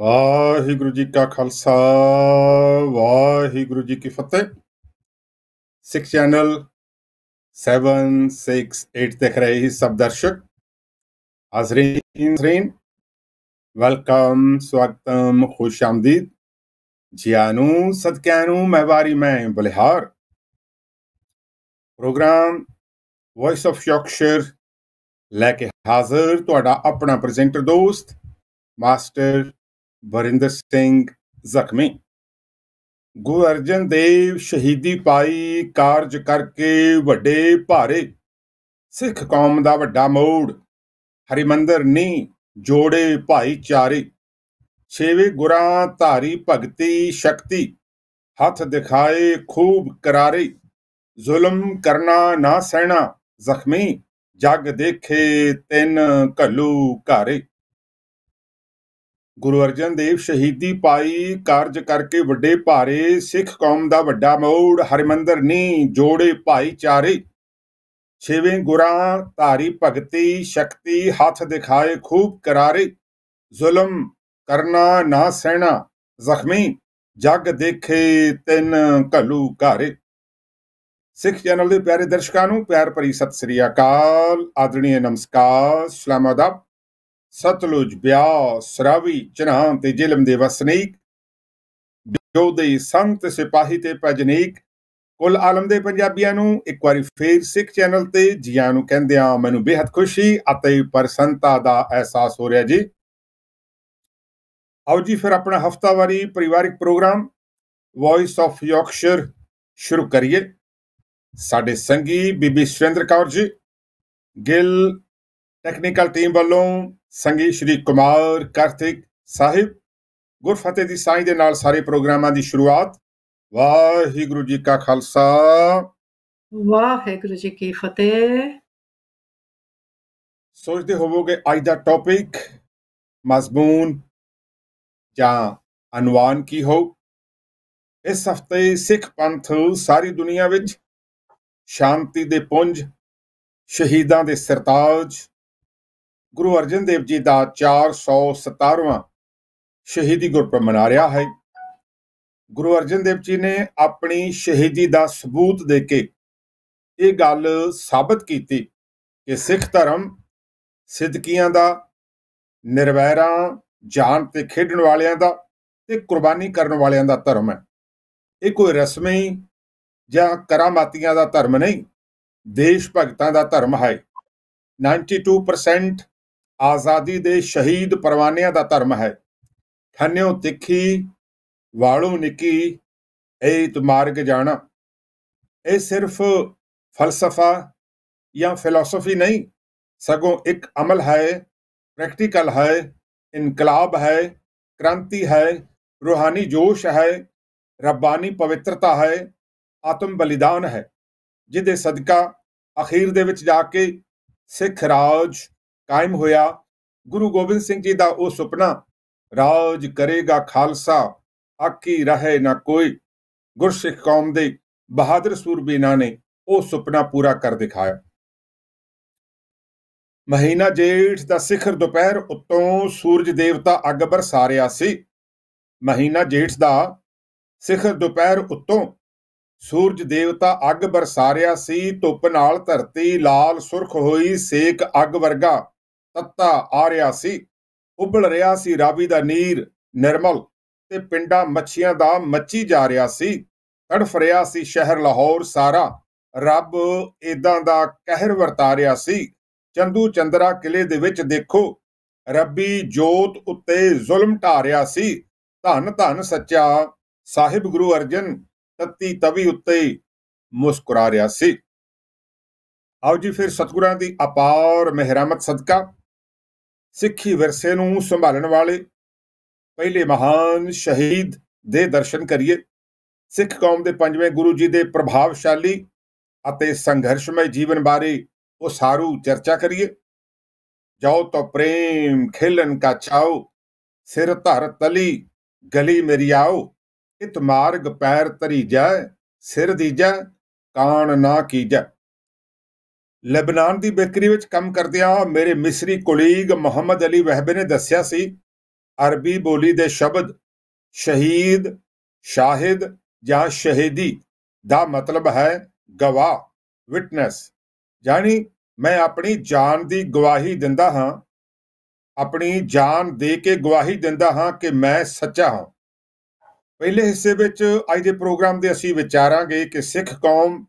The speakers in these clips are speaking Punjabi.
ਵਾਹਿਗੁਰੂ ਜੀ ਕਾ ਖਾਲਸਾ ਵਾਹਿਗੁਰੂ ਜੀ ਕੀ ਫਤਿਹ ਸਿੱਖ ਚੈਨਲ 768 ਦੇਖ ਰਹੇ ਹੀ देख रहे हैं ਵੈਲਕਮ दर्शक ਖੁਸ਼ ਆਮਦੀਦ स्वागतम खुश आमदीद ਨੂੰ ਮੈਂ ਵਾਰੀ ਮੈਂ ਬਲਿਹਾਰ ਪ੍ਰੋਗਰਾਮ ਵੌਇਸ ਆਫ ਯਾਰਕਸ਼ਾਇਰ ਲੈ ਕੇ ਹਾਜ਼ਰ ਤੁਹਾਡਾ ਆਪਣਾ ਪ੍ਰੈਜ਼ੈਂਟਰ ਦੋਸਤ ਮਾਸਟਰ ਵਰਿੰਦਰ ਸਿੰਘ ਜ਼ਖਮੀ ਗੁਰੂ ਅਰਜਨ ਦੇਵ ਸ਼ਹੀਦੀ ਪਾਈ ਕਾਰਜ ਕਰਕੇ ਵੱਡੇ ਭਾਰੇ ਸਿੱਖ ਕੌਮ ਦਾ ਵੱਡਾ ਮੋੜ ਹਰਿਮੰਦਰ ਨੀ ਜੋੜੇ ਭਾਈ ਚਾਰੇ ਛੇਵੇਂ ਗੁਰਾਂ ਧਾਰੀ ਭਗਤੀ ਸ਼ਕਤੀ ਹੱਥ ਦਿਖਾਏ ਖੂਬ ਕਰਾਰੇ ਜ਼ੁਲਮ ਕਰਨਾ ਨਾ ਸਹਿਣਾ ਜ਼ਖਮੀ ਜਗ ਦੇਖੇ ਤਿੰਨ ਘੱਲੂ ਘਾਰੇ ਗੁਰੂ ਅਰਜਨ ਦੇਵ ਸ਼ਹੀਦੀ ਪਾਈ ਕਾਰਜ ਕਰਕੇ ਵੱਡੇ ਭਾਰੇ ਸਿੱਖ ਕੌਮ ਦਾ ਵੱਡਾ ਮੋੜ ਹਰਿਮੰਦਰ ਨੀ ਜੋੜੇ ਭਾਈਚਾਰੇ ਛੇਵੇਂ ਗੁਰਾਂ ਧਾਰੀ ਭਗਤੀ ਸ਼ਕਤੀ ਹੱਥ ਦਿਖਾਏ ਖੂਬ ਕਰਾਰੇ ਜ਼ੁਲਮ ਕਰਨਾ ਨਾ ਸਹਿਣਾ ਜ਼ਖਮੀ ਜੱਗ ਦੇਖੇ ਤਿੰਨ ਘਲੂ ਘਾਰੇ ਸਿੱਖ ਚੈਨਲ ਦੇ ਪਿਆਰੇ ਦਰਸ਼ਕਾਂ ਨੂੰ ਪਿਆਰ ਭਰੀ ਸਤਿ ਸ੍ਰੀ ਅਕਾਲ ਆਦਰਣੀਏ ਨਮਸਕਾਰ ਸਲਾਮ ਅਦਬ ਸਤਲੁਜ ਬਿਆਸ ਸਰਾਵੀ ਚਨਾਹ ਤੇ ਜਿਲਮ ਦੇ ਵਸਨੀਕ ਜੋਦੇ ਸੰਤ ਸਿਪਾਹੀ ਤੇ ਪਜਨੀਕ ਕੁੱਲ ਆਲਮ ਦੇ ਪੰਜਾਬੀਆਂ ਨੂੰ ਇੱਕ ਵਾਰੀ ਫੇਰ ਸਿੱਖ ਚੈਨਲ ਤੇ ਜੀਆਂ ਨੂੰ ਕਹਿੰਦੇ ਆ ਮੈਨੂੰ ਬੇहद ਖੁਸ਼ੀ ਅਤੇ ਪ੍ਰਸੰਤਾ ਦਾ ਅਹਿਸਾਸ ਹੋ ਰਿਹਾ ਜੀ ਆਓ ਜੀ ਫਿਰ ਆਪਣਾ ਹਫਤਾਵਾਰੀ ਪਰਿਵਾਰਿਕ ਪ੍ਰੋਗਰਾਮ ਵੌਇਸ ਆਫ ਯਾਰਕਸ਼ਾਇਰ ਸ਼ੁਰੂ ਕਰੀਏ ਸਾਡੇ ਸੰਗੀ ਬੀਬੀ ਸੁਰਿੰਦਰ ਕੌਰ ਜੀ ਗਿੱਲ ਟੈਕਨੀਕਲ ਟੀਮ ਵੱਲੋਂ ਸੰਗੀ ਸ਼੍ਰੀ ਕੁਮਾਰ ਕਾਰਤਿਕ ਸਾਹਿਬ ਗੁਰਫਤਿਹ ਦੀ ਸਾਈਂ ਦੇ ਨਾਲ ਸਾਰੇ ਪ੍ਰੋਗਰਾਮਾਂ ਦੀ ਸ਼ੁਰੂਆਤ ਵਾਹਿਗੁਰੂ ਜੀ ਕਾ ਖਾਲਸਾ ਵਾਹਿਗੁਰੂ ਜੀ ਕੀ ਫਤਿਹ ਸੋਚਦੇ ਹੋਵੋਗੇ ਅੱਜ ਦਾ ਟੌਪਿਕ ਮਜ਼ਮੂਨ ਜਾਂ ਅਨਵਾਨ ਕੀ ਹੋ ਇਸ ਹਫਤੇ ਸਿੱਖ ਪੰਥ ਸਾਰੀ ਦੁਨੀਆ ਵਿੱਚ ਸ਼ਾਂਤੀ ਦੇ ਪੁੰਜ ਸ਼ਹੀਦਾਂ ਦੇ ਸਰਤਾਜ ਗੁਰੂ ਅਰਜਨ ਦੇਵ ਜੀ ਦਾ 417ਵਾਂ ਸ਼ਹੀਦੀ ਗੁਰਪੁਰਬ ਮਨਾ ਰਿਹਾ ਹੈ ਗੁਰੂ ਅਰਜਨ ਦੇਵ ਜੀ ਨੇ ਆਪਣੀ ਸ਼ਹੀਦੀ ਦਾ ਸਬੂਤ ਦੇ ਕੇ ਇਹ ਗੱਲ ਸਾਬਤ ਕੀਤੀ ਕਿ ਸਿੱਖ ਧਰਮ ਸਿੱਧਕੀਆਂ ਦਾ ਨਿਰਵੈਰਾਂ ਜਾਨ ਤੇ ਖੇਡਣ ਵਾਲਿਆਂ ਦਾ ਤੇ ਕੁਰਬਾਨੀ ਕਰਨ ਵਾਲਿਆਂ ਦਾ ਧਰਮ ਹੈ ਇਹ ਕੋਈ ਰਸਮੀ ਜਾਂ ਕਰਾਮਾਤੀਆਂ ਦਾ ਧਰਮ ਨਹੀਂ ਦੇਸ਼ ਭਗਤਾਂ ਦਾ ਧਰਮ ਹੈ 92% ਆਜ਼ਾਦੀ ਦੇ ਸ਼ਹੀਦ ਪਰਵਾਨਿਆਂ ਦਾ ਧਰਮ ਹੈ ਠੰਨਿਓ ਤਿੱਖੀ ਵਾਲੂ ਨਿੱਕੀ ਇਹ ਤੁਮਾਰਗ ਜਾਣਾ ਇਹ ਸਿਰਫ ਫਲਸਫਾ ਜਾਂ ਫਿਲਾਸਫੀ ਨਹੀਂ ਸਗੋਂ ਇੱਕ ਅਮਲ ਹੈ ਪ੍ਰੈਕਟੀਕਲ ਹੈ ਇਨਕਲਾਬ ਹੈ ਕ੍ਰਾਂਤੀ ਹੈ ਰੂਹਾਨੀ ਜੋਸ਼ ਹੈ ਰੱਬਾਨੀ ਪਵਿੱਤਰਤਾ ਹੈ ਆਤਮ ਬਲੀਦਾਨ ਹੈ ਜਿਹਦੇ ਸਦਕਾ ਅਖੀਰ ਦੇ ਵਿੱਚ ਜਾ ਕੇ ਸਿੱਖ ਰਾਜ ਕਾਇਮ ਹੋਇਆ ਗੁਰੂ ਗੋਬਿੰਦ ਸਿੰਘ ਜੀ ਦਾ ਉਹ ਸੁਪਨਾ ਰਾਜ ਕਰੇਗਾ ਖਾਲਸਾ ਆਕੀ ਰਹੇ ਨਾ ਕੋਈ ਗੁਰਸਿੱਖ ਕੌਮ ਦੇ ਬਹਾਦਰ ਸੂਰਬੀਨਾ ਨੇ ਉਹ ਸੁਪਨਾ ਪੂਰਾ ਕਰ ਦਿਖਾਇਆ ਮਹੀਨਾ ਜੇਠ ਦਾ ਸਿਖਰ ਦੁਪਹਿਰ ਉੱਤੋਂ ਸੂਰਜ ਦੇਵਤਾ ਅੱਗ ਬਰਸਾ ਰਿਹਾ ਸੀ ਮਹੀਨਾ ਜੇਠ ਦਾ ਸਿਖਰ ਦੁਪਹਿਰ ਉੱਤੋਂ ਸੂਰਜ ਦੇਵਤਾ ਅੱਗ ਬਰਸਾ ਰਿਹਾ ਸੀ ਧੁੱਪ ਨਾਲ ਧਰਤੀ ਲਾਲ ਸੁਰਖ ਹੋਈ ਸੇਕ ਅੱਗ ਵਰਗਾ ਤੱਤਾ ਆ ਰਿਹਾ ਸੀ ਉਬਲ ਰਿਹਾ ਸੀ ਰਾਵੀ ਦਾ ਨੀਰ ਨਿਰਮਲ ਤੇ ਪਿੰਡਾਂ ਮੱਛੀਆਂ ਦਾ ਮੱਚੀ ਜਾ ਰਿਹਾ ਸੀ ਤੜਫ ਰਿਹਾ ਸੀ ਸ਼ਹਿਰ ਲਾਹੌਰ ਸਾਰਾ ਰੱਬ ਇਦਾਂ ਦਾ ਕਹਿਰ ਵਰਤਾ ਰਿਹਾ ਸੀ ਚੰਦੂ ਚੰਦਰਾ ਕਿਲੇ ਦੇ ਵਿੱਚ ਦੇਖੋ ਰੱਬੀ ਜੋਤ ਉੱਤੇ ਜ਼ੁਲਮ ਢਾ ਰਿਹਾ ਸੀ ਧੰਨ ਧੰਨ ਸੱਚਾ ਸਾਹਿਬ ਗੁਰੂ ਅਰਜਨ ਤਤੀ ਤਵੀ ਉੱਤੇ ਮੁਸਕਰਾ ਰਿਹਾ ਸੀ ਆਓ ਜੀ ਫਿਰ ਸਤਗੁਰਾਂ ਦੀ ਅਪਾਰ ਮਿਹਰਮਤ ਸਦਕਾ ਸਿੱਖੀ ਵਿਰਸੇ ਨੂੰ ਸੰਭਾਲਣ ਵਾਲੇ ਪਹਿਲੇ ਮਹਾਨ ਸ਼ਹੀਦ ਦੇ ਦਰਸ਼ਨ ਕਰੀਏ ਸਿੱਖ ਕੌਮ ਦੇ ਪੰਜਵੇਂ ਗੁਰੂ ਜੀ ਦੇ ਪ੍ਰਭਾਵਸ਼ਾਲੀ ਅਤੇ ਸੰਘਰਸ਼ਮਈ ਜੀਵਨ ਬਾਰੇ ਉਹ ਸਾਰੂ ਚਰਚਾ ਕਰੀਏ ਜਾਓ ਤੋ ਪ੍ਰੇਮ ਖੇਲਨ ਕਾ ਚਾਉ ਸਿਰ ਧਰ ਤਲੀ ਗਲੀ ਮੇਰੀ ਆਓ ਇਤ ਮਾਰਗ ਪੈਰ ਤਰੀ ਜਾ ਸਿਰ ਦੀਜਾ ਕਾਣ ਨਾ ਕੀਜਾ ਲੈਬਨਾਨ ਦੀ ਬੇਕਰੀ ਵਿੱਚ ਕੰਮ ਕਰਦਿਆਂ ਮੇਰੇ ਮਿਸਰੀ ਕੋਲੀਗ ਮੁਹੰਮਦ ਅਲੀ ਵਹਿਬ ਨੇ ਦੱਸਿਆ ਸੀ ਅਰਬੀ ਬੋਲੀ ਦੇ ਸ਼ਬਦ ਸ਼ਹੀਦ ਸ਼ਾਹਿਦ ਜਾਂ ਸ਼ਹੀਦੀ ਦਾ ਮਤਲਬ ਹੈ ਗਵਾਹ ਵਿਟਨੈਸ ਜਾਨੀ ਮੈਂ ਆਪਣੀ ਜਾਨ ਦੀ ਗਵਾਹੀ ਦਿੰਦਾ ਹਾਂ ਆਪਣੀ ਜਾਨ ਦੇ ਕੇ ਗਵਾਹੀ ਦਿੰਦਾ ਹਾਂ ਕਿ ਮੈਂ ਸੱਚਾ ਹਾਂ ਪਹਿਲੇ ਹਿੱਸੇ ਵਿੱਚ ਅੱਜ ਦੇ ਪ੍ਰੋਗਰਾਮ ਦੇ ਅਸੀਂ ਵਿਚਾਰਾਂਗੇ ਕਿ ਸਿੱਖ ਕੌਮ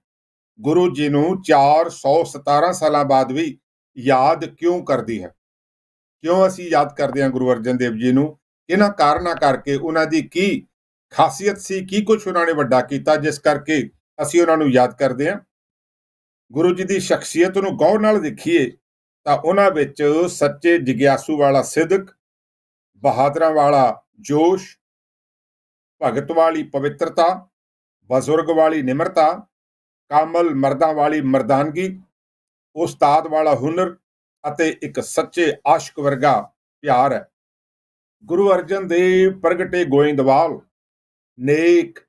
ਗੁਰੂ ਜੀ ਨੂੰ 417 ਸਾਲਾਂ ਬਾਅਦ ਵੀ ਯਾਦ ਕਿਉਂ ਕਰਦੀ ਹੈ ਕਿਉਂ ਅਸੀਂ ਯਾਦ ਕਰਦੇ ਹਾਂ ਗੁਰੂ ਅਰਜਨ ਦੇਵ ਜੀ ਨੂੰ ਇਹਨਾਂ ਕਾਰਨਾ ਕਰਕੇ ਉਹਨਾਂ ਦੀ ਕੀ ਖਾਸੀਅਤ ਸੀ ਕੀ ਕੁਝ ਉਹਨਾਂ ਨੇ ਵੱਡਾ ਕੀਤਾ ਜਿਸ ਕਰਕੇ ਅਸੀਂ ਉਹਨਾਂ ਨੂੰ ਯਾਦ ਕਰਦੇ ਹਾਂ ਗੁਰੂ ਜੀ ਦੀ ਸ਼ਖਸੀਅਤ ਨੂੰ ਗੌਰ ਨਾਲ ਦੇਖੀਏ ਤਾਂ ਉਹਨਾਂ ਵਿੱਚ ਸੱਚੇ ਜਿਗਿਆਸੂ ਵਾਲਾ ਸਿੱਧਕ ਬਹਾਦਰਾਂ ਵਾਲਾ ਜੋਸ਼ ਭਗਤ ਵਾਲੀ ਪਵਿੱਤਰਤਾ ਬਜ਼ੁਰਗ ਵਾਲੀ ਨਿਮਰਤਾ ਕਾਮਲ ਮਰਦਾਂ ਵਾਲੀ ਮਰਦਾਨਗੀ ਉਸਤਾਦ ਵਾਲਾ ਹੁਨਰ ਅਤੇ ਇੱਕ ਸੱਚੇ ਆਸ਼ਿਕ ਵਰਗਾ ਪਿਆਰ ਹੈ ਗੁਰੂ ਅਰਜਨ ਦੇਵ ਪ੍ਰਗਟੇ ਗੋਇੰਦਵਾਲ ਨੇਕ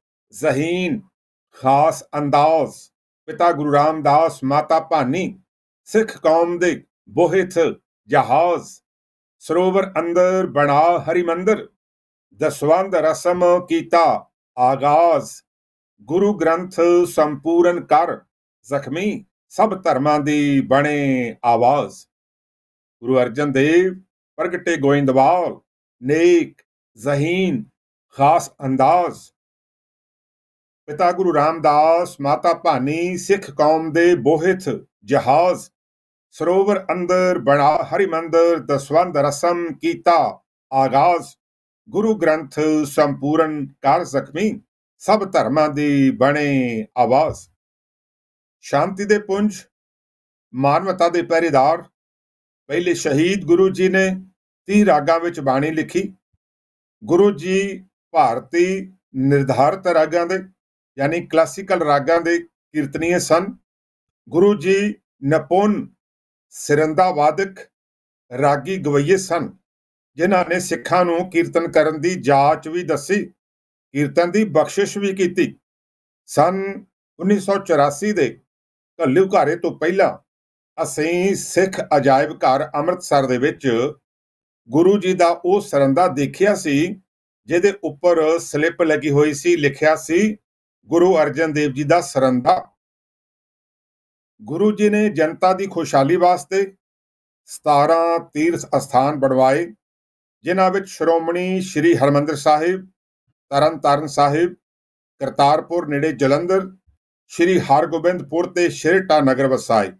ਜ਼ਹੀਨ ਖਾਸ ਅੰਦਾਜ਼ ਪਿਤਾ ਗੁਰੂ ਰਾਮਦਾਸ ਮਾਤਾ ਭਾਨੀ ਸਿੱਖ ਕੌਮ ਦੇ ਬੋਹਿਥ ਜਹਾਜ਼ ਸਰੋਵਰ ਅੰਦਰ ਬਣਾ ਹਰੀ ਮੰਦਰ ਦਸਵੰਦ ਰਸਮ ਕੀਤਾ ਆਗਾਜ਼ ਗੁਰੂ ਗ੍ਰੰਥ ਸੰਪੂਰਨ ਕਰ ਜ਼ਖਮੀ ਸਭ ਧਰਮਾਂ ਦੀ ਬਣੇ ਆਵਾਜ਼ ਗੁਰੂ ਅਰਜਨ ਦੇਵ ਪ੍ਰਗਟੇ ਗੋਇੰਦਵਾਲ ਨੇਕ ਜ਼ਹੀਨ ਖਾਸ ਅੰਦਾਜ਼ ਪਿਤਾ ਗੁਰੂ ਰਾਮਦਾਸ ਮਾਤਾ ਭਾਨੀ ਸਿੱਖ ਕੌਮ ਦੇ ਬੋਹਿਥ ਜਹਾਜ਼ ਸਰੋਵਰ ਅੰਦਰ ਬਣਾ ਹਰੀ ਮੰਦਰ ਦਸਵੰਦ ਰਸਮ ਕੀਤਾ ਆਗਾਜ਼ ਗੁਰੂ ਗ੍ਰੰਥ ਸੰਪੂਰਨ ਕਰ ਜ਼ਖਮੀ ਸਭ ਧਰਮਾਂ ਦੀ ਬਣੇ ਆਵਾਜ਼ ਸ਼ਾਂਤੀ ਦੇ ਪੁੰਜ ਮਾਨਵਤਾ ਦੇ ਪਹਿਰੇਦਾਰ ਪਹਿਲੇ ਸ਼ਹੀਦ ਗੁਰੂ ਜੀ ਨੇ 30 ਰਾਗਾਂ ਵਿੱਚ ਬਾਣੀ ਲਿਖੀ ਗੁਰੂ ਜੀ ਭਾਰਤੀ ਨਿਰਧਾਰਤ ਰਾਗਾਂ ਦੇ ਯਾਨੀ ਕਲਾਸੀਕਲ ਰਾਗਾਂ ਦੇ ਕੀਰਤਨੀਏ ਸਨ ਗੁਰੂ ਜੀ ਨਪੁੰਨ ਸਿਰੰਦਾ ਵਾਦਕ ਰਾਗੀ ਗਵਈਏ ਸਨ ਜਿਨ੍ਹਾਂ ਨੇ ਸਿੱਖਾਂ ਨੂੰ ਕੀਰਤਨ ਕਰਨ ਦੀ ਜਾਚ ਵੀ ਦੱਸੀ ਕੀਰਤਨ ਦੀ ਬਖਸ਼ਿਸ਼ ਵੀ ਕੀਤੀ ਸਨ 1984 ਦੇ ਕੱਲੂ ਘਾਰੇ ਤੋਂ ਪਹਿਲਾਂ ਅਸੀਂ ਸਿੱਖ ਅਜਾਇਬ ਘਰ ਅੰਮ੍ਰਿਤਸਰ ਦੇ ਵਿੱਚ ਗੁਰੂ ਜੀ ਦਾ ਉਹ ਸਰੰਦਾ ਦੇਖਿਆ ਸੀ ਜਿਹਦੇ ਉੱਪਰ ਸਲਿੱਪ ਲੱਗੀ ਹੋਈ ਸੀ ਲਿਖਿਆ ਸੀ ਗੁਰੂ ਅਰਜਨ ਦੇਵ ਜੀ ਦਾ ਸਰੰਦਾ ਗੁਰੂ ਜੀ ਨੇ ਜਨਤਾ ਦੀ ਖੁਸ਼ਹਾਲੀ ਵਾਸਤੇ 17 ਤੀਰਥ ਸਥਾਨ ਬਣਵਾਏ ਜਿਨ੍ਹਾਂ ਵਿੱਚ ਸ਼੍ਰੋਮਣੀ ਸ਼੍ਰੀ ਹਰਮੰਦਰ ਸਾਹਿਬ ਤਰਨਤਾਰਨ ਸਾਹਿਬ ਕਰਤਾਰਪੁਰ ਨੇੜੇ ਜਲੰਧਰ ਸ੍ਰੀ ਹਰਗੋਬਿੰਦਪੁਰ ਤੇ ਸ਼ੇਰਟਾ ਨਗਰ ਵਸਾਏ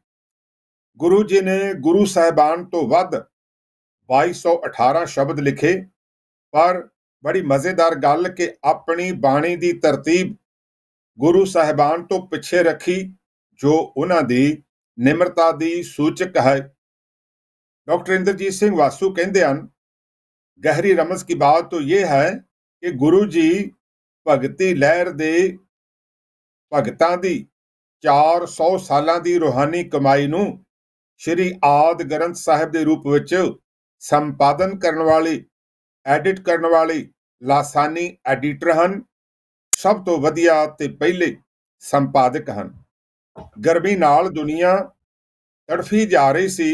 ਗੁਰੂ ਜੀ ਨੇ ਗੁਰੂ ਸਾਹਿਬਾਨ ਤੋਂ ਵੱਧ 2218 ਸ਼ਬਦ ਲਿਖੇ ਪਰ ਬੜੀ ਮਜ਼ੇਦਾਰ ਗੱਲ ਕਿ ਆਪਣੀ ਬਾਣੀ ਦੀ ਤਰਤੀਬ ਗੁਰੂ ਸਾਹਿਬਾਨ ਤੋਂ ਪਿੱਛੇ ਰੱਖੀ ਜੋ ਉਹਨਾਂ ਦੀ ਨਿਮਰਤਾ ਦੀ ਸੂਚਕ ਹੈ ਡਾਕਟਰ ਇੰਦਰਜੀਤ ਸਿੰਘ ਵਾਸੂ ਕਹਿੰਦੇ ਹਨ ਗਹਿਰੀ ਰਮਜ਼ ਕੀ ਬਾਤ ਤੋਂ ਇਹ ਹੈ ਕਿ ਗੁਰੂ ਜੀ ਭਗਤੀ ਲਹਿਰ ਦੇ ਭਗਤਾਂ ਦੀ 400 ਸਾਲਾਂ ਦੀ ਰੋਹਾਨੀ ਕਮਾਈ ਨੂੰ ਸ਼੍ਰੀ ਆਦ ਗ੍ਰੰਥ ਸਾਹਿਬ ਦੇ ਰੂਪ ਵਿੱਚ ਸੰਪਾਦਨ ਕਰਨ ਵਾਲੀ ਐਡਿਟ ਕਰਨ ਵਾਲੀ ਲਾਸਾਨੀ ਐਡੀਟਰ ਹਨ ਸਭ ਤੋਂ ਵਧੀਆ ਤੇ ਪਹਿਲੇ ਸੰਪਾਦਕ ਹਨ ਗਰਮੀ ਨਾਲ ਦੁਨੀਆ ਤੜਫੀ ਜਾ ਰਹੀ ਸੀ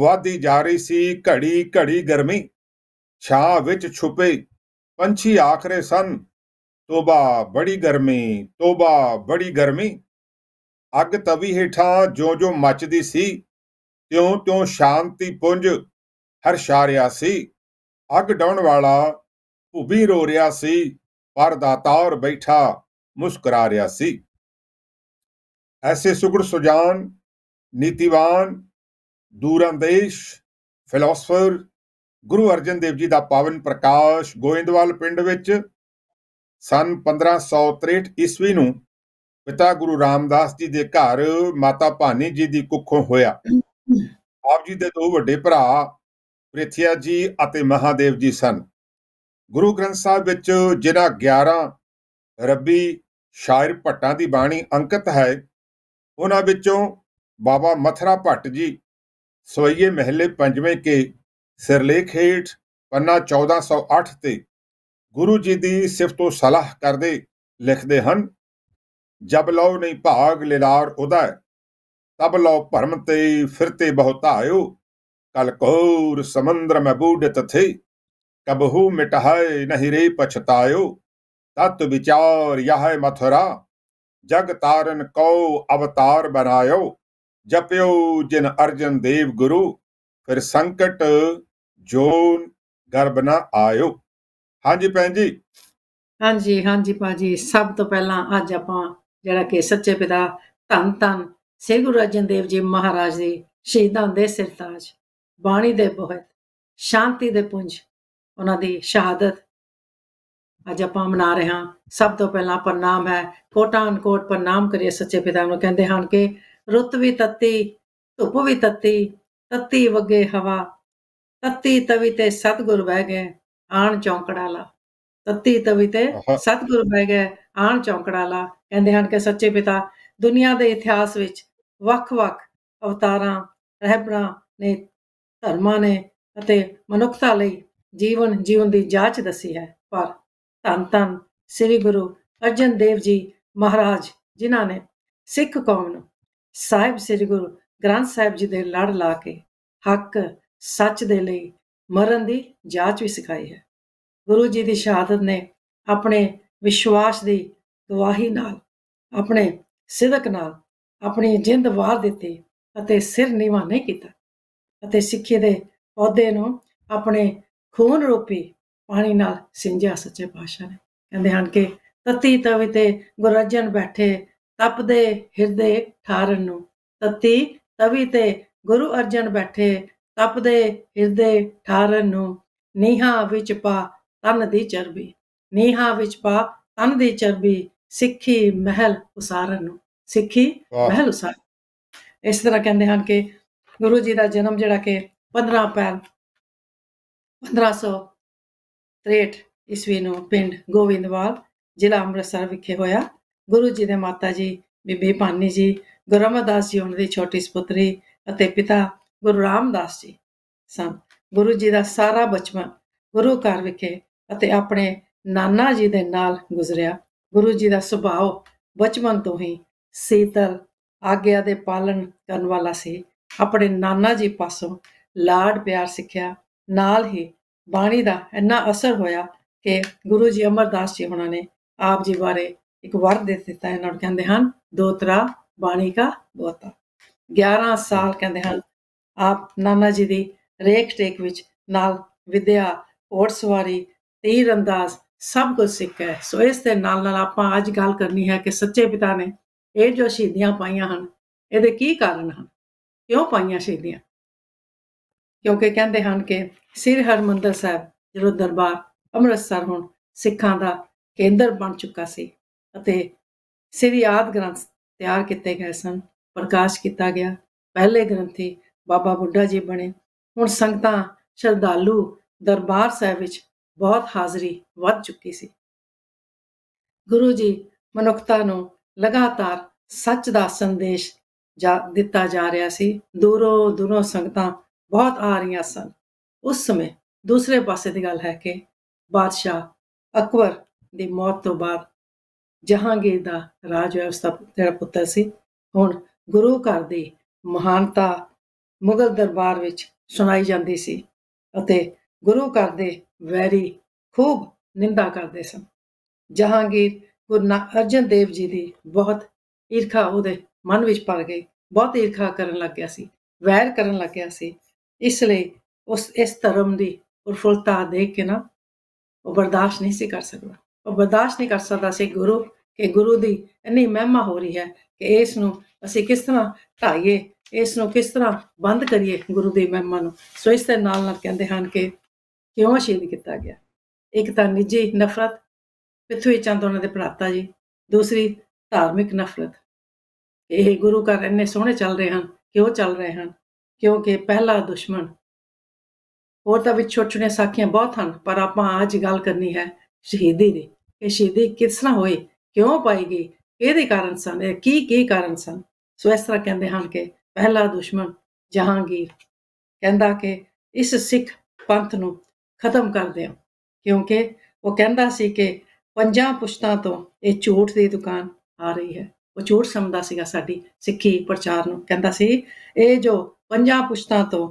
ਵਾਧੀ ਜਾ ਰਹੀ ਸੀ ਘੜੀ ਘੜੀ ਗਰਮੀ ਛਾਂ ਵਿੱਚ ਛੁਪੇ ਪੰਛੀ ਆਖਰੇ ਸਨ ਤੋਬਾ ਬੜੀ ਗਰਮੀ ਤੋਬਾ ਬੜੀ ਗਰਮੀ ਅੱਗ ਤਵੀ ਹੀਠਾ ਜੋ-ਜੋ ਮੱਚਦੀ ਸੀ ਤਿਉਂ-ਤਿਉਂ ਸ਼ਾਂਤੀ ਪੁੰਜ ਹਰ ਸ਼ਾਰਿਆ ਸੀ ਅੱਗ ਡਾਉਣ ਵਾਲਾ ਭੁਬੀ ਰੋ ਰਿਆ ਸੀ ਪਰ ਔਰ ਬੈਠਾ ਮੁਸਕਰਾ ਰਿਆ ਸੀ ਐਸੇ ਸੁਗੜ ਸੁਜਾਨ ਨੀਤੀਵਾਨ ਦੇਸ਼ ਫਿਲਾਸਫਰ ਗੁਰੂ ਅਰਜਨ ਦੇਵ ਜੀ ਦਾ ਪਾਵਨ ਪ੍ਰਕਾਸ਼ ਗੋਇੰਦਵਾਲ ਪਿੰਡ ਵਿੱਚ ਸਨ 1563 ਈਸਵੀ ਨੂੰ ਪਿਤਾ ਗੁਰੂ ਰਾਮਦਾਸ ਜੀ ਦੇ ਘਰ ਮਾਤਾ ਭਾਨੀ ਜੀ ਦੀ ਕੁੱਖੋਂ ਹੋਇਆ ਆਪ ਜੀ ਦੇ ਦੋ ਵੱਡੇ ਭਰਾ ਪ੍ਰਿਥਿਆ ਜੀ ਅਤੇ ਮਹਾਦੇਵ ਜੀ ਸਨ ਗੁਰੂ ਗ੍ਰੰਥ ਸਾਹਿਬ ਵਿੱਚ ਜਿਨ੍ਹਾਂ 11 ਰੱਬੀ ਸ਼ਾਇਰ ਭੱਟਾਂ ਦੀ ਬਾਣੀ ਅੰਕਿਤ ਹੈ ਉਹਨਾਂ ਵਿੱਚੋਂ ਬਾਬਾ ਮਥਰਾ ਭੱਟ ਜੀ ਸਵਈਏ ਮਹਿਲੇ ਪੰਜਵੇਂ ਕੇ ਸਿਰਲੇਖ ਹੇਠ ਪੰਨਾ 1408 ਤੇ ਗੁਰੂ ਜੀ ਦੀ ਸਿਫਤੋ ਸਲਾਹ ਕਰਦੇ ਲਿਖਦੇ ਹਨ ਜਬ ਲਓ ਨਹੀਂ ਭਾਗ ਲਿਲਾਰ ਉਹਦਾ ਤਬ ਲਓ ਭਰਮ ਤੇ ਫਿਰਤੇ ਬਹੁਤਾਇਓ ਕਲ ਕੋਰ ਸਮੁੰਦਰ ਮੈਂ ਤਥੇ ਕਬਹੂ ਮਿਟਹਾਏ ਨਹੀਂ ਰੇ ਪਛਤਾਇਓ ਤਤ ਵਿਚਾਰ ਯਹ ਮਥੁਰਾ ਜਗ ਤਾਰਨ ਕਉ ਅਵਤਾਰ ਬਨਾਇਓ ਜਪਿਓ ਜਿਨ ਅਰਜਨ ਦੇਵ ਗੁਰੂ ਫਿਰ ਸੰਕਟ ਜੋ ਗਰਬ ਨਾ ਆਇਓ ਹਾਂਜੀ ਭੈਣ ਜੀ ਹਾਂਜੀ ਹਾਂਜੀ ਪਾਜੀ ਸਭ ਤੋਂ ਪਹਿਲਾਂ ਅੱਜ ਆਪਾਂ ਜਿਹੜਾ ਕਿ ਸੱਚੇ ਪਿਤਾ ਧੰਨ ਧੰਨ ਸ੍ਰੀ ਗੁਰੂ ਅਰਜਨ ਦੇਵ ਜੀ ਮਹਾਰਾਜ ਦੇ ਸ਼ਹੀਦਾਂ ਦੇ ਸਿਰਤਾਜ ਬਾਣੀ ਦੇ ਬਹੁਤ ਸ਼ਾਂਤੀ ਦੇ ਪੁੰਜ ਉਹਨਾਂ ਦੀ ਸ਼ਹਾਦਤ ਅੱਜ ਆਪਾਂ ਮਨਾ ਰਹੇ ਹਾਂ ਸਭ ਤੋਂ ਪਹਿਲਾਂ ਪ੍ਰਣਾਮ ਹੈ ਕੋਟਾ ਅਨਕੋਟ ਪ੍ਰਣਾਮ ਕਰੀਏ ਸੱਚੇ ਪਿਤਾ ਨੂੰ ਕਹਿੰਦੇ ਹਨ ਕਿ ਰੁੱਤ ਵੀ ਤੱਤੀ ਧੁੱਪ ਵੀ ਤੱਤੀ ਤੱਤੀ ਵਗੇ ਹਵਾ ਤਤੀ ਤਵੀ ਤੇ ਸਤਗੁਰ ਬਹਿ ਗਏ ਆਣ ਚੌਂਕੜਾ ਲਾ ਤਤੀ ਤਵੀ ਤੇ ਸਤਗੁਰ ਬਹਿ ਗਏ ਆਣ ਚੌਂਕੜਾ ਲਾ ਕਹਿੰਦੇ ਹਨ ਕਿ ਸੱਚੇ ਪਿਤਾ ਦੁਨੀਆ ਦੇ ਇਤਿਹਾਸ ਵਿੱਚ ਵੱਖ-ਵੱਖ ਅਵਤਾਰਾਂ ਰਹਿਬਰਾਂ ਨੇ ਧਰਮਾਂ ਨੇ ਅਤੇ ਮਨੁੱਖਤਾ ਲਈ ਜੀਵਨ ਜੀਵਨ ਦੀ ਜਾਂਚ ਦੱਸੀ ਹੈ ਪਰ ਤਨ ਤਨ ਸ੍ਰੀ ਗੁਰੂ ਅਰਜਨ ਦੇਵ ਜੀ ਮਹਾਰਾਜ ਜਿਨ੍ਹਾਂ ਨੇ ਸਿੱਖ ਕੌਮ ਨੂੰ ਸਾਹਿਬ ਸ੍ਰੀ ਗੁਰੂ ਗ੍ਰੰਥ ਸਾਹਿਬ ਜੀ ਦੇ ਲੜ ਲਾ ਕੇ ਹੱਕ ਸੱਚ ਦੇ ਲਈ ਮਰਨ ਦੀ ਜਾਂਚ ਵੀ ਸਿਖਾਈ ਹੈ ਗੁਰੂ ਜੀ ਦੀ ਸ਼ਹਾਦਤ ਨੇ ਆਪਣੇ ਵਿਸ਼ਵਾਸ ਦੀ ਗਵਾਹੀ ਨਾਲ ਆਪਣੇ ਸਿਦਕ ਨਾਲ ਆਪਣੀ ਜਿੰਦ ਵਾਰ ਦਿੱਤੀ ਅਤੇ ਸਿਰ ਨੀਵਾ ਨਹੀਂ ਕੀਤਾ ਅਤੇ ਸਿੱਖੇ ਦੇ ਪੌਦੇ ਨੂੰ ਆਪਣੇ ਖੂਨ ਰੂਪੀ ਪਾਣੀ ਨਾਲ ਸਿੰਜਿਆ ਸੱਚੇ ਪਾਤਸ਼ਾਹ ਨੇ ਕਹਿੰਦੇ ਹਨ ਕਿ ਤਤੀ ਤਵੀ ਤੇ ਗੁਰਜਨ ਬੈਠੇ ਤਪਦੇ ਹਿਰਦੇ ਠਾਰਨ ਨੂੰ ਤਤੀ ਤਵੀ ਤੇ ਗੁਰੂ ਅਰਜਨ ਬੈਠੇ ਤਪਦੇ ਹਿਰਦੇ ਠਾਰਨ ਨੂੰ ਨੀਹਾਂ ਵਿੱਚ ਪਾ ਤਨ ਦੀ ਚਰਬੀ ਨੀਹਾਂ ਵਿੱਚ ਪਾ ਤਨ ਦੀ ਚਰਬੀ ਸਿੱਖੀ ਮਹਿਲ ਉਸਾਰਨ ਨੂੰ ਸਿੱਖੀ ਮਹਿਲ ਉਸਾਰ ਇਸ ਤਰ੍ਹਾਂ ਕਹਿੰਦੇ ਹਨ ਕਿ ਗੁਰੂ ਜੀ ਦਾ ਜਨਮ ਜਿਹੜਾ ਕਿ 15 ਅਪ੍ਰੈਲ 1563 ਈਸਵੀ ਨੂੰ ਪਿੰਡ ਗੋਵਿੰਦਵਾਲ ਜ਼ਿਲ੍ਹਾ ਅੰਮ੍ਰਿਤਸਰ ਵਿਖੇ ਹੋਇਆ ਗੁਰੂ ਜੀ ਦੇ ਮਾਤਾ ਜੀ ਬੀਬੀ ਪਾਨੀ ਜੀ ਗੁਰਮਦਾਸ ਜੀ ਉਹਨਾਂ ਦੀ ਛੋਟੀ ਸੁਪੁੱਤਰੀ ਅਤੇ ਪਿਤਾ ਗੁਰੂ ਰਾਮਦਾਸ ਜੀ ਸਨ ਗੁਰੂ ਜੀ ਦਾ ਸਾਰਾ ਬਚਪਨ ਗੁਰੂ ਘਰ ਵਿਖੇ ਅਤੇ ਆਪਣੇ ਨਾਨਾ ਜੀ ਦੇ ਨਾਲ ਗੁਜ਼ਰਿਆ ਗੁਰੂ ਜੀ ਦਾ ਸੁਭਾਅ ਬਚਪਨ ਤੋਂ ਹੀ ਸੀਤਲ ਆਗਿਆ ਦੇ ਪਾਲਣ ਕਰਨ ਵਾਲਾ ਸੀ ਆਪਣੇ ਨਾਨਾ ਜੀ ਪਾਸੋਂ ਲਾਡ ਪਿਆਰ ਸਿੱਖਿਆ ਨਾਲ ਹੀ ਬਾਣੀ ਦਾ ਇੰਨਾ ਅਸਰ ਹੋਇਆ ਕਿ ਗੁਰੂ ਜੀ ਅਮਰਦਾਸ ਜੀ ਉਹਨਾਂ ਨੇ ਆਪ ਜੀ ਬਾਰੇ ਇੱਕ ਵਰ ਦੇ ਦਿੱਤਾ ਇਹਨਾਂ ਨੂੰ ਕਹਿੰਦੇ ਹਨ ਦੋਤਰਾ ਬਾਣੀ ਦਾ ਬੋਤਾ 11 ਸਾਲ ਕਹਿੰਦੇ ਹਨ ਆਪ ਨਾਨਾ ਜੀ ਦੀ ਰੇਖ ਟੇਕ ਵਿੱਚ ਨਾਲ ਵਿਦਿਆ ਸਵਾਰੀ ਤੀਰ ਅੰਦਾਜ਼ ਸਭ ਕੁਝ ਸਿੱਖਿਆ ਸੋ ਇਸ ਦੇ ਨਾਲ ਨਾਲ ਆਪਾਂ ਅੱਜ ਗੱਲ ਕਰਨੀ ਹੈ ਕਿ ਸੱਚੇ ਪਿਤਾ ਨੇ ਇਹ ਜੋ ਸ਼ਹੀਦੀਆਂ ਪਾਈਆਂ ਹਨ ਇਹਦੇ ਕੀ ਕਾਰਨ ਹਨ ਕਿਉਂ ਪਾਈਆਂ ਸ਼ਹੀਦੀਆਂ ਕਿਉਂਕਿ ਕਹਿੰਦੇ ਹਨ ਕਿ ਸ੍ਰੀ ਹਰਮੰਦਰ ਸਾਹਿਬ ਜਿਹੜਾ ਦਰਬਾਰ ਅੰਮ੍ਰਿਤਸਰ ਹੁਣ ਸਿੱਖਾਂ ਦਾ ਕੇਂਦਰ ਬਣ ਚੁੱਕਾ ਸੀ ਅਤੇ ਸ੍ਰੀ ਆਦ ਗ੍ਰੰਥ ਤਿਆਰ ਕੀਤੇ ਗਏ ਸਨ ਪ੍ਰਕਾਸ਼ ਕੀਤਾ ਗਿਆ ਪਹਿਲੇ ਗ੍ਰੰਥੀ ਬਾਬਾ ਬੁੱਢਾ ਜੀ ਬਣੇ ਹੁਣ ਸੰਗਤਾਂ ਸ਼ਰਧਾਲੂ ਦਰਬਾਰ ਸਾਹਿਬ ਵਿੱਚ ਬਹੁਤ ਹਾਜ਼ਰੀ ਵੱਧ ਚੁੱਕੀ ਸੀ ਗੁਰੂ ਜੀ ਮਨੁੱਖਤਾ ਨੂੰ ਲਗਾਤਾਰ ਸੱਚ ਦਾ ਸੰਦੇਸ਼ ਜਾ ਦਿੱਤਾ ਜਾ ਰਿਹਾ ਸੀ ਦੂਰੋਂ ਦੂਰੋਂ ਸੰਗਤਾਂ ਬਹੁਤ ਆ ਰਹੀਆਂ ਸਨ ਉਸ ਸਮੇਂ ਦੂਸਰੇ ਪਾਸੇ ਦੀ ਗੱਲ ਹੈ ਕਿ ਬਾਦਸ਼ਾਹ ਅਕਬਰ ਦੀ ਮੌਤ ਤੋਂ ਬਾਅਦ ਜਹਾਂਗੀਰ ਦਾ ਰਾਜ ਵਿਵਸਥਾ ਤੇਰਾ ਪੁੱਤਰ ਸੀ ਹੁਣ ਗੁਰੂ ਘਰ ਦੀ ਮਹਾਨਤਾ ਮੁਗਲ ਦਰਬਾਰ ਵਿੱਚ ਸੁਣਾਈ ਜਾਂਦੀ ਸੀ ਅਤੇ ਗੁਰੂ ਘਰ ਦੇ ਵੈਰੀ ਖੂਬ ਨਿੰਦਾ ਕਰਦੇ ਸਨ ਜਹਾਂਗੀਰ ਗੁਰੂ ਅਰਜਨ ਦੇਵ ਜੀ ਦੀ ਬਹੁਤ ਈਰਖਾ ਉਹਦੇ ਮਨ ਵਿੱਚ ਪੜ ਗਈ ਬਹੁਤ ਈਰਖਾ ਕਰਨ ਲੱਗ ਗਿਆ ਸੀ ਵੈਰ ਕਰਨ ਲੱਗ ਗਿਆ ਸੀ ਇਸ ਲਈ ਉਸ ਇਸ ਧਰਮ ਦੀ ਉਰਫੁਲਤਾ ਦੇਖ ਕੇ ਨਾ ਉਹ ਬਰਦਾਸ਼ਤ ਨਹੀਂ ਸੀ ਕਰ ਸਕਦਾ ਉਹ ਬਰਦਾਸ਼ਤ ਨਹੀਂ ਕਰ ਸਕਦਾ ਸੀ ਗੁਰੂ ਕਿ ਗੁਰੂ ਦੀ ਇੰਨੀ ਮਹਿਮਾ ਹੋ ਰਹੀ ਹੈ ਕਿ ਇਸ ਨੂੰ ਅਸੀਂ ਕਿਸ ਤਰ੍ਹਾਂ ਢਾਈਏ ਇਸ ਨੂੰ ਕਿਸ ਤਰ੍ਹਾਂ ਬੰਦ ਕਰੀਏ ਗੁਰੂ ਦੇ ਮਹਿਮਾ ਨੂੰ ਸੋ ਇਸ ਦੇ ਨਾਲ ਨਾਲ ਕਹਿੰਦੇ ਹਨ ਕਿ ਕਿਉਂ ਸ਼ਹੀਦ ਕੀਤਾ ਗਿਆ ਇੱਕ ਤਾਂ ਨਿੱਜੀ ਨਫ਼ਰਤ ਪਿਥੂ ਚੰਦ ਉਹਨਾਂ ਦੇ ਭਰਾਤਾ ਜੀ ਦੂਸਰੀ ਧਾਰਮਿਕ ਨਫ਼ਰਤ ਇਹ ਗੁਰੂ ਘਰ ਇੰਨੇ ਸੋਹਣੇ ਚੱਲ ਰਹੇ ਹਨ ਕਿਉਂ ਚੱਲ ਰਹੇ ਹਨ ਕਿਉਂਕਿ ਪਹਿਲਾ ਦੁਸ਼ਮਣ ਹੋਰ ਤਾਂ ਵਿੱਚ ਛੋਟੇ ਛੋਟੇ ਸਾਖੀਆਂ ਬਹੁਤ ਹਨ ਪਰ ਆਪਾਂ ਅੱਜ ਗੱਲ ਕਰਨੀ ਹੈ ਸ਼ਹੀਦੀ ਦੀ ਕਿ ਸ਼ਹੀਦੀ ਕਿਸ ਤਰ੍ਹਾਂ ਹੋਈ ਕਿਉਂ ਪਾਈ ਗਈ ਇਹਦੇ ਕਾਰਨ ਸਨ ਕੀ ਕੀ ਕਾਰਨ ਸਨ ਸੋ ਇਸ ਤਰ੍ਹਾਂ ਕਹਿੰਦੇ ਹਨ ਕਿ ਪਹਿਲਾ ਦੁਸ਼ਮਣ ਜਹਾਂਗੀਰ ਕਹਿੰਦਾ ਕਿ ਇਸ ਸਿੱਖ ਪੰਥ ਨੂੰ ਖਤਮ ਕਰ ਦਿਓ ਕਿਉਂਕਿ ਉਹ ਕਹਿੰਦਾ ਸੀ ਕਿ ਪੰਜਾਂ ਪੁਸ਼ਤਾਂ ਤੋਂ ਇਹ ਝੂਠ ਦੀ ਦੁਕਾਨ ਆ ਰਹੀ ਹੈ ਉਹ ਝੂਠ ਸਮਝਦਾ ਸੀਗਾ ਸਾਡੀ ਸਿੱਖੀ ਪ੍ਰਚਾਰ ਨੂੰ ਕਹਿੰਦਾ ਸੀ ਇਹ ਜੋ ਪੰਜਾਂ ਪੁਸ਼ਤਾਂ ਤੋਂ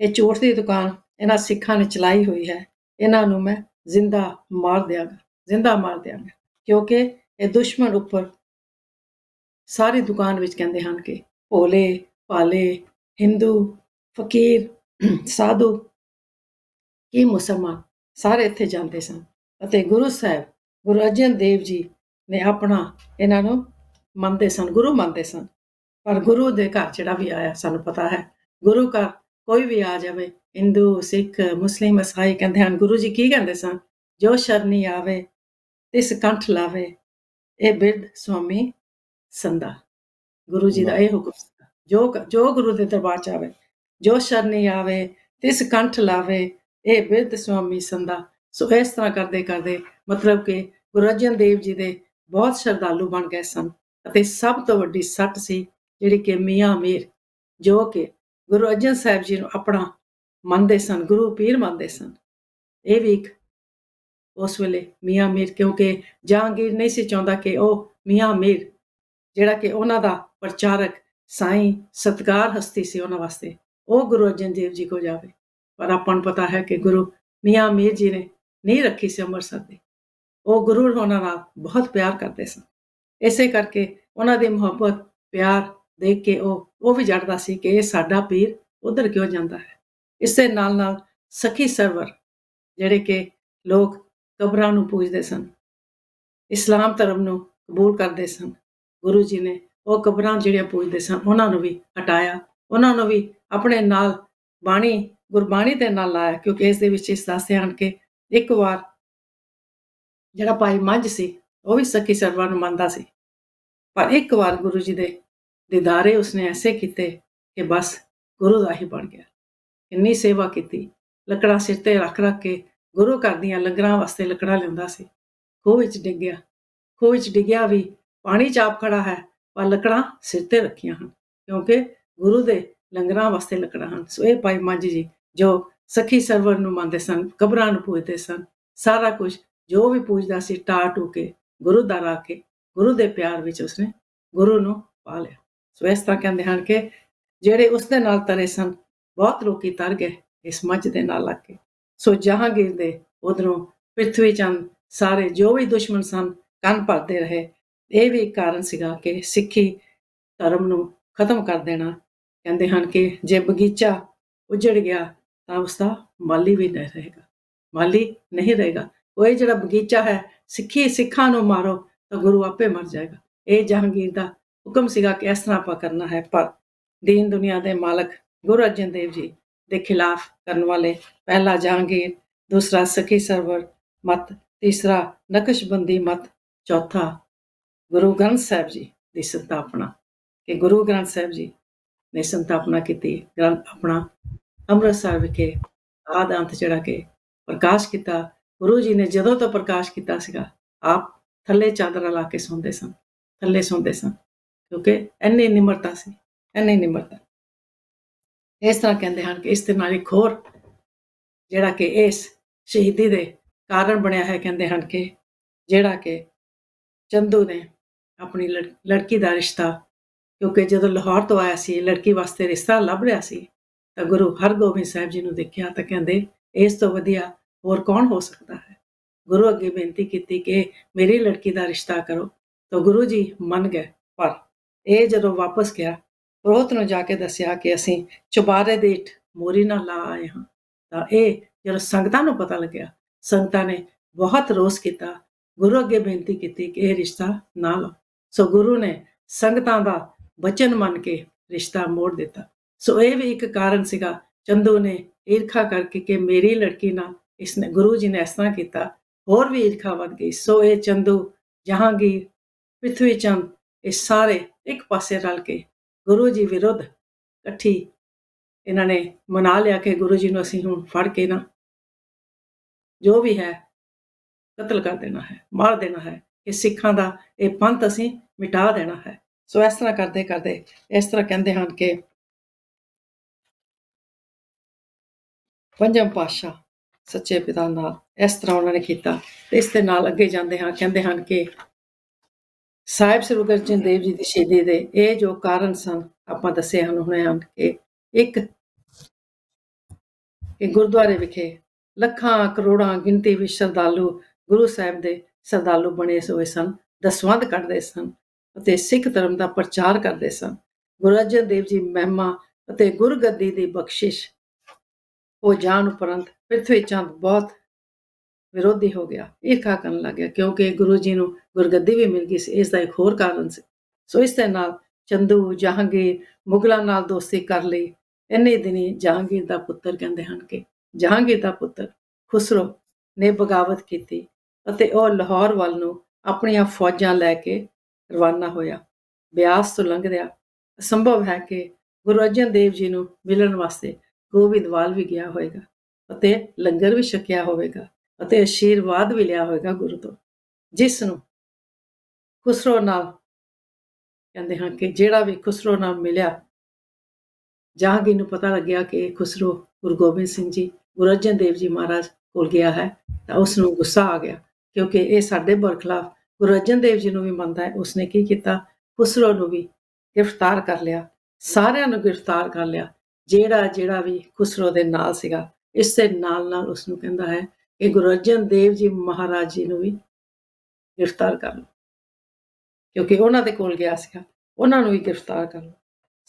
ਇਹ ਝੂਠ ਦੀ ਦੁਕਾਨ ਇਹਨਾਂ ਸਿੱਖਾਂ ਨੇ ਚਲਾਈ ਹੋਈ ਹੈ ਇਹਨਾਂ ਨੂੰ ਮੈਂ ਜ਼ਿੰਦਾ ਮਾਰ ਦਿਆਂਗਾ ਜ਼ਿੰਦਾ ਮਾਰ ਦਿਆਂਗਾ ਕਿਉਂਕਿ ਇਹ ਦੁਸ਼ਮਣ ਉੱਪਰ ਸਾਰੀ ਦੁਕਾਨ ਵਿੱਚ ਕਹਿੰਦੇ ਹਨ ਕਿ ਭੋਲੇ ਪਾਲੇ ਹਿੰਦੂ ਫਕੀਰ ਸਾਧੂ ਕੀ ਮੁਸਲਮਾਨ ਸਾਰੇ ਇੱਥੇ ਜਾਂਦੇ ਸਨ ਅਤੇ ਗੁਰੂ ਸਾਹਿਬ ਗੁਰੂ ਅਰਜਨ ਦੇਵ ਜੀ ਨੇ ਆਪਣਾ ਇਹਨਾਂ ਨੂੰ ਮੰਨਦੇ ਸਨ ਗੁਰੂ ਮੰਨਦੇ ਸਨ ਪਰ ਗੁਰੂ ਦੇ ਘਰ ਜਿਹੜਾ ਵੀ ਆਇਆ ਸਾਨੂੰ ਪਤਾ ਹੈ ਗੁਰੂ ਘਰ ਕੋਈ ਵੀ ਆ ਜਾਵੇ ਹਿੰਦੂ ਸਿੱਖ ਮੁਸਲਿਮ ਇਸਾਈ ਕਹਿੰਦੇ ਹਨ ਗੁਰੂ ਜੀ ਕੀ ਕਹਿੰਦੇ ਸਨ ਜੋ ਸ਼ਰਨੀ ਆਵੇ ਇਸ ਕੰਠ ਲਾਵੇ ਇਹ ਬਿਰਧ ਸੁਆਮੀ ਸੰਦਾ ਗੁਰੂ ਜੀ ਦਾ ਇਹ ਹੁਕਮ ਜੋ ਜੋ ਗੁਰੂ ਦੇ ਦਰਬਾਰ ਚ ਆਵੇ ਜੋ ਸ਼ਰਨੀ ਆਵੇ ਤਿਸ ਕੰਠ ਲਾਵੇ ਇਹ ਬਿਰਧ ਸੁਆਮੀ ਸੰਦਾ ਸੋ ਇਸ ਤਰ੍ਹਾਂ ਕਰਦੇ ਕਰਦੇ ਮਤਲਬ ਕਿ ਗੁਰੂ ਦੇਵ ਜੀ ਦੇ ਬਹੁਤ ਸ਼ਰਧਾਲੂ ਬਣ ਗਏ ਸਨ ਅਤੇ ਸਭ ਤੋਂ ਵੱਡੀ ਸੱਟ ਸੀ ਜਿਹੜੀ ਕਿ ਮੀਆਂ ਮੀਰ ਜੋ ਕਿ ਗੁਰੂ ਅਰਜਨ ਸਾਹਿਬ ਜੀ ਨੂੰ ਆਪਣਾ ਮੰਨਦੇ ਸਨ ਗੁਰੂ ਪੀਰ ਮੰਨਦੇ ਸਨ ਇਹ ਵੀ ਇੱਕ ਉਸ ਵੇਲੇ ਮੀਆਂ ਮੀਰ ਕਿਉਂਕਿ ਜਹਾਂਗੀਰ ਨਹੀਂ ਸੀ ਚਾਹੁੰਦਾ ਕਿ ਉਹ ਮੀਆਂ ਮੀਰ ਜਿਹੜਾ ਕਿ ਉਹਨਾਂ ਦਾ ਪ੍ਰਚਾਰਕ ਸਾਈ ਸਤਕਾਰ ਹਸਤੀ ਸੀ ਉਹਨਾਂ ਵਾਸਤੇ ਉਹ ਗੁਰੂ ਅਰਜਨ ਦੇਵ ਜੀ ਕੋ ਜਾਵੇ ਪਰ ਆਪਾਂ ਨੂੰ ਪਤਾ ਹੈ ਕਿ ਗੁਰੂ ਮੀਆਂ ਮੀਰ ਜੀ ਨੇ ਨਹੀਂ ਰੱਖੀ ਸੀ ਅੰਮ੍ਰਿਤਸਰ ਦੀ ਉਹ ਗੁਰੂ ਉਹਨਾਂ ਨਾਲ ਬਹੁਤ ਪਿਆਰ ਕਰਦੇ ਸਨ ਇਸੇ ਕਰਕੇ ਉਹਨਾਂ ਦੀ ਮੁਹੱਬਤ ਪਿਆਰ ਦੇਖ ਕੇ ਉਹ ਉਹ ਵੀ ਜੜਦਾ ਸੀ ਕਿ ਇਹ ਸਾਡਾ ਪੀਰ ਉਧਰ ਕਿਉਂ ਜਾਂਦਾ ਹੈ ਇਸੇ ਨਾਲ ਨਾਲ ਸਖੀ ਸਰਵਰ ਜਿਹੜੇ ਕਿ ਲੋਕ ਕਬਰਾਂ ਨੂੰ ਪੂਜਦੇ ਸਨ ਇਸਲਾਮ ਧਰਮ ਨੂੰ ਕਬੂਲ ਕਰਦੇ ਸਨ ਗੁਰੂ ਜੀ ਨੇ ਉਹ ਕਬਰਾਂ ਜਿਹੜੀਆਂ ਪੂਜਦੇ ਸਨ ਉਹਨਾਂ ਨੂੰ ਵੀ ਹਟਾਇਆ ਉਹਨਾਂ ਨੂੰ ਵੀ ਆਪਣੇ ਨਾਲ ਬਾਣੀ ਗੁਰਬਾਣੀ ਦੇ ਨਾਲ ਲਾਇਆ ਕਿਉਂਕਿ ਇਸ ਦੇ ਵਿੱਚ ਇਸ ਦਾ ਸਿਆਣ ਕੇ ਇੱਕ ਵਾਰ ਜਿਹੜਾ ਭਾਈ ਮੰਝ ਸੀ ਉਹ ਵੀ ਸਖੀ ਸਰਵਾ ਨੂੰ ਮੰਨਦਾ ਸੀ ਪਰ ਇੱਕ ਵਾਰ ਗੁਰੂ ਜੀ ਦੇ ਦਿਦਾਰੇ ਉਸਨੇ ਐਸੇ ਕੀਤੇ ਕਿ ਬਸ ਗੁਰੂ ਦਾ ਹੀ ਬਣ ਗਿਆ ਇੰਨੀ ਸੇਵਾ ਕੀਤੀ ਲੱਕੜਾਂ ਸਿਰ ਤੇ ਰੱਖ ਰੱਖ ਕੇ ਗੁਰੂ ਘਰ ਦੀਆਂ ਲੰਗਰਾਂ ਵਾਸਤੇ ਲੱਕੜਾਂ ਲਿਆਉਂਦਾ ਸੀ ਖੋਹ ਵਿੱਚ ਡਿੱਗ ਗਿਆ ਖੋਹ ਵਿੱਚ ਡਿੱਗਿਆ ਵੀ ਪਾਣੀ ਚਾਪ ਖੜਾ ਹੈ ਲੱਕੜਾਂ ਸਿਰ ਤੇ ਰੱਖੀਆਂ ਹਨ ਕਿਉਂਕਿ ਗੁਰੂ ਦੇ ਲੰਗਰਾਂ ਵਾਸਤੇ ਲੱਕੜਾ ਹਨ ਸੋ ਇਹ ਭਾਈ ਮਾਂਜੀ ਜੀ ਜੋ ਸਖੀ ਸਰਵਰ ਨੂੰ ਮੰਨਦੇ ਸਨ ਕਬਰਾਂ ਨੂੰ ਪੂਜਦੇ ਸਨ ਸਾਰਾ ਕੁਝ ਜੋ ਵੀ ਪੂਜਦਾ ਸੀ ਟਾਟ ਹੋ ਕੇ ਗੁਰੂ ਦਾ ਰਾ ਕੇ ਗੁਰੂ ਦੇ ਪਿਆਰ ਵਿੱਚ ਉਸਨੇ ਗੁਰੂ ਨੂੰ ਪਾ ਲਿਆ ਸੋ ਇਸ ਤਰ੍ਹਾਂ ਕਹਿੰਦੇ ਹਨ ਕਿ ਜਿਹੜੇ ਉਸ ਦੇ ਨਾਲ ਤਰੇ ਸਨ ਬਹੁਤ ਲੋਕੀ ਤਰ ਗਏ ਇਸ ਮੱਝ ਦੇ ਨਾਲ ਲੱਗ ਕੇ ਸੋ ਜਹਾਂਗੀਰ ਦੇ ਉਧਰੋਂ ਪ੍ਰਿਥਵੀ ਚੰਦ ਸਾਰੇ ਜੋ ਵੀ ਦੁਸ਼ਮਣ ਸਨ ਕੰਨ ਭਰਦੇ ਰਹੇ ਇਹ ਵੀ ਕਾਰਨ ਸੀਗਾ ਕਿ ਸਿੱਖੀ ਧਰਮ ਨੂੰ ਖਤਮ ਕਰ ਦੇਣਾ ਕਹਿੰਦੇ ਹਨ ਕਿ ਜੇ ਬਗੀਚਾ ਉਜੜ ਗਿਆ ਤਾਂ ਉਸ ਦਾ ਮਾਲੀ ਵੀ ਨਹੀਂ ਰਹੇਗਾ ਮਾਲੀ ਨਹੀਂ ਰਹੇਗਾ ਉਹ ਇਹ ਜਿਹੜਾ ਬਗੀਚਾ ਹੈ ਸਿੱਖੀ ਸਿੱਖਾਂ ਨੂੰ ਮਾਰੋ ਤਾਂ ਗੁਰੂ ਆਪੇ ਮਰ ਜਾਏਗਾ ਇਹ ਜਹਾਂਗੀਰ ਦਾ ਹੁਕਮ ਸੀਗਾ ਕਿ ਇਸ ਤਰ੍ਹਾਂ ਆਪਾਂ ਕਰਨਾ ਹੈ ਪਰ ਦੀਨ ਦੁਨੀਆ ਦੇ ਮਾਲਕ ਗੁਰੂ ਅਰਜਨ ਦੇਵ ਜੀ ਦੇ ਖਿਲਾਫ ਕਰਨ ਵਾਲੇ ਪਹਿਲਾ ਜਹਾਂਗੀਰ ਦੂਸਰਾ ਸਖੀ ਸਰਵਰ ਮਤ ਤੀਸਰਾ ਨਕਸ਼ਬੰਦੀ ਮਤ ਚੌਥਾ ਗੁਰੂ ਗ੍ਰੰਥ ਸਾਹਿਬ ਜੀ ਦੀ ਸੰਤਾਪਨਾ ਕਿ ਗੁਰੂ ਗ੍ਰੰਥ ਸਾਹਿਬ ਜੀ ਨੇ ਸੰਤਾਪਨਾ ਕੀਤੀ ਗ੍ਰੰਥ ਆਪਣਾ ਅੰਮ੍ਰਿਤਸਰ ਵਿਖੇ ਆਦ ਅੰਤ ਜਿਹੜਾ ਕਿ ਪ੍ਰਕਾਸ਼ ਕੀਤਾ ਗੁਰੂ ਜੀ ਨੇ ਜਦੋਂ ਤੋਂ ਪ੍ਰਕਾਸ਼ ਕੀਤਾ ਸੀਗਾ ਆਪ ਥੱਲੇ ਚਾਦਰ ਲਾ ਕੇ ਸੌਂਦੇ ਸਨ ਥੱਲੇ ਸੌਂਦੇ ਸਨ ਕਿਉਂਕਿ ਐਨੇ ਨਿਮਰਤਾ ਸੀ ਐਨੇ ਨਿਮਰਤਾ ਇਸ ਤਰ੍ਹਾਂ ਕਹਿੰਦੇ ਹਨ ਕਿ ਇਸ ਦੇ ਨਾਲ ਇੱਕ ਹੋਰ ਜਿਹੜਾ ਕਿ ਇਸ ਸ਼ਹੀਦੀ ਦੇ ਕਾਰਨ ਬਣਿਆ ਹੈ ਕਹਿੰਦੇ ਹਨ ਕਿ ਜਿਹੜਾ ਕਿ ਚੰਦੂ ਨੇ ਆਪਣੀ ਲੜਕੀ ਦਾ ਰਿਸ਼ਤਾ ਕਿਉਂਕਿ ਜਦੋਂ ਲਾਹੌਰ ਤੋਂ ਆਇਆ ਸੀ ਲੜਕੀ ਵਾਸਤੇ ਰਿਸ਼ਤਾ ਲੱਭ ਰਿਹਾ ਸੀ ਤਾਂ ਗੁਰੂ ਹਰਗੋਬਿੰਦ ਸਾਹਿਬ ਜੀ ਨੂੰ ਦੇਖਿਆ ਤਾਂ ਕਹਿੰਦੇ ਇਸ ਤੋਂ ਵਧੀਆ ਹੋਰ ਕੌਣ ਹੋ ਸਕਦਾ ਹੈ ਗੁਰੂ ਅੱਗੇ ਬੇਨਤੀ ਕੀਤੀ ਕਿ ਮੇਰੀ ਲੜਕੀ ਦਾ ਰਿਸ਼ਤਾ ਕਰੋ ਤਾਂ ਗੁਰੂ ਜੀ ਮੰਨ ਗਏ ਪਰ ਇਹ ਜਦੋਂ ਵਾਪਸ ਗਿਆ ਰੋਹਤ ਨੂੰ ਜਾ ਕੇ ਦੱਸਿਆ ਕਿ ਅਸੀਂ ਚੁਬਾਰੇ ਦੇ ਮੋਰੀ ਨਾਲ ਲਾ ਆਏ ਹਾਂ ਤਾਂ ਇਹ ਜਦੋਂ ਸੰਗਤਾਂ ਨੂੰ ਪਤਾ ਲੱਗਿਆ ਸੰਗਤਾਂ ਨੇ ਬਹੁਤ ਰੋਸ ਕੀਤਾ ਗੁਰੂ ਅੱਗੇ ਬੇਨਤੀ ਕੀਤੀ ਕਿ ਇਹ ਰਿਸ਼ਤਾ ਨਾ ਲਓ ਸੋ ਗੁਰੂ ਨੇ ਸੰਗਤਾਂ ਦਾ ਬਚਨ ਮੰਨ ਕੇ ਰਿਸ਼ਤਾ ਮੋੜ ਦਿੱਤਾ ਸੋ ਇਹ ਵੀ ਇੱਕ ਕਾਰਨ ਸੀਗਾ ਚੰਦੂ ਨੇ ਈਰਖਾ ਕਰਕੇ ਕਿ ਮੇਰੀ ਲੜਕੀ ਨਾਲ ਇਸਨੇ ਗੁਰੂ ਜੀ ਨੇ ਐਸਾ ਕੀਤਾ ਹੋਰ ਵੀ ਈਰਖਾ ਵੱਧ ਗਈ ਸੋ ਇਹ ਚੰਦੂ ਜਹਾਂਗੀਰ ਪ੍ਰਿਥਵੀ ਚੰਦ ਇਹ ਸਾਰੇ ਇੱਕ ਪਾਸੇ ਰਲ ਕੇ ਗੁਰੂ ਜੀ ਵਿਰੁੱਧ ਇਕੱਠੀ ਇਹਨਾਂ ਨੇ ਮਨਾ ਲਿਆ ਕਿ ਗੁਰੂ ਜੀ ਨੂੰ ਅਸੀਂ ਹੁਣ ਫੜ ਕੇ ਨਾ ਜੋ ਵੀ ਹੈ ਕਤਲ ਕਰ ਦੇਣਾ ਹੈ ਮਾਰ ਦੇਣਾ ਹੈ ਕਿ ਸਿੱਖਾਂ ਦਾ ਇਹ ਪੰਥ ਅਸੀਂ ਮਿਟਾ ਦੇਣਾ ਹੈ ਸੋ ਇਸ ਤਰ੍ਹਾਂ ਕਰਦੇ ਕਰਦੇ ਇਸ ਤਰ੍ਹਾਂ ਕਹਿੰਦੇ ਹਨ ਕਿ ਪੰਜਮ ਪਾਸ਼ਾ ਸੱਚੇ ਪਿਤਾ ਨਾਲ ਇਸ ਤਰ੍ਹਾਂ ਉਹਨਾਂ ਨੇ ਕੀਤਾ ਤੇ ਇਸ ਦੇ ਨਾਲ ਅੱਗੇ ਜਾਂਦੇ ਹਾਂ ਕਹਿੰਦੇ ਹਨ ਕਿ ਸਾਹਿਬ ਸ੍ਰੀ ਗੁਰਚਿੰਦ ਦੇਵ ਜੀ ਦੀ ਸ਼ਹੀਦੀ ਦੇ ਇਹ ਜੋ ਕਾਰਨ ਸਨ ਆਪਾਂ ਦੱਸੇ ਹਨ ਹੁਣੇ ਹਨ ਕਿ ਇੱਕ ਇਹ ਗੁਰਦੁਆਰੇ ਵਿਖੇ ਲੱਖਾਂ ਕਰੋੜਾਂ ਗਿਣਤੀ ਵਿੱਚ ਸ਼ਰਧਾਲੂ ਗੁਰੂ ਸਾਹਿਬ ਦੇ ਸਰਦਾਲੂ ਬਣੇ ਹੋਏ ਸਨ ਦਸਵੰਦ ਕੱਢਦੇ ਸਨ ਅਤੇ ਸਿੱਖ ਧਰਮ ਦਾ ਪ੍ਰਚਾਰ ਕਰਦੇ ਸਨ ਗੁਰੂ ਅਰਜਨ ਦੇਵ ਜੀ ਮਹਿਮਾ ਅਤੇ ਗੁਰਗੱਦੀ ਦੀ ਬਖਸ਼ਿਸ਼ ਉਹ ਜਾਣ ਉਪਰੰਤ ਪ੍ਰਿਥਵੀ ਚੰਦ ਬਹੁਤ ਵਿਰੋਧੀ ਹੋ ਗਿਆ ਇਹ ਕਾ ਕਰਨ ਲੱਗਿਆ ਕਿਉਂਕਿ ਗੁਰੂ ਜੀ ਨੂੰ ਗੁਰਗੱਦੀ ਵੀ ਮਿਲ ਗਈ ਸੀ ਇਸ ਦਾ ਇੱਕ ਹੋਰ ਕਾਰਨ ਸੀ ਸੋ ਇਸ ਦੇ ਨਾਲ ਚੰਦੂ ਜਹਾਂਗੀਰ ਮੁਗਲਾਂ ਨਾਲ ਦੋਸਤੀ ਕਰ ਲਈ ਇੰਨੇ ਦਿਨੀ ਜਹਾਂਗੀਰ ਦਾ ਪੁੱਤਰ ਕਹਿੰਦੇ ਹਨ ਕਿ ਜਹਾਂਗੀਰ ਦਾ ਪੁੱਤਰ ਖੁਸਰੋ ਨੇ ਬਗਾਵਤ ਕੀਤੀ ਅਤੇ ਉਹ ਲਾਹੌਰ ਵੱਲ ਨੂੰ ਆਪਣੀਆਂ ਫੌਜਾਂ ਲੈ ਕੇ ਰਵਾਨਾ ਹੋਇਆ ਬਿਆਸ ਤੋਂ ਲੰਘਦਿਆ ਸੰਭਵ ਹੈ ਕਿ ਗੁਰੂ ਅਰਜਨ ਦੇਵ ਜੀ ਨੂੰ ਮਿਲਣ ਵਾਸਤੇ ਗੋਬਿੰਦਵਾਲ ਵੀ ਗਿਆ ਹੋਵੇਗਾ ਅਤੇ ਲੰਗਰ ਵੀ ਛਕਿਆ ਹੋਵੇਗਾ ਅਤੇ ਅਸ਼ੀਰਵਾਦ ਵੀ ਲਿਆ ਹੋਵੇਗਾ ਗੁਰੂ ਤੋਂ ਜਿਸ ਨੂੰ ਖੁਸਰੋ ਨਾਲ ਕਹਿੰਦੇ ਹਾਂ ਕਿ ਜਿਹੜਾ ਵੀ ਖੁਸਰੋ ਨਾਲ ਮਿਲਿਆ ਜਹਾਂਗੀਰ ਨੂੰ ਪਤਾ ਲੱਗਿਆ ਕਿ ਖੁਸਰੋ ਗੁਰੂ ਗੋਬਿੰਦ ਸਿੰਘ ਜੀ ਗੁਰੂ ਅਰਜਨ ਦੇਵ ਜੀ ਮਹਾਰਾਜ ਕੋਲ ਗਿਆ ਹੈ ਤਾਂ ਉਸ ਨੂੰ ਗੁੱਸਾ ਆ ਗਿਆ ਕਿਉਂਕਿ ਇਹ ਸਾਡੇ ਬਰਖਲਾਫ ਗੁਰੂ ਅਰਜਨ ਦੇਵ ਜੀ ਨੂੰ ਵੀ ਮੰਨਦਾ ਹੈ ਉਸਨੇ ਕੀ ਕੀਤਾ ਖੁਸਰੋ ਨੂੰ ਵੀ ਗ੍ਰਿਫਤਾਰ ਕਰ ਲਿਆ ਸਾਰਿਆਂ ਨੂੰ ਗ੍ਰਿਫਤਾਰ ਕਰ ਲਿਆ ਜਿਹੜਾ ਜਿਹੜਾ ਵੀ ਖੁਸਰੋ ਦੇ ਨਾਲ ਸੀਗਾ ਇਸ ਦੇ ਨਾਲ ਨਾਲ ਉਸ ਨੂੰ ਕਹਿੰਦਾ ਹੈ ਕਿ ਗੁਰੂ ਅਰਜਨ ਦੇਵ ਜੀ ਮਹਾਰਾਜ ਜੀ ਨੂੰ ਵੀ ਗ੍ਰਿਫਤਾਰ ਕਰ ਲਓ ਕਿਉਂਕਿ ਉਹਨਾਂ ਦੇ ਕੋਲ ਗਿਆ ਸੀਗਾ ਉਹਨਾਂ ਨੂੰ ਵੀ ਗ੍ਰਿਫਤਾਰ ਕਰ ਲਓ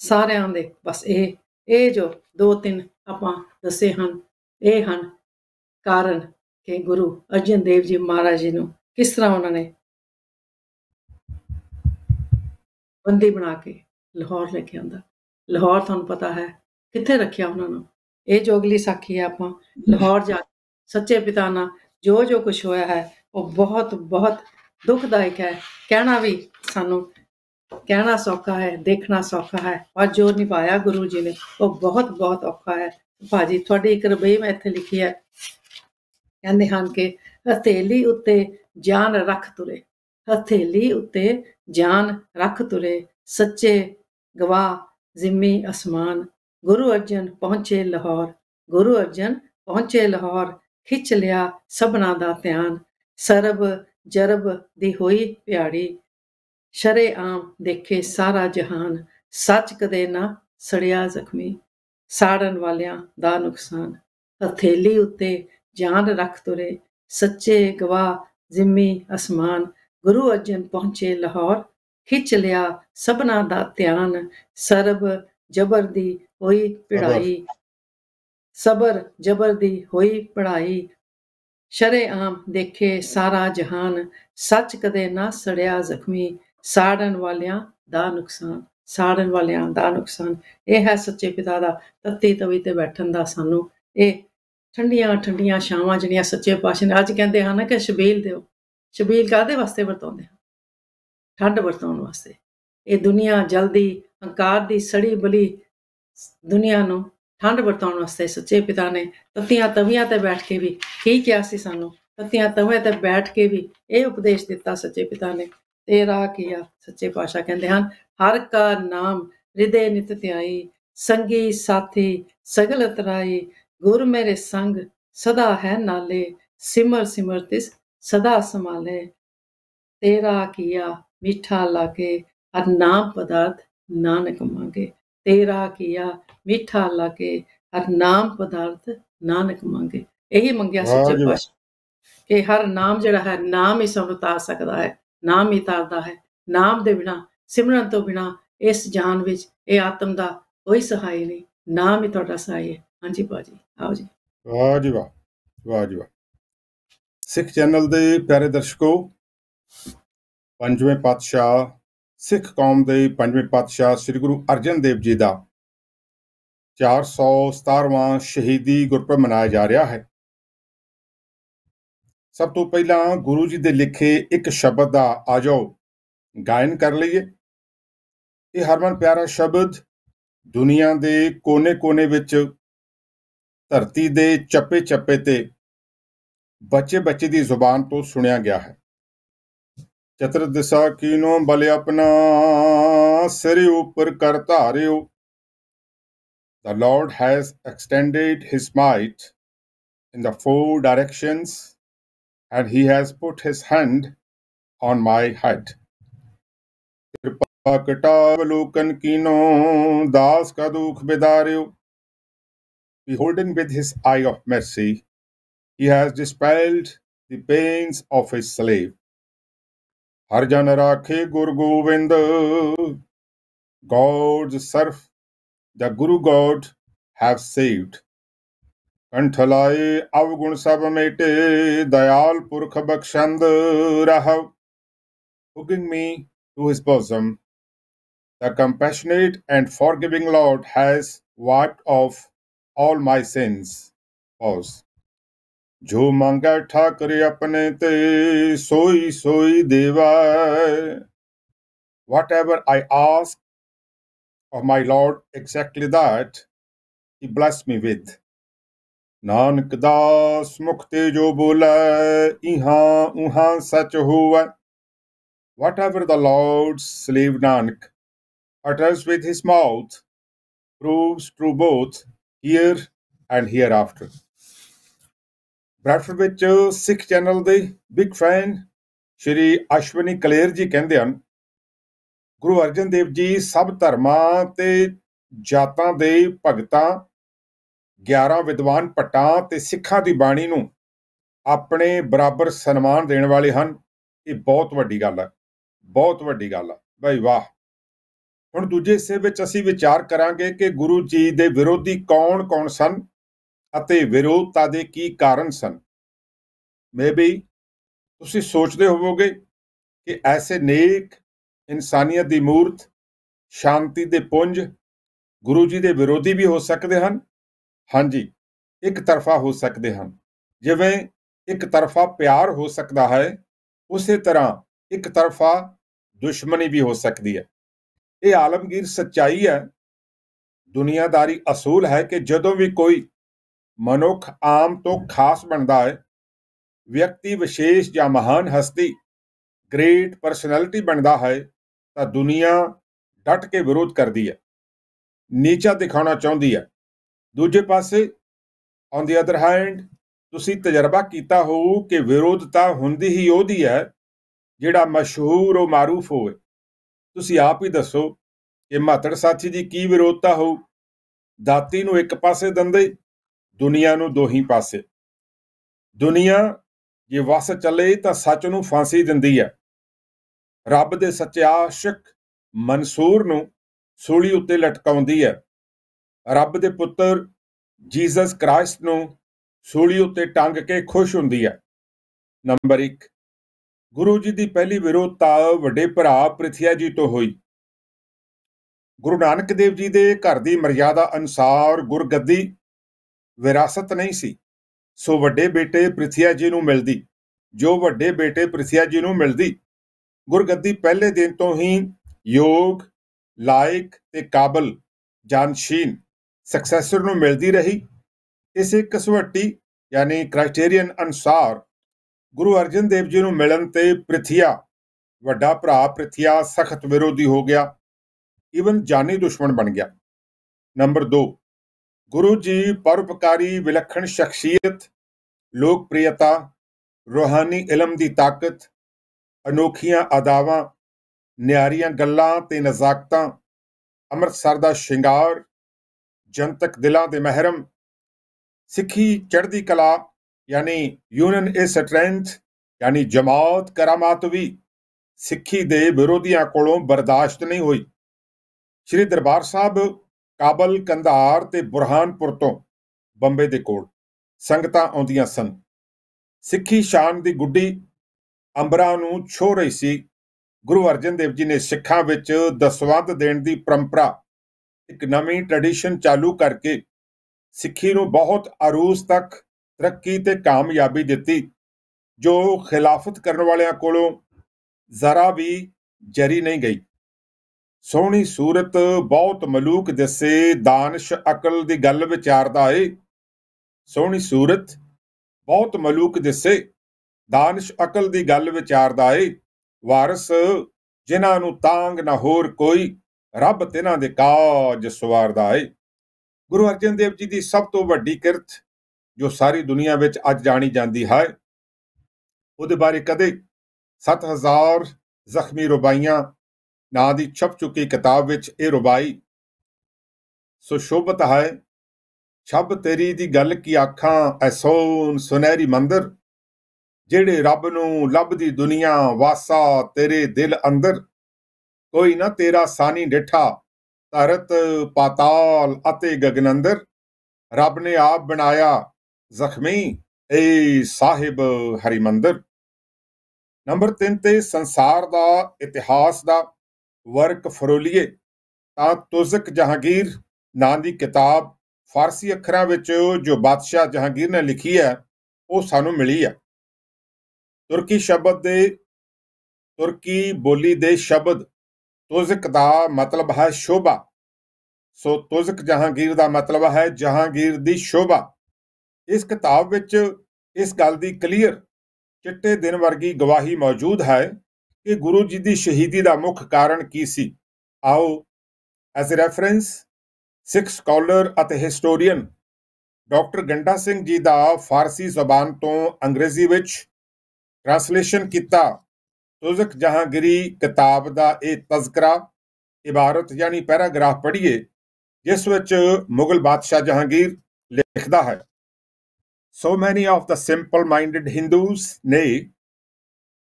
ਸਾਰਿਆਂ ਦੇ ਬਸ ਇਹ ਇਹ ਜੋ ਦੋ ਤਿੰਨ ਆਪਾਂ ਦੱਸੇ ਹਨ ਇਹ ਹਨ ਕਾਰਨ ਕਿ ਗੁਰੂ ਅਰਜਨ ਦੇਵ ਜੀ ਮਹਾਰਾਜ ਜੀ ਨੂੰ ਕਿਸ ਤਰ੍ਹਾਂ ਉਹਨਾਂ ਨੇ ਬੰਦੀ ਬਣਾ ਕੇ ਲਾਹੌਰ ਲੈ ਕੇ ਆਂਦਾ ਲਾਹੌਰ ਤੁਹਾਨੂੰ ਪਤਾ ਹੈ ਕਿੱਥੇ ਰੱਖਿਆ ਉਹਨਾਂ ਨੂੰ ਇਹ ਜੋ ਅਗਲੀ ਸਾਖੀ ਹੈ ਆਪਾਂ ਲਾਹੌਰ ਜਾ ਸੱਚੇ ਪਿਤਾ ਨਾਲ ਜੋ ਜੋ ਕੁਝ ਹੋਇਆ ਹੈ ਉਹ ਬਹੁਤ ਬਹੁਤ ਦੁਖਦਾਇਕ ਹੈ ਕਹਿਣਾ ਵੀ ਸਾਨੂੰ ਕਹਿਣਾ ਸੌਖਾ ਹੈ ਦੇਖਣਾ ਸੌਖਾ ਹੈ ਪਰ ਜੋ ਨਿਭਾਇਆ ਗੁਰੂ ਜੀ ਨੇ ਉਹ ਬਹੁਤ ਬਹੁਤ ਔਖਾ ਹੈ ਭਾਜੀ ਤੁਹਾਡੀ ਇੱਕ ਰਬਈ ਮੈਂ ਇੱਥੇ ਲਿਖੀ ਹੈ ਕਹਿੰਦੇ ਹਨ ਕਿ ਹਥੇਲੀ ਉੱਤੇ ਜਾਨ ਰੱਖ ਤੁਰੇ ਹਥੇਲੀ ਉੱਤੇ ਜਾਨ ਰੱਖ ਤੁਰੇ ਸੱਚੇ ਗਵਾਹ ਜ਼ਿੰਮੀ ਅਸਮਾਨ ਗੁਰੂ ਅਰਜਨ ਪਹੁੰਚੇ ਲਾਹੌਰ ਗੁਰੂ ਅਰਜਨ ਪਹੁੰਚੇ ਲਾਹੌਰ ਖਿੱਚ ਲਿਆ ਸਭਨਾ ਦਾ ਧਿਆਨ ਸਰਬ ਜਰਬ ਦੀ ਹੋਈ ਪਿਆੜੀ ਸ਼ਰੇ ਆਮ ਦੇਖੇ ਸਾਰਾ ਜਹਾਨ ਸੱਚ ਕਦੇ ਨਾ ਸੜਿਆ ਜ਼ਖਮੀ ਸਾੜਨ ਵਾਲਿਆਂ ਦਾ ਨੁਕਸਾਨ ਹਥੇਲੀ ਉੱਤੇ ਜਾਨ ਰੱਖ ਤੁਰੇ ਸੱਚੇ ਗਵਾ ਜ਼ਿੰਮੀ ਅਸਮਾਨ ਗੁਰੂ ਅਰਜਨ ਪਹੁੰਚੇ ਲਾਹੌਰ ਖਿੱਚ ਲਿਆ ਸਭਨਾ ਦਾ ਧਿਆਨ ਸਰਬ ਜਬਰ ਦੀ ਹੋਈ ਪੜਾਈ ਸਬਰ ਜਬਰ ਦੀ ਹੋਈ ਪੜਾਈ ਸ਼ਰੇ ਆਮ ਦੇਖੇ ਸਾਰਾ ਜਹਾਨ ਸੱਚ ਕਦੇ ਨਾ ਸੜਿਆ ਜ਼ਖਮੀ ਸਾੜਨ ਵਾਲਿਆਂ ਦਾ ਨੁਕਸਾਨ ਸਾੜਨ ਵਾਲਿਆਂ ਦਾ ਨੁਕਸਾਨ ਇਹ ਹੈ ਸੱਚੇ ਪਿਤਾ ਦਾ ਤੱਤੀ ਤਵੀ ਤੇ ਬੈਠਣ ਦਾ ਸਾਨੂੰ ਇਹ ਠੰਡੀਆਂ ਠੰਡੀਆਂ ਛਾਵਾਂ ਜਿਹੜੀਆਂ ਸੱਚੇ ਪਾਸ਼ਾ ਨੇ ਅੱਜ ਕਹਿੰਦੇ ਹਨ ਕਿ ਸ਼ਬੀਲ ਦਿਓ ਸ਼ਬੀਲ ਕਾਦੇ ਵਾਸਤੇ ਵਰਤੋਂਦੇ ਹਨ ਠੰਡ ਵਰਤੋਂ ਵਾਸਤੇ ਇਹ ਦੁਨੀਆ ਜਲਦੀ ਹੰਕਾਰ ਦੀ ਸੜੀ ਬਲੀ ਦੁਨੀਆ ਨੂੰ ਠੰਡ ਵਰਤੋਂ ਵਾਸਤੇ ਸੱਚੇ ਪਿਤਾ ਨੇ ਤਤੀਆਂ ਤਵੀਆਂ ਤੇ ਬੈਠ ਕੇ ਵੀ ਕੀ ਕਿਹਾ ਸੀ ਸਾਨੂੰ ਤਤੀਆਂ ਤਵੇ ਤੇ ਬੈਠ ਕੇ ਵੀ ਇਹ ਉਪਦੇਸ਼ ਦਿੱਤਾ ਸੱਚੇ ਪਿਤਾ ਨੇ ਤੇਰਾ ਕੀਆ ਸੱਚੇ ਪਾਸ਼ਾ ਕਹਿੰਦੇ ਹਨ ਹਰ ਕਾ ਨਾਮ ਹਿਰਦੇ ਨਿਤ ਧਿਆਈ ਸੰਗੀ ਸਾਥੀ ਸਗਲ ਤਰਾਈ ਗੁਰ ਮੇਰੇ ਸੰਗ ਸਦਾ ਹੈ ਨਾਲੇ ਸਿਮਰ ਸਿਮਰ ਤਿਸ ਸਦਾ ਸਮਾਲੇ ਤੇਰਾ ਕੀਆ ਮਿੱਠਾ ਲਾਗੇ ਹਰ ਨਾਮ ਪਦਾਰਥ ਨਾਨਕ ਮੰਗੇ ਤੇਰਾ ਕੀਆ ਮਿੱਠਾ ਲਾਗੇ ਹਰ ਨਾਮ ਪਦਾਰਥ ਨਾਨਕ ਮੰਗੇ ਇਹੀ ਮੰਗਿਆ ਸੱਚੇ ਪਾਤਸ਼ਾਹ ਕਿ ਹਰ ਨਾਮ ਜਿਹੜਾ ਹੈ ਨਾਮ ਹੀ ਸਭ ਤਾ ਸਕਦਾ ਹੈ ਨਾਮ ਹੀ ਤਾਰਦਾ ਹੈ ਨਾਮ ਦੇ ਬਿਨਾ ਸਿਮਰਨ ਤੋਂ ਬਿਨਾ ਇਸ ਜਾਨ ਵਿੱਚ ਇਹ ਆਤਮ ਦਾ ਕੋਈ ਸਹਾਈ ਨਹੀਂ ਨਾਮ ਹੀ ਤੁਹਾਡਾ ਸਹਾਈ ਹੈ ਹਾਂਜੀ ਬਾਜੀ ਆਓ ਜੀ ਵਾਹ ਜੀ ਵਾਹ ਵਾਹ ਜੀ ਵਾਹ ਸਿੱਖ ਚੈਨਲ ਦੇ ਪਿਆਰੇ ਦਰਸ਼ਕੋ ਪੰਜਵੇਂ ਪਾਤਸ਼ਾਹ ਸਿੱਖ ਕੌਮ ਦੇ ਪੰਜਵੇਂ ਪਾਤਸ਼ਾਹ ਸ੍ਰੀ ਗੁਰੂ ਅਰਜਨ ਦੇਵ ਜੀ ਦਾ 417ਵਾਂ ਸ਼ਹੀਦੀ ਗੁਰਪੁਰਬ ਮਨਾਇਆ ਜਾ ਰਿਹਾ ਹੈ ਸਭ ਤੋਂ ਪਹਿਲਾਂ ਗੁਰੂ ਜੀ ਦੇ ਲਿਖੇ ਇੱਕ ਸ਼ਬਦ ਦਾ ਆਜੋ ਗਾਇਨ ਕਰ ਲਈਏ ਇਹ ਹਰਮਨ ਪਿਆਰਾ ਸ਼ਬਦ ਦੁਨੀਆ ਦੇ ਕੋਨੇ-ਕੋਨੇ ਵਿੱਚ ਧਰਤੀ ਦੇ ਚੱਪੇ-ਚੱਪੇ ਤੇ ਬੱਚੇ-ਬੱਚੇ ਦੀ ਜ਼ੁਬਾਨ ਤੋਂ ਸੁਣਿਆ ਗਿਆ ਹੈ ਚਤਰ ਦਿਸ਼ਾ ਕੀਨੋ ਬਲ ਆਪਣਾ ਸਿਰ ਉੱਪਰ ਕਰ ਧਾਰਿਓ the Lord has extended his might in the four directions and he has put his hand on my head ਕਿਰਪਾ ਕਟਾਵ ਲੋਕਨ ਕੀਨੋ ਦਾਸ ਕਾ ਦੁਖ ਬਿਦਾਰਿਓ Beholding with his eye of mercy, he has dispelled the pains of his slave. ਹਰ ਜਨ ਰਾਖੇ ਗੁਰ God's serf, the Guru God, have saved. ਕੰਠ avgun ਅਵਗੁਣ ਸਭ ਮੇਟੇ ਦਇਆਲ ਪੁਰਖ ਬਖਸ਼ੰਦ ਰਹਵ hooking me to his bosom the compassionate and forgiving lord has wiped off all my sins. Pause. Whatever I ask of my Lord, exactly that He blesses me with. Nanak ਦਾਸ ਮੁਖ ਤੇ ਜੋ ਬੋਲੇ ਇਹਾਂ ਉਹਾਂ ਸਚ ਹੋਵੇ whatever the Lord's slave Nanak utters with his mouth proves true both here and hereafter Bradford ਵਿੱਚ ਸਿੱਖ ਚੈਨਲ ਦੇ ਬਿਗ ਫੈਨ ਸ਼੍ਰੀ ਅਸ਼ਵਨੀ ਕਲੇਰ ਜੀ ਕਹਿੰਦੇ ਹਨ ਗੁਰੂ ਅਰਜਨ ਦੇਵ ਜੀ ਸਭ ਧਰਮਾਂ ਤੇ ਜਾਤਾਂ ਦੇ ਭਗਤਾਂ 11 ਵਿਦਵਾਨ ਪਟਾਂ ਤੇ ਸਿੱਖਾਂ ਦੀ ਬਾਣੀ ਨੂੰ ਆਪਣੇ ਬਰਾਬਰ ਸਨਮਾਨ ਦੇਣ ਵਾਲੇ ਹਨ ਇਹ ਬਹੁਤ ਵੱਡੀ ਗੱਲ ਹੈ ਬਹੁਤ ਵੱਡੀ ਗੱਲ ਹੈ ਭਾਈ ਵਾਹ ਹੁਣ ਦੂਜੇ ਹਿੱਸੇ ਵਿੱਚ ਅਸੀਂ ਵਿਚਾਰ ਕਰਾਂਗੇ ਕਿ ਗੁਰੂ ਜੀ ਦੇ ਵਿਰੋਧੀ ਕੌਣ-ਕੌਣ ਸਨ ਅਤੇ ਵਿਰੋਧਤਾ ਦੇ ਕੀ ਕਾਰਨ ਸਨ ਮੇਬੀ ਤੁਸੀਂ ਸੋਚਦੇ ਹੋਵੋਗੇ ਕਿ ਐਸੇ ਨੇਕ ਇਨਸਾਨੀਅਤ ਦੀ ਮੂਰਤ ਸ਼ਾਂਤੀ ਦੇ ਪੁੰਜ ਗੁਰੂ ਜੀ ਦੇ ਵਿਰੋਧੀ ਵੀ ਹੋ ਸਕਦੇ ਹਨ ਹਾਂਜੀ ਇੱਕ ਤਰਫਾ ਹੋ ਸਕਦੇ ਹਨ ਜਿਵੇਂ ਇੱਕ ਤਰਫਾ ਪਿਆਰ ਹੋ ਸਕਦਾ ਹੈ ਉਸੇ ਤਰ੍ਹਾਂ ਇੱਕ ਤਰਫਾ ਦੁਸ਼ਮਣੀ ਵੀ ਹੋ ਸਕਦੀ ਹੈ ਇਹ ਆਲਮਗੀਰ ਸਚਾਈ ਹੈ ਦੁਨੀਆਦਾਰੀ ਅਸੂਲ ਹੈ ਕਿ ਜਦੋਂ ਵੀ ਕੋਈ ਮਨੁੱਖ ਆਮ ਤੋਂ ਖਾਸ ਬਣਦਾ ਹੈ ਵਿਅਕਤੀ ਵਿਸ਼ੇਸ਼ ਜਾਂ ਮਹਾਨ ਹਸਤੀ ਗ੍ਰੇਟ ਪਰਸਨੈਲਿਟੀ ਬਣਦਾ ਹੈ ਤਾਂ ਦੁਨੀਆ ਡਟ ਕੇ ਵਿਰੋਧ ਕਰਦੀ ਹੈ ਨੀਚਾ ਦਿਖਾਉਣਾ ਚਾਹੁੰਦੀ ਹੈ ਦੂਜੇ ਪਾਸੇ ਔਨ ਦੀ ਅਦਰ ਹੈਂਡ ਤੁਸੀਂ ਤਜਰਬਾ ਕੀਤਾ ਹੋ ਕਿ ਵਿਰੋਧਤਾ ਹੁੰਦੀ ਹੀ ਉਹਦੀ ਹੈ ਜਿਹੜਾ ਮਸ਼ਹੂਰ ਉਹ ਮਾਰੂਫ ਹੋਵੇ ਤੁਸੀਂ ਆਪ ਹੀ ਦੱਸੋ ਕਿ ਮਾਤੜ ਸਾਥੀ ਦੀ ਕੀ ਵਿਰੋਧਤਾ ਹੋਊ ਦਾਤੀ ਨੂੰ ਇੱਕ ਪਾਸੇ ਦੰਦੇ ਦੁਨੀਆ ਨੂੰ ਦੋਹੀ ਪਾਸੇ ਦੁਨੀਆ ਜੇ ਵਸ ਚੱਲੇ ਤਾਂ ਸੱਚ ਨੂੰ ਫਾਂਸੀ ਦਿੰਦੀ ਹੈ ਰੱਬ ਦੇ ਸਚਿਆਸ਼ਕ ਮਨਸੂਰ ਨੂੰ ਸੂਲੀ ਉੱਤੇ ਲਟਕਾਉਂਦੀ ਹੈ ਰੱਬ ਦੇ ਪੁੱਤਰ ਜੀਸਸ ਕ੍ਰਾਈਸਟ ਨੂੰ ਸੂਲੀ ਉੱਤੇ ਟੰਗ ਕੇ ਖੁਸ਼ ਹੁੰਦੀ ਹੈ ਨੰਬਰ 1 ਗੁਰੂ ਜੀ ਦੀ ਪਹਿਲੀ ਵਿਰੋਧਤਾ ਵੱਡੇ ਭਰਾ ਪ੍ਰਿਥਿਆ ਜੀ ਤੋਂ ਹੋਈ ਗੁਰੂ ਨਾਨਕ ਦੇਵ ਜੀ ਦੇ ਘਰ ਦੀ ਮਰਿਆਦਾ ਅਨਸਾਰ ਗੁਰਗੱਦੀ ਵਿਰਾਸਤ ਨਹੀਂ ਸੀ ਸੋ ਵੱਡੇ ਬੇਟੇ ਪ੍ਰਿਥਿਆ ਜੀ ਨੂੰ ਮਿਲਦੀ ਜੋ ਵੱਡੇ ਬੇਟੇ ਪ੍ਰਿਥਿਆ ਜੀ ਨੂੰ ਮਿਲਦੀ ਗੁਰਗੱਦੀ ਪਹਿਲੇ ਦਿਨ ਤੋਂ ਹੀ ਯੋਗ ਲਾਇਕ ਤੇ ਕਾਬਲ ਜਾਨਸ਼ੀਨ ਸਕਸੈਸਰ ਨੂੰ ਮਿਲਦੀ ਰਹੀ ਇਸੇ ਕਸਵੱਟੀ ਯਾਨੀ ਕ੍ਰਾਈਟੇਰੀਅਨ ਅਨਸਾਰ ਗੁਰੂ ਅਰਜਨ ਦੇਵ ਜੀ ਨੂੰ ਮਿਲਣ ਤੇ ਪ੍ਰਥਿਆ ਵੱਡਾ ਭਰਾ ਪ੍ਰਥਿਆ ਸਖਤ ਵਿਰੋਧੀ ਹੋ ਗਿਆ ਇਵਨ ਜਾਨੀ ਦੁਸ਼ਮਣ ਬਣ ਗਿਆ ਨੰਬਰ 2 ਗੁਰੂ ਜੀ ਪਰਉਪਕਾਰੀ ਵਿਲੱਖਣ ਸ਼ਖਸੀਅਤ ਲੋਕਪ੍ਰਿਯਤਾ ਰੋਹਾਨੀ ਇਲਮ ਦੀ ਤਾਕਤ ਅਨੋਖੀਆਂ ਅਦਾਵਾਂ ਨਿਆਰੀਆਂ ਗੱਲਾਂ ਤੇ ਨਜ਼ਾਕਤਾਂ ਅੰਮ੍ਰਿਤਸਰ ਦਾ ਸ਼ਿੰਗਾਰ ਜਨਤਕ ਦਿਲਾਂ ਦੇ ਮਹਿਰਮ ਸਿੱਖੀ ਚੜ੍ਹਦੀ ਕਲਾ ਯਾਨੀ ਯੂਨੀਅਨ ਇਸ ਸਟਰੈਂਥ ਯਾਨੀ ਜਮਾਤ ਕਰਾਮਾਤ ਵੀ ਸਿੱਖੀ ਦੇ ਵਿਰੋਧੀਆਂ ਕੋਲੋਂ ਬਰਦਾਸ਼ਤ ਨਹੀਂ ਹੋਈ ਸ੍ਰੀ ਦਰਬਾਰ ਸਾਹਿਬ ਕਾਬਲ ਕੰਧਾਰ ਤੇ ਬੁਰਹਾਨਪੁਰ ਤੋਂ ਬੰਬੇ ਦੇ ਕੋਲ ਸੰਗਤਾਂ ਆਉਂਦੀਆਂ ਸਨ ਸਿੱਖੀ ਸ਼ਾਨ ਦੀ ਗੁੱਡੀ ਅੰਬਰਾਂ ਨੂੰ ਛੋ ਰਹੀ ਸੀ ਗੁਰੂ ਅਰਜਨ ਦੇਵ ਜੀ ਨੇ ਸਿੱਖਾਂ ਵਿੱਚ ਦਸਵੰਦ ਦੇਣ ਦੀ ਪਰੰਪਰਾ ਇੱਕ ਨਵੀਂ ਟ੍ਰੈਡੀਸ਼ਨ ਚਾਲੂ ਕਰਕੇ ਸਿੱਖੀ ਨੂੰ ਬਹੁਤ ਅਰੂਸ ਤੱਕ ਤਰੱਕੀ ਤੇ ਕਾਮਯਾਬੀ ਦਿੱਤੀ ਜੋ ਖਿਲਾਫਤ ਕਰਨ ਵਾਲਿਆਂ ਕੋਲੋਂ ਜ਼ਰਾ ਵੀ ਜਰੀ ਨਹੀਂ ਗਈ ਸੋਹਣੀ ਸੂਰਤ ਬਹੁਤ ਮਲੂਕ ਦਿਸੇ ਦਾਨਿਸ਼ ਅਕਲ ਦੀ ਗੱਲ ਵਿਚਾਰਦਾ ਏ ਸੋਹਣੀ ਸੂਰਤ ਬਹੁਤ ਮਲੂਕ ਦਿਸੇ ਦਾਨਿਸ਼ ਅਕਲ ਦੀ ਗੱਲ ਵਿਚਾਰਦਾ ਏ ਵਾਰਿਸ ਜਿਨ੍ਹਾਂ ਨੂੰ ਤਾਂਗ ਨਾ ਹੋਰ ਕੋਈ ਰੱਬ ਤਿਨਾਂ ਦੇ ਕਾਜ ਸਵਾਰਦਾ ਏ ਗੁਰੂ ਅਰਜਨ ਦੇਵ ਜੀ ਦੀ ਸਭ ਤੋਂ ਵੱਡੀ ਕਿਰਤ ਜੋ ਸਾਰੀ ਦੁਨੀਆ ਵਿੱਚ ਅੱਜ ਜਾਣੀ ਜਾਂਦੀ ਹੈ ਉਹਦੇ ਬਾਰੇ ਕਦੇ 7000 ਜ਼ਖਮੀ ਰੁਬਾਈਆਂ ਨਾਂ ਦੀ ਛਪ ਚੁੱਕੀ ਕਿਤਾਬ ਵਿੱਚ ਇਹ ਰੁਬਾਈ ਸੋ ਸ਼ੋਭਤ ਹੈ ਛਬ ਤੇਰੀ ਦੀ ਗੱਲ ਕੀ ਆਖਾਂ ਐਸੋਨ ਸੁਨਹਿਰੀ ਮੰਦਰ ਜਿਹੜੇ ਰੱਬ ਨੂੰ ਲੱਭਦੀ ਦੁਨੀਆ ਵਾਸਾ ਤੇਰੇ ਦਿਲ ਅੰਦਰ ਕੋਈ ਨਾ ਤੇਰਾ ਸਾਨੀ ਡਿਠਾ ਤਰਤ ਪਾਤਾਲ ਅਤੇ ਗਗਨੰਦਰ ਰੱਬ ਨੇ ਆਪ ਬਣਾਇਆ ਜ਼ਖਮੀ ਏ ਸਾਹਿਬ ਹਰੀਮੰਦਰ ਨੰਬਰ 3 ਤੇ ਸੰਸਾਰ ਦਾ ਇਤਿਹਾਸ ਦਾ ਵਰਕ ਫਰੋਲੀਏ ਤਾਂ ਤੁਜ਼ਕ ਜਹਾਂਗੀਰ ਨਾਂ ਦੀ ਕਿਤਾਬ ਫਾਰਸੀ ਅੱਖਰਾਂ ਵਿੱਚ ਜੋ ਬਾਦਸ਼ਾਹ ਜਹਾਂਗੀਰ ਨੇ ਲਿਖੀ ਹੈ ਉਹ ਸਾਨੂੰ ਮਿਲੀ ਹੈ ਤੁਰਕੀ ਸ਼ਬਦ ਦੇ ਤੁਰਕੀ ਬੋਲੀ ਦੇ ਸ਼ਬਦ ਤੁਜ਼ਕ ਦਾ ਮਤਲਬ ਹੈ ਸ਼ੋਭਾ ਸੋ ਤੁਜ਼ਕ ਜਹਾਂਗੀਰ ਦਾ ਮਤਲਬ ਹੈ ਜਹਾਂਗੀਰ ਦੀ ਸ਼ੋਭਾ ਇਸ ਕਿਤਾਬ ਵਿੱਚ ਇਸ ਗੱਲ ਦੀ ਕਲੀਅਰ ਚਿੱਟੇ ਦਿਨ ਵਰਗੀ ਗਵਾਹੀ ਮੌਜੂਦ ਹੈ ਕਿ ਗੁਰੂ ਜੀ ਦੀ ਸ਼ਹੀਦੀ ਦਾ ਮੁੱਖ ਕਾਰਨ ਕੀ ਸੀ ਆਓ ਐਸ ਰੈਫਰੈਂਸ ਸਿੱਖ ਸਕਾਲਰ ਅਤੇ ਹਿਸਟੋਰੀਅਨ ਡਾਕਟਰ ਗੰਡਾ ਸਿੰਘ ਜੀ ਦਾ ਫਾਰਸੀ ਜ਼ਬਾਨ ਤੋਂ ਅੰਗਰੇਜ਼ੀ ਵਿੱਚ ਟ੍ਰਾਂਸਲੇਸ਼ਨ ਕੀਤਾ ਤੁਜ਼ਕ ਜਹਾਂਗਰੀ ਕਿਤਾਬ ਦਾ ਇਹ ਤਜ਼ਕਰਾ ਇਬਾਰਤ ਯਾਨੀ ਪੈਰਾਗ੍ਰਾਫ ਪੜ੍ਹੀਏ ਜਿਸ ਵਿੱਚ ਮੁਗਲ ਬਾਦਸ਼ਾਹ ਜਹਾਂਗੀਰ ਲਿਖਦਾ ਹੈ So many of the simple minded Hindus, nay,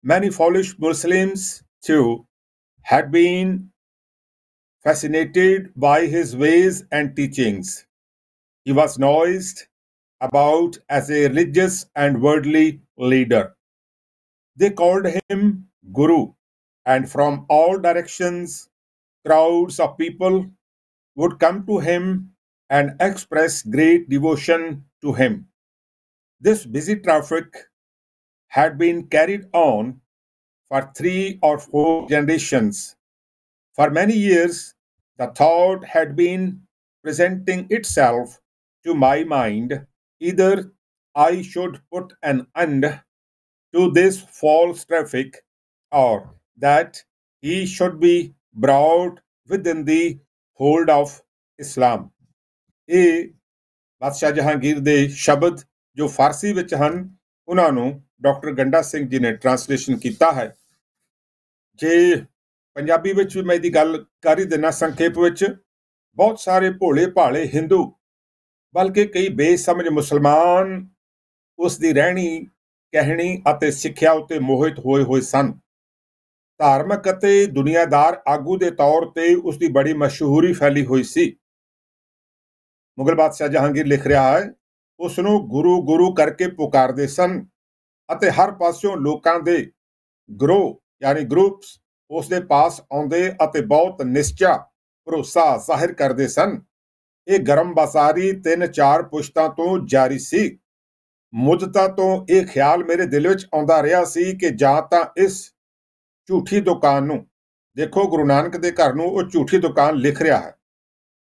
many foolish Muslims too, had been fascinated by his ways and teachings. He was noised about as a religious and worldly leader. They called him Guru, and from all directions, crowds of people would come to him and express great devotion to him. This busy traffic had been carried on for three or four generations. For many years, the thought had been presenting itself to my mind either I should put an end to this false traffic or that he should be brought within the hold of Islam. ਇਹ ਬਾਦਸ਼ਾਹ ਜਹਾਂਗੀਰ ਦੇ ਸ਼ਬਦ ਜੋ ਫਾਰਸੀ ਵਿੱਚ ਹਨ ਉਹਨਾਂ ਨੂੰ ਡਾਕਟਰ ਗੰਡਾ ਸਿੰਘ ਜੀ ਨੇ ਟ੍ਰਾਂਸਲੇਸ਼ਨ ਕੀਤਾ ਹੈ ਜੇ ਪੰਜਾਬੀ ਵਿੱਚ ਵੀ ਮੈਂ ਇਹਦੀ ਗੱਲ ਕਰ ਹੀ ਦੇਣਾ ਸੰਖੇਪ ਵਿੱਚ ਬਹੁਤ ਸਾਰੇ ਭੋਲੇ ਭਾਲੇ ਹਿੰਦੂ ਬਲਕਿ ਕਈ ਬੇਸਮਝ ਮੁਸਲਮਾਨ ਉਸ ਦੀ ਰਹਿਣੀ ਕਹਿਣੀ ਅਤੇ ਸਿੱਖਿਆ ਉਤੇ ਮੋਹਿਤ ਹੋਏ ਹੋਏ ਸਨ ਧਾਰਮਿਕ ਅਤੇ ਦੁਨੀਆਦਾਰ ਆਗੂ ਦੇ ਤੌਰ ਤੇ ਉਸ ਦੀ ਬੜੀ ਮਸ਼ਹੂਰੀ ਫੈਲੀ ਹੋਈ ਸੀ ਮੁਗਲ ਬਾਦਸ਼ਾਹ ਜਹਾਂਗੀਰ ਲਿਖ ਰਿਹਾ ਹੈ ਉਸ ਨੂੰ ਗੁਰੂ ਗੁਰੂ ਕਰਕੇ ਪੁਕਾਰਦੇ ਸਨ ਅਤੇ ਹਰ ਪਾਸਿਓਂ ਲੋਕਾਂ ਦੇ ਗਰੋ ਯਾਨੀ ਗਰੁੱਪਸ ਉਸ ਦੇ ਪਾਸ ਆਉਂਦੇ ਅਤੇ ਬਹੁਤ ਨਿਸ਼ਚਾ ਭਰੋਸਾ ਜ਼ਾਹਿਰ ਕਰਦੇ ਸਨ ਇਹ ਗਰਮ ਬਸਾਰੀ ਤਿੰਨ ਚਾਰ ਪੁਸ਼ਤਾਂ ਤੋਂ ਜਾਰੀ ਸੀ ਮੁੱਦਤਾ ਤੋਂ ਇਹ ਖਿਆਲ ਮੇਰੇ ਦਿਲ ਵਿੱਚ ਆਉਂਦਾ ਰਿਹਾ ਸੀ ਕਿ ਜਾਂ ਤਾਂ ਇਸ ਝੂਠੀ ਦੁਕਾਨ ਨੂੰ ਦੇਖੋ ਗੁਰੂ ਨਾਨਕ ਦੇ ਘਰ ਨੂੰ ਉਹ ਝੂਠੀ ਦੁਕਾਨ ਲਿਖ ਰਿਹਾ ਹੈ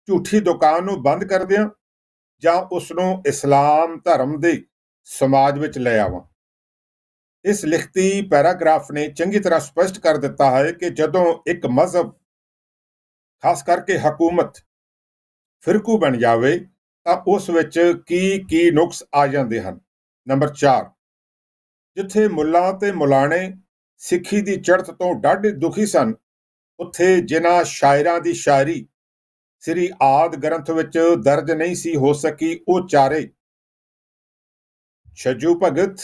ਝੂਠੀ ਦੁਕਾਨ ਨੂੰ ਬੰਦ ਕਰ ਦਿਆਂ ਜਾਂ ਉਸ ਨੂੰ ਇਸਲਾਮ ਧਰਮ ਦੇ ਸਮਾਜ ਵਿੱਚ ਲੈ ਆਵਾਂ ਇਸ ਲਿਖਤੀ ਪੈਰਾਗ੍ਰਾਫ ਨੇ ਚੰਗੀ ਤਰ੍ਹਾਂ ਸਪਸ਼ਟ ਕਰ ਦਿੱਤਾ ਹੈ ਕਿ ਜਦੋਂ ਇੱਕ ਮਜ਼ਹਬ ਖਾਸ ਕਰਕੇ ਹਕੂਮਤ ਫਿਰਕੂ ਬਣ ਜਾਵੇ ਤਾਂ ਉਸ ਵਿੱਚ ਕੀ ਕੀ ਨੁਕਸ ਆ ਜਾਂਦੇ ਹਨ ਨੰਬਰ 4 ਜਿੱਥੇ ਮੁੱਲਾ ਤੇ ਮੁਲਾਣੇ ਸਿੱਖੀ ਦੀ ਚੜ੍ਹਤ ਤੋਂ ਡਾਢੇ ਦੁਖੀ ਸਨ ਉੱਥੇ ਜਿਨ੍ਹਾਂ ਸ਼ਾਇਰਾਂ ਦੀ ਸ਼ਾਇਰੀ ਸ੍ਰੀ ਆਦ ਗ੍ਰੰਥ ਵਿੱਚ ਦਰਜ ਨਹੀਂ ਸੀ ਹੋ ਸਕੀ ਉਹ ਚਾਰੇ ਛਜੂ ਭਗਤ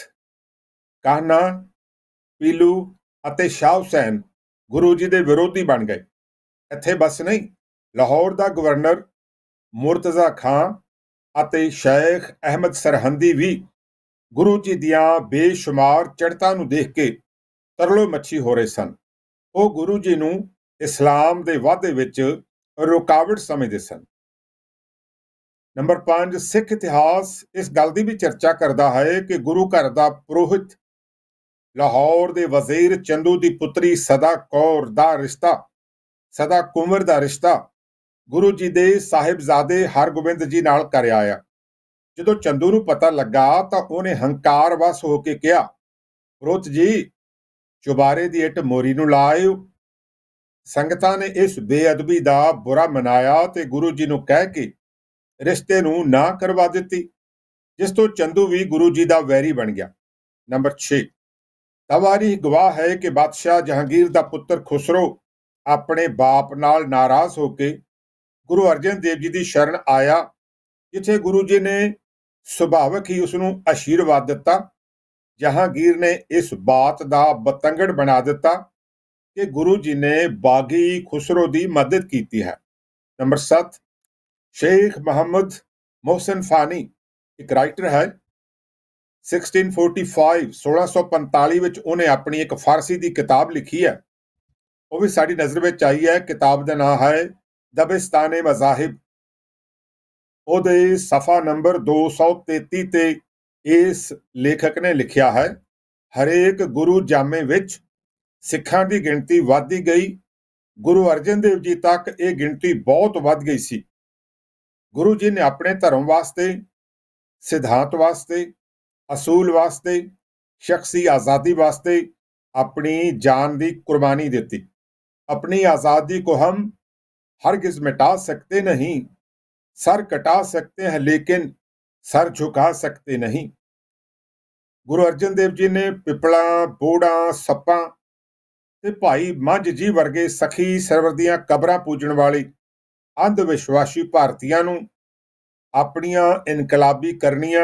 ਕਾਹਨਾ ਪੀਲੂ ਅਤੇ ਸ਼ਾਹ ਹੁਸੈਨ ਗੁਰੂ ਜੀ ਦੇ ਵਿਰੋਧੀ ਬਣ ਗਏ ਇੱਥੇ ਬਸ ਨਹੀਂ ਲਾਹੌਰ ਦਾ ਗਵਰਨਰ ਮੁਰਤਜ਼ਾ ਖਾਨ ਅਤੇ ਸ਼ੇਖ ਅਹਿਮਦ ਸਰਹੰਦੀ ਵੀ ਗੁਰੂ ਜੀ ਦੀਆਂ ਬੇਸ਼ੁਮਾਰ ਚੜਤਾਂ ਨੂੰ ਦੇਖ ਕੇ ਤਰਲੋ ਮੱਛੀ ਹੋ ਰਹੇ ਸਨ ਉਹ ਗੁਰੂ ਜੀ ਨੂੰ ਇਸਲਾਮ ਦੇ ਵਾਅਦੇ ਵਿੱਚ ਰੁਕਾਵਟ ਸਮਝਦੇ ਸਨ ਨੰਬਰ 5 ਸਿੱਖ ਇਤਿਹਾਸ ਇਸ ਗੱਲ ਦੀ ਵੀ ਚਰਚਾ ਕਰਦਾ ਹੈ ਕਿ ਗੁਰੂ ਘਰ ਦਾ ਪ੍ਰੋਹਿਤ ਲਾਹੌਰ ਦੇ ਵਜ਼ੀਰ ਚੰਦੂ ਦੀ ਪੁੱਤਰੀ ਸਦਾ ਕੌਰ ਦਾ ਰਿਸ਼ਤਾ ਸਦਾ ਕੁੰਵਰ ਦਾ ਰਿਸ਼ਤਾ ਗੁਰੂ ਜੀ ਦੇ ਸਾਹਿਬਜ਼ਾਦੇ ਹਰਗੋਬਿੰਦ ਜੀ ਨਾਲ ਕਰ ਆਇਆ ਜਦੋਂ ਚੰਦੂ ਨੂੰ ਪਤਾ ਲੱਗਾ ਤਾਂ ਉਹਨੇ ਹੰਕਾਰਵਸ ਹੋ ਕੇ ਕਿਹਾ ਰੋਤ ਜੀ ਚੁਬਾਰੇ ਦੀ ਇੱਟ ਮੋਰੀ ਨੂੰ ਲਾਇਓ ਸੰਗਤਾਂ ਨੇ ਇਸ ਬੇਅਦਬੀ ਦਾ ਬੁਰਾ ਮਨਾਇਆ ਤੇ ਗੁਰੂ ਜੀ ਨੂੰ ਕਹਿ ਕੇ ਰਿਸ਼ਤੇ ਨੂੰ ਨਾ ਕਰਵਾ ਦਿੱਤੀ ਜਿਸ ਤੋਂ ਚੰਦੂ ਵੀ ਗੁਰੂ ਜੀ ਦਾ ਵੈਰੀ ਬਣ ਗਿਆ ਨੰਬਰ 6 ਤਵਾਰੀ ਗਵਾਹ ਹੈ ਕਿ ਬਾਦਸ਼ਾਹ ਜਹਾਂਗੀਰ ਦਾ ਪੁੱਤਰ ਖੁਸਰੋ ਆਪਣੇ ਬਾਪ ਨਾਲ ਨਾਰਾਜ਼ ਹੋ ਕੇ ਗੁਰੂ ਅਰਜਨ ਦੇਵ ਜੀ ਦੀ ਸ਼ਰਨ ਆਇਆ ਜਿੱਥੇ ਗੁਰੂ ਜੀ ਨੇ ਸੁਭਾਵਕ ਹੀ ਉਸ ਨੂੰ ਅਸ਼ੀਰਵਾਦ ਦਿੱਤਾ ਜਹਾਂਗੀਰ ਨੇ ਇਸ ਬਾਤ ਦਾ ਬਤੰਗੜ ਬਣਾ ਦਿੱਤਾ ਕਿ ਗੁਰੂ ਜੀ ਨੇ ਬਾਗੀ ਖੁਸਰੋ ਦੀ ਮਦਦ ਕੀਤੀ ਹੈ ਨੰਬਰ 7 ਸ਼ੇਖ ਮੁਹੰਮਦ ਮੋਹਸਨ ਫਾਨੀ ਇੱਕ ਰਾਈਟਰ ਹੈ 1645 1645 ਵਿੱਚ ਉਹਨੇ ਆਪਣੀ ਇੱਕ ਫਾਰਸੀ ਦੀ ਕਿਤਾਬ ਲਿਖੀ ਹੈ ਉਹ ਵੀ ਸਾਡੀ ਨਜ਼ਰ ਵਿੱਚ ਆਈ ਹੈ ਕਿਤਾਬ ਦਾ ਨਾਮ ਹੈ ਦਬਿਸਤਾਨੇ ਮਜ਼ਾਹਿਬ ਉਹਦੇ ਸਫਾ ਨੰਬਰ 233 ਤੇ ਇਸ ਲੇਖਕ ਨੇ ਲਿਖਿਆ ਹੈ ਹਰੇਕ ਗੁਰੂ ਜਾਮੇ ਵਿੱਚ ਸਿੱਖਾਂ ਦੀ ਗਿਣਤੀ ਵਧਦੀ ਗਈ ਗੁਰੂ ਅਰਜਨ ਦੇਵ ਜੀ ਤੱਕ ਇਹ ਗਿਣਤੀ ਬਹੁਤ ਵੱਧ ਗਈ ਸੀ ਗੁਰੂ ਜੀ ਨੇ ਆਪਣੇ ਧਰਮ ਵਾਸਤੇ ਸਿਧਾਂਤ ਵਾਸਤੇ ਅਸੂਲ ਵਾਸਤੇ ਸ਼ਖਸੀ ਆਜ਼ਾਦੀ ਵਾਸਤੇ ਆਪਣੀ ਜਾਨ ਦੀ ਕੁਰਬਾਨੀ ਦਿੱਤੀ ਆਪਣੀ ਆਜ਼ਾਦੀ ਕੋ ਹਮ ਹਰ ਕਿਸ ਮਿਟਾ ਸਕਤੇ ਨਹੀਂ ਸਰ ਕਟਾ ਸਕਤੇ ਹੈ ਲੇਕਿਨ ਸਰ ਝੁਕਾ ਸਕਤੇ ਨਹੀਂ ਗੁਰੂ ਅਰਜਨ ਦੇਵ ਜੀ ਨੇ ਪਿਪਲਾ ਬੋੜਾ ਸੱਪਾਂ ਤੇ ਭਾਈ ਮੰਝ ਜੀ ਵਰਗੇ ਸਖੀ ਸਰਵਰ ਦੀਆਂ ਕਬਰਾਂ ਪੂਜਣ ਵਾਲੀ ਅੰਧ ਵਿਸ਼ਵਾਸੀ ਭਾਰਤੀਆਂ ਨੂੰ ਆਪਣੀਆਂ ਇਨਕਲਾਬੀ ਕਰਨੀਆਂ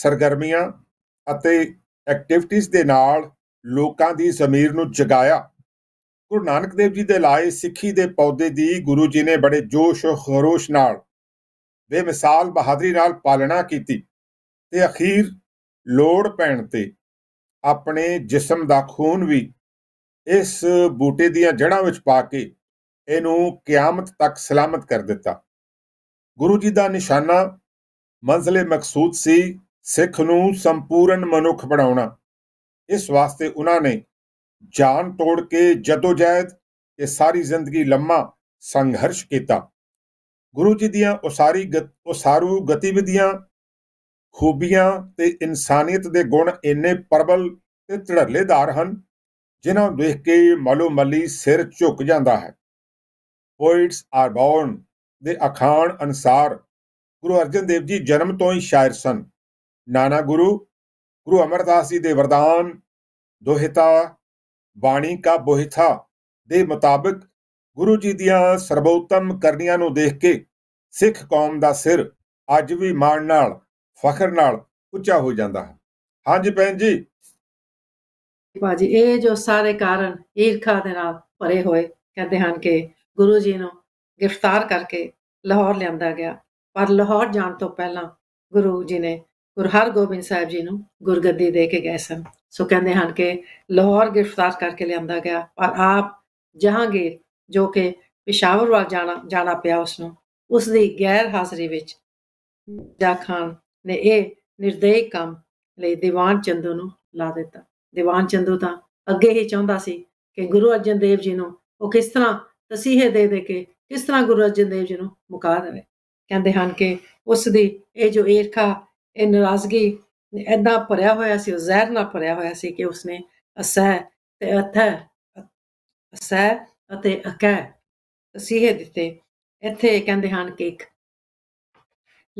ਸਰਗਰਮੀਆਂ ਅਤੇ ਐਕਟੀਵਿਟੀਆਂ ਦੇ ਨਾਲ ਲੋਕਾਂ ਦੀ ਜ਼ਮੀਰ ਨੂੰ ਜਗਾਇਆ ਗੁਰੂ ਨਾਨਕ ਦੇਵ ਜੀ ਦੇ ਲਾਏ ਸਿੱਖੀ ਦੇ ਪੌਦੇ ਦੀ ਗੁਰੂ ਜੀ ਨੇ ਬੜੇ ਜੋਸ਼ ਖਰੋਸ਼ ਨਾਲ ਮਿਸਾਲ ਬਹਾਦਰੀ ਨਾਲ ਪਾਲਣਾ ਕੀਤੀ ਤੇ ਅਖੀਰ ਲੋੜ ਪੈਣ ਤੇ ਆਪਣੇ ਜਿਸਮ ਦਾ ਖੂਨ ਵੀ ਇਸ ਬੂਟੇ ਦੀਆਂ ਜੜਾਂ ਵਿੱਚ ਪਾ ਕੇ ਇਹਨੂੰ ਕਿਆਮਤ ਤੱਕ ਸਲਾਮਤ ਕਰ ਦਿੱਤਾ ਗੁਰੂ ਜੀ ਦਾ ਨਿਸ਼ਾਨਾ ਮੰਜ਼ਲੇ ਮਕਸੂਦ ਸੀ ਸਿੱਖ ਨੂੰ ਸੰਪੂਰਨ ਮਨੁੱਖ ਬਣਾਉਣਾ ਇਸ ਵਾਸਤੇ ਉਹਨਾਂ ਨੇ ਜਾਨ ਤੋੜ ਕੇ ਜਦੋਜਹਿਦ ਤੇ ਸਾਰੀ ਜ਼ਿੰਦਗੀ ਲੰਮਾ ਸੰਘਰਸ਼ ਕੀਤਾ ਗੁਰੂ ਜੀ ਦੀਆਂ ਉਸਾਰੀ ਉਸਾਰੂ ਗਤੀਵਿਧੀਆਂ ਖੂਬੀਆਂ ਤੇ ਇਨਸਾਨੀਅਤ ਦੇ ਗੁਣ ਇੰਨੇ ਪਰਬਲ ਤੇ ਧੜੱਲੇਦਾਰ ਹਨ ਜਿਨ੍ਹਾਂ ਨੂੰ ਦੇਖ ਕੇ ਮਾਲੋ ਮੱਲੀ ਸਿਰ ਝੁਕ ਜਾਂਦਾ ਹੈ ਪੋਇਟਸ ਆਰ ਬੌਰਨ ਦੇ ਅਖਾਣ ਅਨਸਾਰ ਗੁਰੂ ਅਰਜਨ ਦੇਵ ਜੀ ਜਨਮ ਤੋਂ ਹੀ ਸ਼ਾਇਰ ਸਨ ਨਾਨਾ ਗੁਰੂ ਗੁਰੂ ਅਮਰਦਾਸ ਜੀ ਦੇ ਵਰਦਾਨ ਦੋਹਿਤਾ ਬਾਣੀ ਕਾ ਬੋਹਿਥਾ ਦੇ ਮੁਤਾਬਕ ਗੁਰੂ ਜੀ ਦੀਆਂ ਸਰਬਉਤਮ ਕਰਨੀਆਂ ਨੂੰ ਦੇਖ ਕੇ ਸਿੱਖ ਕੌਮ ਦਾ ਸਿਰ ਅੱਜ ਵੀ ਮਾਣ ਨਾਲ ਫਖਰ ਨਾਲ ਉੱਚਾ ਹੋ ਜਾਂਦਾ ਹੈ ਹਾਂਜੀ ਭੈਣ ਜੀ ਭਾਜੀ ਇਹ ਜੋ ਸਾਰੇ ਕਾਰਨ ਈਰਖਾ ਦੇ ਨਾਲ ਭਰੇ ਹੋਏ ਕਹਿੰਦੇ ਹਨ ਕਿ ਗੁਰੂ ਜੀ ਨੂੰ ਗ੍ਰਿਫਤਾਰ ਕਰਕੇ ਲਾਹੌਰ ਲਿਆਂਦਾ ਗਿਆ ਪਰ ਲਾਹੌਰ ਜਾਣ ਤੋਂ ਪਹਿਲਾਂ ਗੁਰੂ ਜੀ ਨੇ ਗੁਰ ਹਰਗੋਬਿੰਦ ਸਾਹਿਬ ਜੀ ਨੂੰ ਗੁਰਗੱਦੀ ਦੇ ਕੇ ਗਏ ਸਨ ਸੋ ਕਹਿੰਦੇ ਹਨ ਕਿ ਲਾਹੌਰ ਗ੍ਰਿਫਤਾਰ ਕਰਕੇ ਲਿਆਂਦਾ ਗਿਆ ਪਰ ਆਪ ਜਹਾਂਗੀਰ ਜੋ ਕਿ ਪਿਸ਼ਾਵਰ ਵੱਲ ਜਾਣਾ ਜਾਣਾ ਪਿਆ ਉਸ ਨੂੰ ਉਸ ਦੀ ਗੈਰ ਹਾਜ਼ਰੀ ਵਿੱਚ ਜਾਖਾਨ ਨੇ ਇਹ ਨਿਰਦੇਸ਼ ਕੰਮ ਲਈ ਦੀਵਾਨ ਚੰਦੂ ਨੂੰ ਲਾ ਦਿੱਤਾ ਦੀਵਾਨ ਚੰਦੂ ਤਾਂ ਅੱਗੇ ਹੀ ਚਾਹੁੰਦਾ ਸੀ ਕਿ ਗੁਰੂ ਅਰਜਨ ਦੇਵ ਜੀ ਨੂੰ ਉਹ ਕਿਸ ਤਰ੍ਹਾਂ ਤਸੀਹੇ ਦੇ ਦੇ ਕੇ ਕਿਸ ਤਰ੍ਹਾਂ ਗੁਰੂ ਅਰਜਨ ਦੇਵ ਜੀ ਨੂੰ ਮੁਕਾ ਦੇਵੇ ਕਹਿੰਦੇ ਹਨ ਕਿ ਉਸ ਦੀ ਇਹ ਜੋ ਈਰਖਾ ਇਹ ਨਰਾਜ਼ਗੀ ਐਦਾਂ ਭਰਿਆ ਹੋਇਆ ਸੀ ਉਹ ਜ਼ਹਿਰ ਨਾਲ ਭਰਿਆ ਹੋਇਆ ਸੀ ਕਿ ਉਸਨੇ ਅਸਹਿ ਤੇ ਅਥੈ ਅਸਹਿ ਅਤੇ ਅਕੈ ਤਸੀਹੇ ਦਿੱਤੇ ਇੱਥੇ ਕਹਿੰਦੇ ਹਨ ਕਿ ਇੱਕ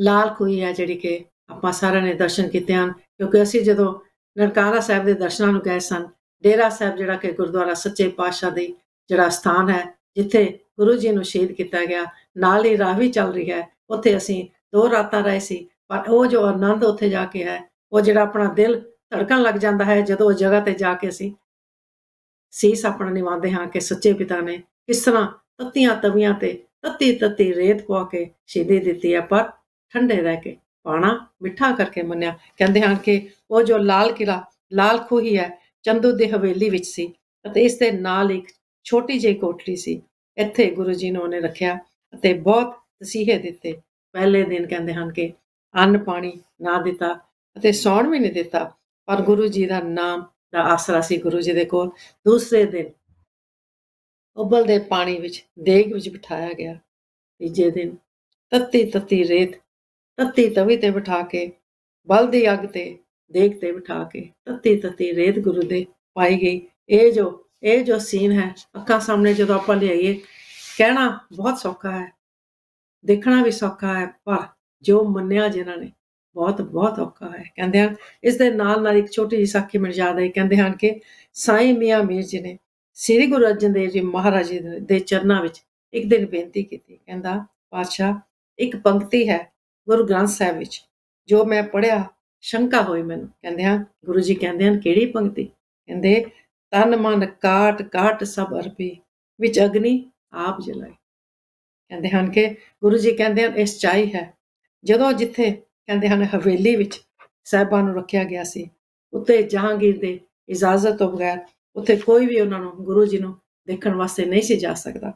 ਲਾਲ ਕੋਈ ਹੈ ਜਿਹੜੀ ਕਿ ਆਪਾਂ ਸਾਰਿਆਂ ਨੇ ਦਰਸ਼ਨ ਕੀਤੇ ਹਨ ਕਿਉਂਕਿ ਅਸੀਂ ਜਦੋਂ ਨਨਕਾਣਾ ਸਾਹਿਬ ਦੇ ਦਰਸ਼ਨਾਂ ਨੂੰ ਗਏ ਸਨ ਡੇਰਾ ਸਾਹਿਬ ਜਿਹੜਾ ਕਿ ਗੁਰਦੁਆਰਾ ਸੱਚੇ ਪਾਤਸ਼ਾਹ ਦੀ ਜਿਹੜਾ ਸਥਾਨ ਹੈ ਜਿੱਥੇ ਗੁਰੂ ਜੀ ਨੂੰ ਸ਼ਹੀਦ ਕੀਤਾ ਗਿਆ ਨਾਲ ਹੀ ਵੀ ਚੱਲ ਰਹੀ ਹੈ ਉੱਥੇ ਅਸੀਂ ਦੋ ਰਾਤਾਂ ਰਹੇ ਸੀ ਪਰ ਉਹ ਜੋ ਆਨੰਦ ਉੱਥੇ ਜਾ ਕੇ ਹੈ ਉਹ ਜਿਹੜਾ ਆਪਣਾ ਦਿਲ ਧੜਕਣ ਲੱਗ ਜਾਂਦਾ ਹੈ ਜਦੋਂ ਉਹ ਜਗ੍ਹਾ ਤੇ ਜਾ ਕੇ ਅਸੀਂ ਸੀਸ ਆਪਣਾ ਨਿਵਾਉਂਦੇ ਹਾਂ ਕਿ ਸੱਚੇ ਪਿਤਾ ਨੇ ਕਿਸ ਤਰ੍ਹਾਂ ਤੱਤੀਆਂ ਤਵੀਆਂ ਤੇ ਤੱਤੀ ਤੱਤੀ ਰੇਤ ਕੋ ਕੇ ਸ਼ਹੀਦੀ ਦਿੱਤੀ ਹੈ ਪਰ ਠੰਡੇ ਰਹਿ ਕੇ ਪਾਣਾ ਮਿੱਠਾ ਕਰਕੇ ਮੰਨਿਆ ਕਹਿੰਦੇ ਹਨ ਕਿ ਉਹ ਜੋ ਲਾਲ ਕਿਲਾ ਲਾਲ ਖੂਹੀ ਹੈ ਚੰਦੂ ਦੇ ਹਵੇਲੀ ਵਿੱਚ ਸੀ ਅਤੇ ਇਸ ਦੇ ਨਾਲ ਇੱਕ ਛੋਟੀ ਜਿਹੀ ਕੋਠੜੀ ਸੀ ਇੱਥੇ ਗੁਰੂ ਜੀ ਨੇ ਉਹਨੇ ਰੱਖਿਆ ਅਤੇ ਬਹੁਤ ਤਸੀਹੇ ਦਿੱਤੇ ਪਹਿਲੇ ਦਿਨ ਕਹਿੰਦੇ ਹਨ ਕਿ ਅੰਨ ਪਾਣੀ ਨਾ ਦਿੱਤਾ ਅਤੇ ਸੌਣ ਵੀ ਨਹੀਂ ਦਿੱਤਾ ਪਰ ਗੁਰੂ ਜੀ ਦਾ ਨਾਮ ਦਾ ਆਸਰਾ ਸੀ ਗੁਰੂ ਜੀ ਦੇ ਕੋਲ ਦੂਸਰੇ ਦਿਨ ਉਬਲਦੇ ਪਾਣੀ ਵਿੱਚ ਦੇਗ ਵਿੱਚ ਬਿਠਾਇਆ ਗਿਆ ਤੀਜੇ ਦਿਨ ਤੱਤੀ ਤੱਤੀ ਰੇਤ ਤੱਤੀ ਤਵੀ ਤੇ ਬਿਠਾ ਕੇ ਬਲ ਦੀ ਅੱਗ ਤੇ ਦੇਖ ਤੇ ਬਿਠਾ ਕੇ ਤੱਤੀ ਤੱਤੀ ਰੇਤ ਗੁਰੂ ਦੇ ਪਾਈ ਗਈ ਇਹ ਜੋ ਇਹ ਜੋ ਸੀਨ ਹੈ ਅੱਖਾਂ ਸਾਹਮਣੇ ਜਦੋਂ ਆਪਾਂ ਲਿਆਈਏ ਕਹਿਣਾ ਬਹੁਤ ਸੌਖਾ ਹੈ ਦੇਖਣਾ ਵੀ ਸੌਖਾ ਹੈ ਪਰ ਜੋ ਮੰਨਿਆ ਜਿਨ੍ਹਾਂ ਨੇ ਬਹੁਤ ਬਹੁਤ ਔਖਾ ਹੈ ਕਹਿੰਦੇ ਹਨ ਇਸ ਦੇ ਨਾਲ ਨਾਲ ਇੱਕ ਛੋਟੀ ਜਿਹੀ ਸਾਖੀ ਮਿਲ ਯਾਦ ਹੈ ਕਹਿੰਦੇ ਹਨ ਕਿ ਸਾਈ ਮੀਆਂ ਮੀਰ ਜੀ ਨੇ ਸ੍ਰੀ ਗੁਰੂ ਅਰਜਨ ਦੇਵ ਜੀ ਮਹਾਰਾਜ ਦੇ ਚਰਨਾਂ ਵਿੱਚ ਇੱਕ ਦਿਨ ਬੇਨਤੀ ਕੀਤੀ ਕਹਿੰਦਾ ਪਾਤਸ਼ਾਹ ਇੱਕ ਪੰਕਤੀ ਹੈ ਗੁਰੂ ਗ੍ਰੰਥ ਸਾਹਿਬ ਵਿੱਚ ਜੋ ਮੈਂ ਪੜਿਆ ਸ਼ੰਕਾ ਹੋਈ ਮੈਨੂੰ ਕਹਿੰਦੇ ਆ ਗੁਰੂ ਜੀ ਕਹਿੰਦੇ ਹਨ ਕਿਹੜੀ ਪੰਕਤੀ ਕਹਿੰਦੇ ਤਨ ਮਨ ਕਾਟ ਕਾਟ ਸਭ ਅਰਪੀ ਵਿੱਚ ਅਗਨੀ ਆਪ ਜਲਾਈ ਕਹਿੰਦੇ ਹਨ ਕਿ ਗੁਰੂ ਜੀ ਕਹਿੰਦੇ ਹਨ ਇਸ ਚਾਈ ਹੈ ਜਦੋਂ ਜਿੱਥੇ ਕਹਿੰਦੇ ਹਨ ਹਵੇਲੀ ਵਿੱਚ ਸਹਿਬਾਂ ਨੂੰ ਰੱਖਿਆ ਗਿਆ ਸੀ ਉੱਤੇ ਜਹਾਂਗੀਰ ਦੇ ਇਜਾਜ਼ਤ ਤੋਂ ਬਗੈਰ ਉੱਥੇ ਕੋਈ ਵੀ ਉਹਨਾਂ ਨੂੰ ਗੁਰੂ ਜੀ ਨੂੰ ਦੇਖਣ ਵਾਸਤੇ ਨਹੀਂ ਸੀ ਜਾ ਸਕਦਾ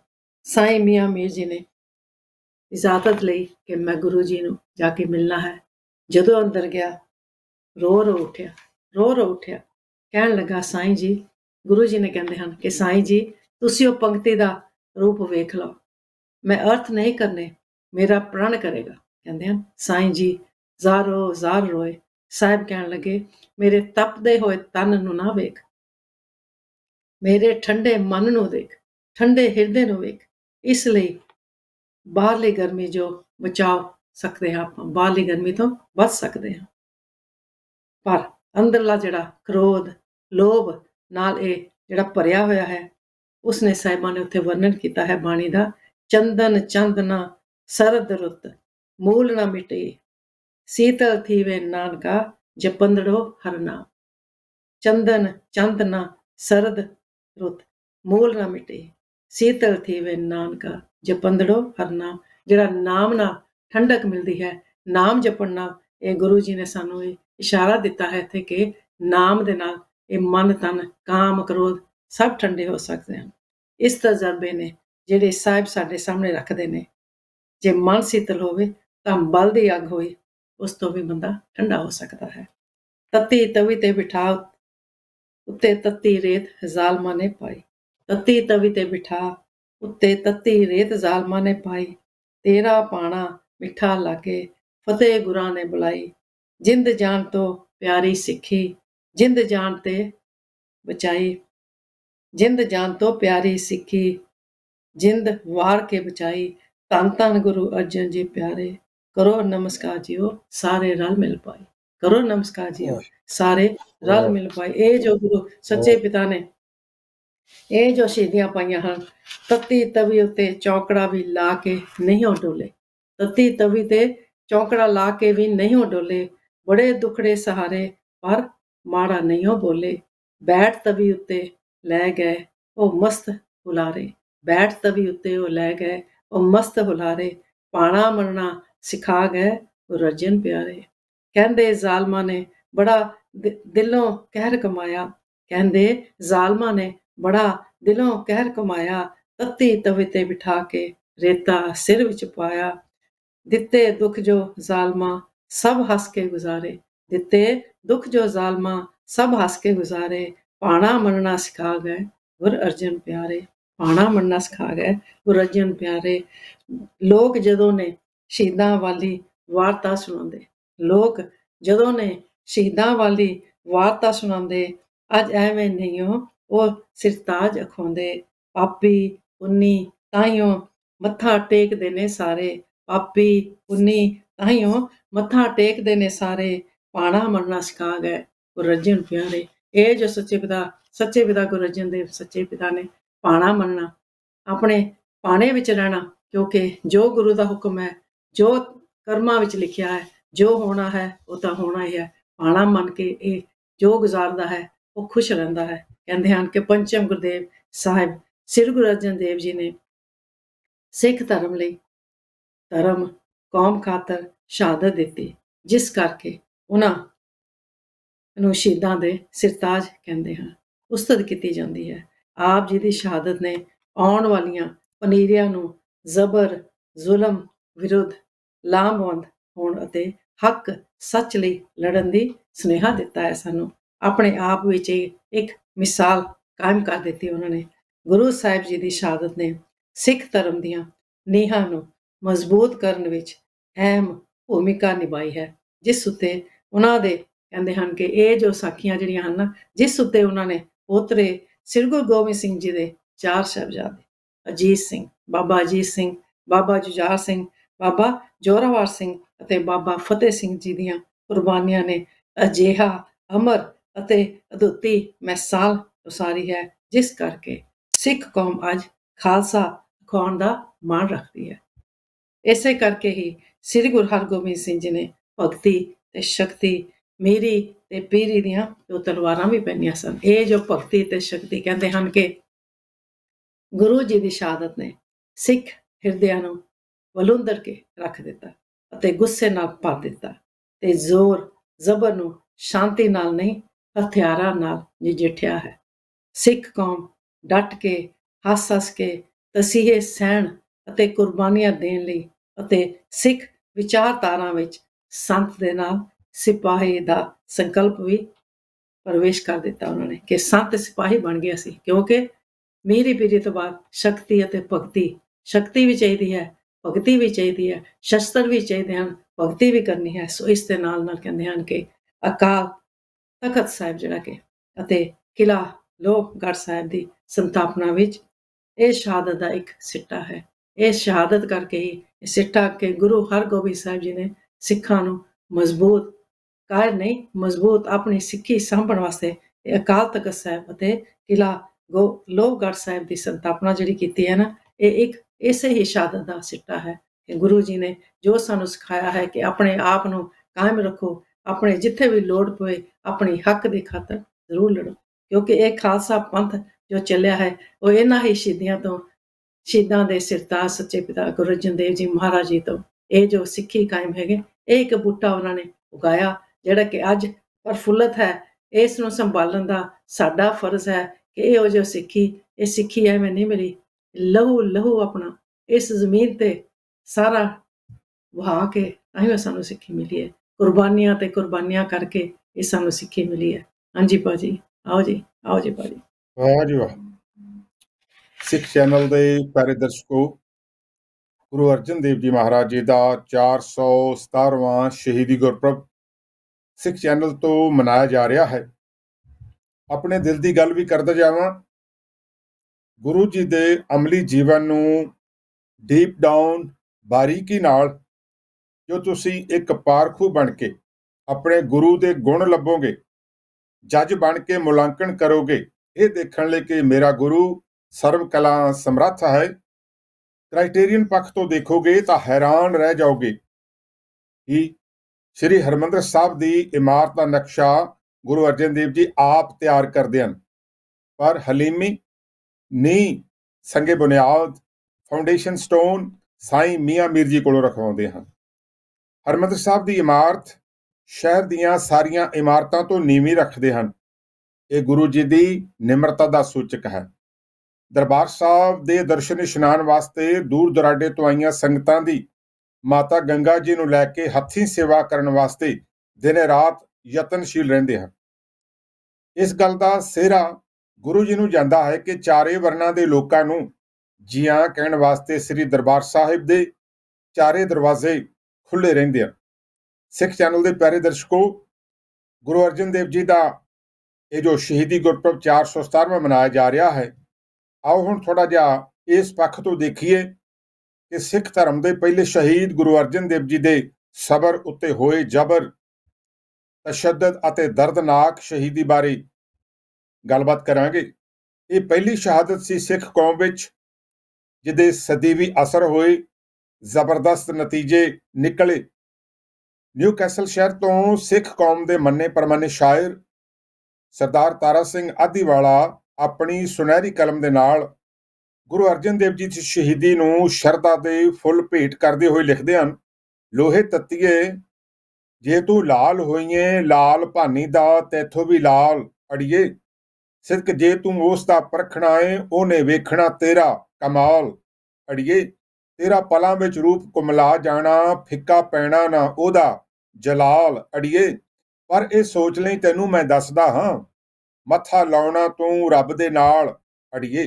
ਸਾਈ ਮੀਆਂ ਮੀਰ ਜੀ ਨੇ ਇਜਾਜ਼ਤ ਲਈ ਕਿ ਮੈਂ ਗੁਰੂ ਜੀ ਨੂੰ ਜਾ ਕੇ ਮਿਲਣਾ ਹੈ ਜਦੋਂ ਅੰਦਰ ਗਿਆ ਰੋ ਰੋ ਉੱਠਿਆ ਰੋ ਰੋ ਉੱਠਿਆ ਕਹਿਣ ਲੱਗਾ ਸਾਈਂ ਜੀ ਗੁਰੂ ਜੀ ਨੇ ਕਹਿੰਦੇ ਹਨ ਕਿ ਸਾਈਂ ਜੀ ਤੁਸੀਂ ਉਹ ਪੰਕਤੀ ਦਾ ਰੂਪ ਵੇਖ ਲਓ ਮੈਂ ਅਰਥ ਨਹੀਂ ਕਰਨੇ ਮੇਰਾ ਪ੍ਰਣ ਕਰੇਗਾ ਕਹਿੰਦੇ ਹਨ ਸਾਈਂ ਜੀ ਜ਼ਾਰੋ ਜ਼ਾਰ ਰੋਏ ਸਾਹਿਬ ਕਹਿਣ ਲੱਗੇ ਮੇਰੇ ਤਪਦੇ ਹੋਏ ਤਨ ਨੂੰ ਨਾ ਵੇਖ ਮੇਰੇ ਠੰਡੇ ਮਨ ਨੂੰ ਦੇਖ ਠੰਡੇ ਹਿਰਦੇ ਨੂੰ ਵੇਖ ਇਸ ਲਈ ਬਾਹਰਲੀ ਗਰਮੀ ਜੋ ਬਚਾਓ ਸਕਦੇ ਆ ਆਪਾਂ ਬਾਹਰਲੀ ਗਰਮੀ ਤੋਂ ਬਚ ਸਕਦੇ ਆ ਪਰ ਅੰਦਰਲਾ ਜਿਹੜਾ ਕ੍ਰੋਧ ਲੋਭ ਨਾਲ ਇਹ ਜਿਹੜਾ ਭਰਿਆ ਹੋਇਆ ਹੈ ਉਸਨੇ ਸਾਇਬਾਂ ਨੇ ਉੱਥੇ ਵਰਣਨ ਕੀਤਾ ਹੈ ਬਾਣੀ ਦਾ ਚੰਦਨ ਚੰਦਨਾ ਸਰਦ ਰੁੱਤ ਮੂਲ ਨਾ ਮਿਟੇ ਸੀਤਲ ਥੀਵੇ ਨਾਨਕਾ ਜਪੰਦੜੋ ਹਰਨਾ ਚੰਦਨ ਚੰਦਨਾ ਸਰਦ ਰੁੱਤ ਮੂਲ ਨਾ ਮਿਟੇ ਸੀਤਲ ਥੀਵੇ ਨਾਨਕਾ ਜਪੰਦੜੋ ਹਰਨਾ ਜਿਹੜਾ ਨਾਮ ਨਾਲ ਠੰਡਕ ਮਿਲਦੀ ਹੈ ਨਾਮ ਜਪਣ ਨਾਲ ਇਹ ਗੁਰੂ ਜੀ ਨੇ ਸਾਨੂੰ ਇਹ ਇਸ਼ਾਰਾ ਦਿੱਤਾ ਹੈ ਇੱਥੇ ਕਿ ਨਾਮ ਦੇ ਨਾਲ ਇਹ ਮਨ ਤਨ ਕਾਮ ਕ੍ਰੋਧ ਸਭ ਠੰਡੇ ਹੋ ਸਕਦੇ ਹਨ ਇਸ ਤਜਰਬੇ ਨੇ ਜਿਹੜੇ ਸਾਹਿਬ ਸਾਡੇ ਸਾਹਮਣੇ ਰੱਖਦੇ ਨੇ ਜੇ ਮਨ ਸਿੱਤਲ ਹੋਵੇ ਤਾਂ ਬਲ ਦੀ ਅੱਗ ਹੋਈ ਉਸ ਤੋਂ ਵੀ ਬੰਦਾ ਠੰਡਾ ਹੋ ਸਕਦਾ ਹੈ ਤਤੀ ਤਵੀ ਤੇ ਬਿਠਾ ਉੱਤੇ ਤਤੀ ਰੇਤ ਹਜ਼ਾਲ ਨੇ ਪਾਈ ਤਤੀ ਤਵੀ ਤੇ ਬਿਠਾ ਉੱਤੇ ਤੱਤੀ ਰੇਤ ਜ਼ਾਲਮਾਂ ਨੇ ਪਾਈ ਤੇਰਾ ਪਾਣਾ ਮਿੱਠਾ ਲੱਗੇ ਫਤਿਹ ਗੁਰਾਂ ਨੇ ਬੁਲਾਈ ਜਿੰਦ ਜਾਨ ਤੋਂ ਪਿਆਰੀ ਸਿੱਖੀ ਜਿੰਦ ਜਾਨ ਤੇ ਬਚਾਈ ਜਿੰਦ ਜਾਨ ਤੋਂ ਪਿਆਰੀ ਸਿੱਖੀ ਜਿੰਦ ਵਾਰ ਕੇ ਬਚਾਈ ਤਨ ਤਨ ਗੁਰੂ ਅਰਜਨ ਜੀ ਪਿਆਰੇ ਕਰੋ ਨਮਸਕਾਰ ਜੀਓ ਸਾਰੇ ਰਲ ਮਿਲ ਪਾਈ ਕਰੋ ਨਮਸਕਾਰ ਜੀਓ ਸਾਰੇ ਰਲ ਮਿਲ ਪਾਈ ਇਹ ਜੋ ਗੁਰੂ ਸੱਚੇ ਪਿਤਾ ਨੇ ਇਹ ਜੋ ਸ਼ਹੀਦੀਆਂ ਪਾਈਆਂ ਹਨ ਤਤੀ ਤਵੀ ਉਤੇ ਚੌਕੜਾ ਵੀ ਲਾ ਕੇ ਨਹੀਂ ਡੋਲੇ ਤਤੀ ਤਵੀ ਤੇ ਚੌਕੜਾ ਲਾ ਕੇ ਵੀ ਨਹੀਂ ਡੋਲੇ ਬੜੇ ਦੁਖੜੇ ਸਹਾਰੇ ਪਰ ਮਾੜਾ ਨਹੀਂ ਬੋਲੇ ਬੈਠ ਤਵੀ ਉਤੇ ਲੈ ਗਏ ਉਹ ਮਸਤ ਹੁਲਾਰੇ ਬੈਠ ਤਵੀ ਉਤੇ ਉਹ ਲੈ ਗਏ ਉਹ ਮਸਤ ਹੁਲਾਰੇ ਪਾਣਾ ਮਰਨਾ ਸਿਖਾ ਗਏ ਉਹ ਰਜਨ ਪਿਆਰੇ ਕਹਿੰਦੇ ਜ਼ਾਲਮਾਂ ਨੇ ਬੜਾ ਦਿਲੋਂ ਕਹਿਰ ਕਮਾਇਆ ਕਹਿੰਦੇ ਜ਼ਾਲਮਾਂ ਨੇ ਬੜਾ ਦਿਲੋਂ ਕਹਿਰ ਕਮਾਇਆ ਤੱਤੀ ਤਵੇ ਤੇ ਬਿਠਾ ਕੇ ਰੇਤਾ ਸਿਰ ਵਿੱਚ ਪਾਇਆ ਦਿੱਤੇ ਦੁੱਖ ਜੋ ਜ਼ਾਲਮਾ ਸਭ ਹੱਸ ਕੇ ਗੁਜ਼ਾਰੇ ਦਿੱਤੇ ਦੁੱਖ ਜੋ ਜ਼ਾਲਮਾ ਸਭ ਹੱਸ ਕੇ ਗੁਜ਼ਾਰੇ ਪਾਣਾ ਮੰਨਣਾ ਸਿਖਾ ਗਏ ਗੁਰ ਅਰਜਨ ਪਿਆਰੇ ਪਾਣਾ ਮੰਨਣਾ ਸਿਖਾ ਗਏ ਗੁਰ ਅਰਜਨ ਪਿਆਰੇ ਲੋਕ ਜਦੋਂ ਨੇ ਸ਼ਹੀਦਾਂ ਵਾਲੀ ਵਾਰਤਾ ਸੁਣਾਉਂਦੇ ਲੋਕ ਜਦੋਂ ਨੇ ਸ਼ਹੀਦਾਂ ਵਾਲੀ ਵਾਰਤਾ ਸੁਣਾਉਂਦੇ ਅੱਜ ਐਵੇਂ ਨਹੀਂ ਹੋ ਉਹ ਸਿਰਤਾਜ ਅਖਾਉਂਦੇ ਪਾਪੀ ਉਨੀ ਤਾਈਓ ਮੱਥਾ ਟੇਕਦੇ ਨੇ ਸਾਰੇ ਪਾਪੀ ਉਨੀ ਤਾਈਓ ਮੱਥਾ ਟੇਕਦੇ ਨੇ ਸਾਰੇ ਪਾਣਾ ਮਰਨਾ ਸਿਖਾ ਗਏ ਉਹ ਰਜਨ ਪਿਆਰੇ ਇਹ ਜੋ ਸੱਚੇ ਪਿਤਾ ਸੱਚੇ ਪਿਤਾ ਗੁਰਜਨ ਦੇ ਸੱਚੇ ਪਿਤਾ ਨੇ ਪਾਣਾ ਮੰਨਣਾ ਆਪਣੇ ਪਾਣੇ ਵਿੱਚ ਰਹਿਣਾ ਕਿਉਂਕਿ ਜੋ ਗੁਰੂ ਦਾ ਹੁਕਮ ਹੈ ਜੋ ਕਰਮਾਂ ਵਿੱਚ ਲਿਖਿਆ ਹੈ ਜੋ ਹੋਣਾ ਹੈ ਉਹ ਤਾਂ ਹੋਣਾ ਹੀ ਹੈ ਪਾਣਾ ਮੰਨ ਕੇ ਇਹ ਜੋ ਗੁਜ਼ਾਰਦਾ ਹੈ ਉਹ ਖੁਸ਼ ਰਹਿੰਦਾ ਹੈ ਕਹਿੰਦੇ ਹਨ ਕਿ ਪੰਚਮ ਗੁਰਦੇਵ ਸਾਹਿਬ ਸ੍ਰੀ ਗੁਰੂ ਅਰਜਨ ਦੇਵ ਜੀ ਨੇ ਸਿੱਖ ਧਰਮ ਲਈ ਧਰਮ ਕੌਮ ਖਾਤਰ ਸ਼ਹਾਦਤ ਦਿੱਤੀ ਜਿਸ ਕਰਕੇ ਉਹਨਾਂ ਨੂੰ ਸ਼ਹੀਦਾਂ ਦੇ ਸਿਰਤਾਜ ਕਹਿੰਦੇ ਹਨ ਉਸਤਤ ਕੀਤੀ ਜਾਂਦੀ ਹੈ ਆਪ ਜੀ ਦੀ ਸ਼ਹਾਦਤ ਨੇ ਆਉਣ ਵਾਲੀਆਂ ਪਨੀਰੀਆਂ ਨੂੰ ਜ਼ਬਰ ਜ਼ੁਲਮ ਵਿਰੁੱਧ ਲਾਮਬੰਦ ਹੋਣ ਅਤੇ ਹੱਕ ਸੱਚ ਲਈ ਲੜਨ ਦੀ ਸੁਨੇਹਾ ਦਿੱਤਾ ਹੈ ਸਾਨੂੰ ਆਪਣੇ ਆਪ ਵਿੱਚ ਇਹ ਇੱਕ ਮਿਸਾਲ ਕਾਇਮ ਕਰ ਦਿੱਤੀ ਉਹਨਾਂ ਨੇ ਗੁਰੂ ਸਾਹਿਬ ਜੀ ਦੀ ਸ਼ਹਾਦਤ ਨੇ ਸਿੱਖ ਧਰਮ ਦੀਆਂ ਨੀਹਾਂ ਨੂੰ ਮਜ਼ਬੂਤ ਕਰਨ ਵਿੱਚ ਅਹਿਮ ਭੂਮਿਕਾ ਨਿਭਾਈ ਹੈ ਜਿਸ ਉੱਤੇ ਉਹਨਾਂ ਦੇ ਕਹਿੰਦੇ ਹਨ ਕਿ ਇਹ ਜੋ ਸਾਖੀਆਂ ਜਿਹੜੀਆਂ ਹਨ ਨਾ ਜਿਸ ਉੱਤੇ ਉਹਨਾਂ ਨੇ ਉਤਰੇ ਸ੍ਰੀ ਗੁਰੂ ਗੋਬਿੰਦ ਸਿੰਘ ਜੀ ਦੇ ਚਾਰ ਸਾਹਿਬਜ਼ਾਦੇ ਅਜੀਤ ਸਿੰਘ ਬਾਬਾ ਅਜੀਤ ਸਿੰਘ ਬਾਬਾ ਜੁਝਾਰ ਸਿੰਘ ਬਾਬਾ ਜੋਰਾਵਰ ਸਿੰਘ ਅਤੇ ਬਾਬਾ ਫਤਿਹ ਸਿੰਘ ਜੀ ਦੀਆਂ ਕੁਰਬਾਨੀਆਂ ਨੇ ਅਜੇਹਾ ਅਮਰ ਅਤੇ ਅਦੁੱਤੀ ਮਿਸਾਲ ਉਸਾਰੀ ਹੈ ਜਿਸ ਕਰਕੇ ਸਿੱਖ ਕੌਮ ਅੱਜ ਖਾਲਸਾ ਖਾਣ ਦਾ ਮਾਣ ਰੱਖਦੀ ਹੈ ਇਸੇ ਕਰਕੇ ਹੀ ਸ੍ਰੀ ਗੁਰੂ ਹਰਗੋਬਿੰਦ ਸਿੰਘ ਜੀ ਨੇ ਭਗਤੀ ਤੇ ਸ਼ਕਤੀ ਮੇਰੀ ਤੇ ਪੀਰੀ ਦੀਆਂ ਜੋ ਤਲਵਾਰਾਂ ਵੀ ਪੈਣੀਆਂ ਸਨ ਇਹ ਜੋ ਭਗਤੀ ਤੇ ਸ਼ਕਤੀ ਕਹਿੰਦੇ ਹਨ ਕਿ ਗੁਰੂ ਜੀ ਦੀ ਸ਼ਹਾਦਤ ਨੇ ਸਿੱਖ ਹਿਰਦਿਆਂ ਨੂੰ ਵਲੁੰਦਰ ਕੇ ਰੱਖ ਦਿੱਤਾ ਅਤੇ ਗੁੱਸੇ ਨਾਲ ਭਰ ਦਿੱਤਾ ਤੇ ਜ਼ੋਰ ਜ਼ਬਰ ਨੂੰ ਸ਼ਾਂਤੀ ਨਾਲ ਨਹੀਂ ਹਥਿਆਰਾਂ ਨਾਲ ਨਜਿੱਠਿਆ ਹੈ ਸਿੱਖ ਕੌਮ ਡਟ ਕੇ ਹੱਸ-ਹੱਸ ਕੇ ਤਸੀਹੇ ਸਹਿਣ ਅਤੇ ਕੁਰਬਾਨੀਆਂ ਦੇਣ ਲਈ ਅਤੇ ਸਿੱਖ ਵਿਚਾਰਤਾਰਾਂ ਵਿੱਚ ਸੰਤ ਦੇ ਨਾਲ ਸਿਪਾਹੀ ਦਾ ਸੰਕਲਪ ਵੀ ਪਰਵੇਸ਼ ਕਰ ਦਿੱਤਾ ਉਹਨਾਂ ਨੇ ਕਿ ਸੰਤ ਸਿਪਾਹੀ ਬਣ ਗਿਆ ਸੀ ਕਿਉਂਕਿ ਮੇਰੀ ਪੀੜੀ ਤੋਂ ਬਾਅਦ ਸ਼ਕਤੀ ਅਤੇ ਭਗਤੀ ਸ਼ਕਤੀ ਵੀ ਚਾਹੀਦੀ ਹੈ ਭਗਤੀ ਵੀ ਚਾਹੀਦੀ ਹੈ ਸ਼ਸਤਰ ਵੀ ਚਾਹੀਦੇ ਹਨ ਭਗਤੀ ਵੀ ਕਰਨੀ ਹੈ ਸੋ ਇਸ ਦੇ ਨਾਲ ਨਾਲ ਕਹਿੰਦੇ ਹਨ ਕਿ ਅਕਾਲ ਤਖਤ ਸਾਹਿਬ ਜਿਹੜਾ ਕਿ ਅਤੇ ਕਿਲਾ ਲੋਹਗੜ੍ਹ ਸਾਹਿਬ ਦੀ ਸੰਤਾਪਨਾ ਵਿੱਚ ਇਹ ਸ਼ਹਾਦਤ ਦਾ ਇੱਕ ਸਿੱਟਾ ਹੈ ਇਹ ਸ਼ਹਾਦਤ ਕਰਕੇ ਹੀ ਇਹ ਸਿੱਟਾ ਕਿ ਗੁਰੂ ਹਰਗੋਬਿੰਦ ਸਾਹਿਬ ਜੀ ਨੇ ਸਿੱਖਾਂ ਨੂੰ ਮਜ਼ਬੂਤ ਕਾਇਰ ਨਹੀਂ ਮਜ਼ਬੂਤ ਆਪਣੀ ਸਿੱਖੀ ਸੰਭਣ ਵਾਸਤੇ ਅਕਾਲ ਤਖਤ ਸਾਹਿਬ ਅਤੇ ਕਿਲਾ ਗੋ ਲੋਹਗੜ੍ਹ ਸਾਹਿਬ ਦੀ ਸੰਤਾਪਨਾ ਜਿਹੜੀ ਕੀਤੀ ਹੈ ਨਾ ਇਹ ਇੱਕ ਇਸੇ ਹੀ ਸ਼ਹਾਦਤ ਦਾ ਸਿੱਟਾ ਹੈ ਕਿ ਗੁਰੂ ਜੀ ਨੇ ਜੋ ਸਾਨੂੰ ਸਿਖਾਇਆ ਹੈ ਕਿ ਆਪਣੇ ਆਪ ਨੂੰ ਕਾਇਮ ਰੱਖੋ ਆਪਣੇ ਜਿੱਥੇ ਵੀ ਲੋੜ ਪਵੇ ਆਪਣੇ ਹੱਕ ਦੇ ਖਾਤਰ ਜ਼ਰੂਰ ਲੜੋ ਕਿਉਂਕਿ ਇਹ ਖਾਲਸਾ ਪੰਥ ਜੋ ਚੱਲਿਆ ਹੈ ਉਹ ਇਹਨਾਂ ਹੀ ਸ਼ਹੀਦਾਂ ਤੋਂ ਸ਼ਹੀਦਾਂ ਦੇ ਸਿਰਤਾਜ ਸੱਚੇ ਪਿਤਾ ਗੁਰੂ ਅਰਜਨ ਦੇਵ ਜੀ ਮਹਾਰਾਜ ਜੀ ਤੋਂ ਇਹ ਜੋ ਸਿੱਖੀ ਕਾਇਮ ਹੈਗੇ ਇਹ ਇੱਕ ਬੂਟਾ ਉਹਨਾਂ ਨੇ ਉਗਾਇਆ ਜਿਹੜਾ ਕਿ ਅੱਜ ਪਰਫੁੱਲਤ ਹੈ ਇਸ ਨੂੰ ਸੰਭਾਲਣ ਦਾ ਸਾਡਾ ਫਰਜ਼ ਹੈ ਕਿ ਇਹ ਜੋ ਸਿੱਖੀ ਇਹ ਸਿੱਖੀ ਹੈ ਨਹੀਂ ਮਿਲੀ ਲਹੂ ਲਹੂ ਆਪਣਾ ਇਸ ਜ਼ਮੀਨ ਤੇ ਸਾਰਾ ਵਹਾ ਕੇ ਤਾਂ ਹੀ ਸਾਨੂੰ ਸਿੱਖੀ ਮਿਲੀ ਹੈ ਕੁਰਬਾਨੀਆਂ ਤੇ ਕੁਰਬਾਨੀਆਂ ਕਰਕੇ ਇਹ ਸਾਨੂੰ ਸਿੱਖੀ ਮਿਲੀ ਹੈ ਹਾਂਜੀ ਬਾਜੀ ਆਓ ਜੀ ਆਓ ਜੀ ਬਾਜੀ ਵਾਹ ਜੀ ਵਾਹ ਸਿੱਖ ਚੈਨਲ ਦੇ ਪਿਆਰੇ ਦਰਸ਼ਕੋ ਗੁਰੂ ਅਰਜਨ ਦੇਵ ਜੀ ਮਹਾਰਾਜ ਜੀ ਦਾ 417ਵਾਂ ਸ਼ਹੀਦੀ ਗੁਰਪ੍ਰਭ ਸਿੱਖ ਚੈਨਲ ਤੋਂ ਮਨਾਇਆ ਜਾ ਰਿਹਾ ਹੈ ਆਪਣੇ ਦਿਲ ਦੀ ਗੱਲ ਵੀ ਕਰਦਾ ਜਾਵਾਂ ਗੁਰੂ ਜੀ ਦੇ ਅਮਲੀ ਜੀਵਨ ਨੂੰ ਡੀਪ ਡਾਊਨ ਬਾਰੀਕੀ ਨਾਲ ਜੋ ਤੁਸੀਂ ਇੱਕ ਪਾਰਖੂ ਬਣ ਕੇ ਆਪਣੇ ਗੁਰੂ ਦੇ ਗੁਣ ਲੱਭੋਗੇ ਜੱਜ ਬਣ ਕੇ ਮੁਲਾਂਕਣ ਕਰੋਗੇ ਇਹ ਦੇਖਣ ਲਈ ਕਿ ਮੇਰਾ ਗੁਰੂ ਸਰਵ ਕਲਾ ਸਮਰੱਥ ਹੈ ਕ੍ਰਾਈਟੇਰੀਅਨ ਪੱਖ ਤੋਂ ਦੇਖੋਗੇ ਤਾਂ ਹੈਰਾਨ ਰਹਿ ਜਾਓਗੇ ਕਿ ਸ੍ਰੀ ਹਰਮੰਦਰ ਸਾਹਿਬ ਦੀ ਇਮਾਰਤ ਦਾ ਨਕਸ਼ਾ ਗੁਰੂ ਅਰਜਨ ਦੇਵ ਜੀ ਆਪ ਤਿਆਰ ਕਰਦੇ ਹਨ ਪਰ ਹਲੀਮੀ ਨਹੀਂ ਸੰਗੇ ਬੁਨਿਆਦ ਫਾਊਂਡੇਸ਼ਨ ਸਟੋਨ ਸਾਈ ਮੀਆਂ ਮੀਰ ਜੀ ਕੋਲੋਂ ਰਖਵਾਉਂਦੇ ਹਨ ਹਰਮੰਦਰ ਸਾਹਿਬ ਦੀ ਇਮਾਰਤ ਸ਼ਹਿਰ ਦੀਆਂ ਸਾਰੀਆਂ ਇਮਾਰਤਾਂ ਤੋਂ ਨੀਵੀਂ ਰੱਖਦੇ ਹਨ ਇਹ ਗੁਰੂ ਜੀ ਦੀ ਨਿਮਰਤਾ ਦਾ ਸੂਚਕ ਹੈ ਦਰਬਾਰ ਸਾਹਿਬ ਦੇ ਦਰਸ਼ਨ ਇਸ਼ਨਾਨ ਵਾਸਤੇ ਦੂਰ ਦਰਾਡੇ ਤੋਂ ਆਈਆਂ ਸੰਗਤਾਂ ਦੀ ਮਾਤਾ ਗੰਗਾ ਜੀ ਨੂੰ ਲੈ ਕੇ ਹੱਥੀਂ ਸੇਵਾ ਕਰਨ ਵਾਸਤੇ ਦਿਨ ਰਾਤ ਯਤਨਸ਼ੀਲ ਰਹਿੰਦੇ ਹਨ ਇਸ ਗੱਲ ਦਾ ਸਿਹਰਾ ਗੁਰੂ ਜੀ ਨੂੰ ਜਾਂਦਾ ਹੈ ਕਿ ਚਾਰੇ ਵਰਨਾਂ ਦੇ ਲੋਕਾਂ ਨੂੰ ਜੀਆਂ ਕਹਿਣ ਵਾਸਤੇ ਸ੍ਰੀ ਦਰਬਾਰ ਸਾਹਿਬ ਦੇ ਚਾਰੇ ਦਰਵਾਜ਼ੇ ਖੁੱਲੇ ਰਹਿੰਦੇ ਆ ਸਿੱਖ ਚੈਨਲ ਦੇ ਪਿਆਰੇ ਦਰਸ਼ਕੋ ਗੁਰੂ ਅਰਜਨ ਦੇਵ ਜੀ ਦਾ ਇਹ ਜੋ ਸ਼ਹੀਦੀ ਗੁਰਪੁਰਬ 417ਵਾਂ ਮਨਾਇਆ ਜਾ ਰਿਹਾ ਹੈ ਆਓ ਹੁਣ ਥੋੜਾ ਜਿਹਾ ਇਸ ਪੱਖ ਤੋਂ ਦੇਖੀਏ ਕਿ ਸਿੱਖ ਧਰਮ ਦੇ ਪਹਿਲੇ ਸ਼ਹੀਦ ਗੁਰੂ ਅਰਜਨ ਦੇਵ ਜੀ ਦੇ ਸਬਰ ਉੱਤੇ ਹੋਏ ਜ਼ਬਰ ਤਸ਼ੱਦਦ ਅਤੇ ਦਰਦਨਾਕ ਸ਼ਹੀਦੀ ਬਾਰੇ ਗੱਲਬਾਤ ਕਰਾਂਗੇ ਇਹ ਪਹਿਲੀ ਸ਼ਹਾਦਤ ਸੀ ਸਿੱਖ ਕੌਮ ਵਿੱਚ ਜਿਹਦੇ ਸਦੀਵੀ ਅਸਰ ਹੋਏ ਜ਼ਬਰਦਸਤ ਨਤੀਜੇ ਨਿਕਲੇ ਨਿਊ ਕੈਸਲ ਸ਼ਹਿਰ ਤੋਂ ਸਿੱਖ ਕੌਮ ਦੇ ਮੰਨੇ ਪਰਮੰਨੇ ਸ਼ਾਇਰ ਸਰਦਾਰ ਤਾਰਾ ਸਿੰਘ ਆਦੀਵਾਲਾ ਆਪਣੀ ਸੁਨਹਿਰੀ ਕਲਮ ਦੇ ਨਾਲ ਗੁਰੂ ਅਰਜਨ ਦੇਵ ਜੀ ਦੀ ਸ਼ਹੀਦੀ ਨੂੰ ਸ਼ਰਧਾ ਦੇ ਫੁੱਲ ਭੇਟ ਕਰਦੇ ਹੋਏ ਲਿਖਦੇ ਹਨ ਲੋਹੇ ਤੱਤੀਏ ਜੇ ਤੂੰ ਲਾਲ ਹੋਈਏ ਲਾਲ ਭਾਨੀ ਦਾ ਤੈਥੋਂ ਵੀ ਲਾਲ ਅੜੀਏ ਸਿਰਕ ਜੇ ਤੂੰ ਉਸ ਦਾ ਪਰਖਣਾ ਏ ਉਹਨੇ ਵੇਖਣਾ ਤੇਰਾ ਕਮਾਲ ਅੜੀਏ ਤੇਰਾ ਪਲਾਂ ਵਿੱਚ ਰੂਪ ਕੁਮਲਾ ਜਾਣਾ ਫਿੱਕਾ ਪੈਣਾ ਨਾ ਉਹਦਾ ਜਲਾਲ ਅੜੀਏ ਪਰ ਇਹ ਸੋਚ ਲਈ ਤੈਨੂੰ ਮੈਂ ਦੱਸਦਾ ਹਾਂ ਮੱਥਾ ਲਾਉਣਾ ਤੂੰ ਰੱਬ ਦੇ ਨਾਲ ਅੜੀਏ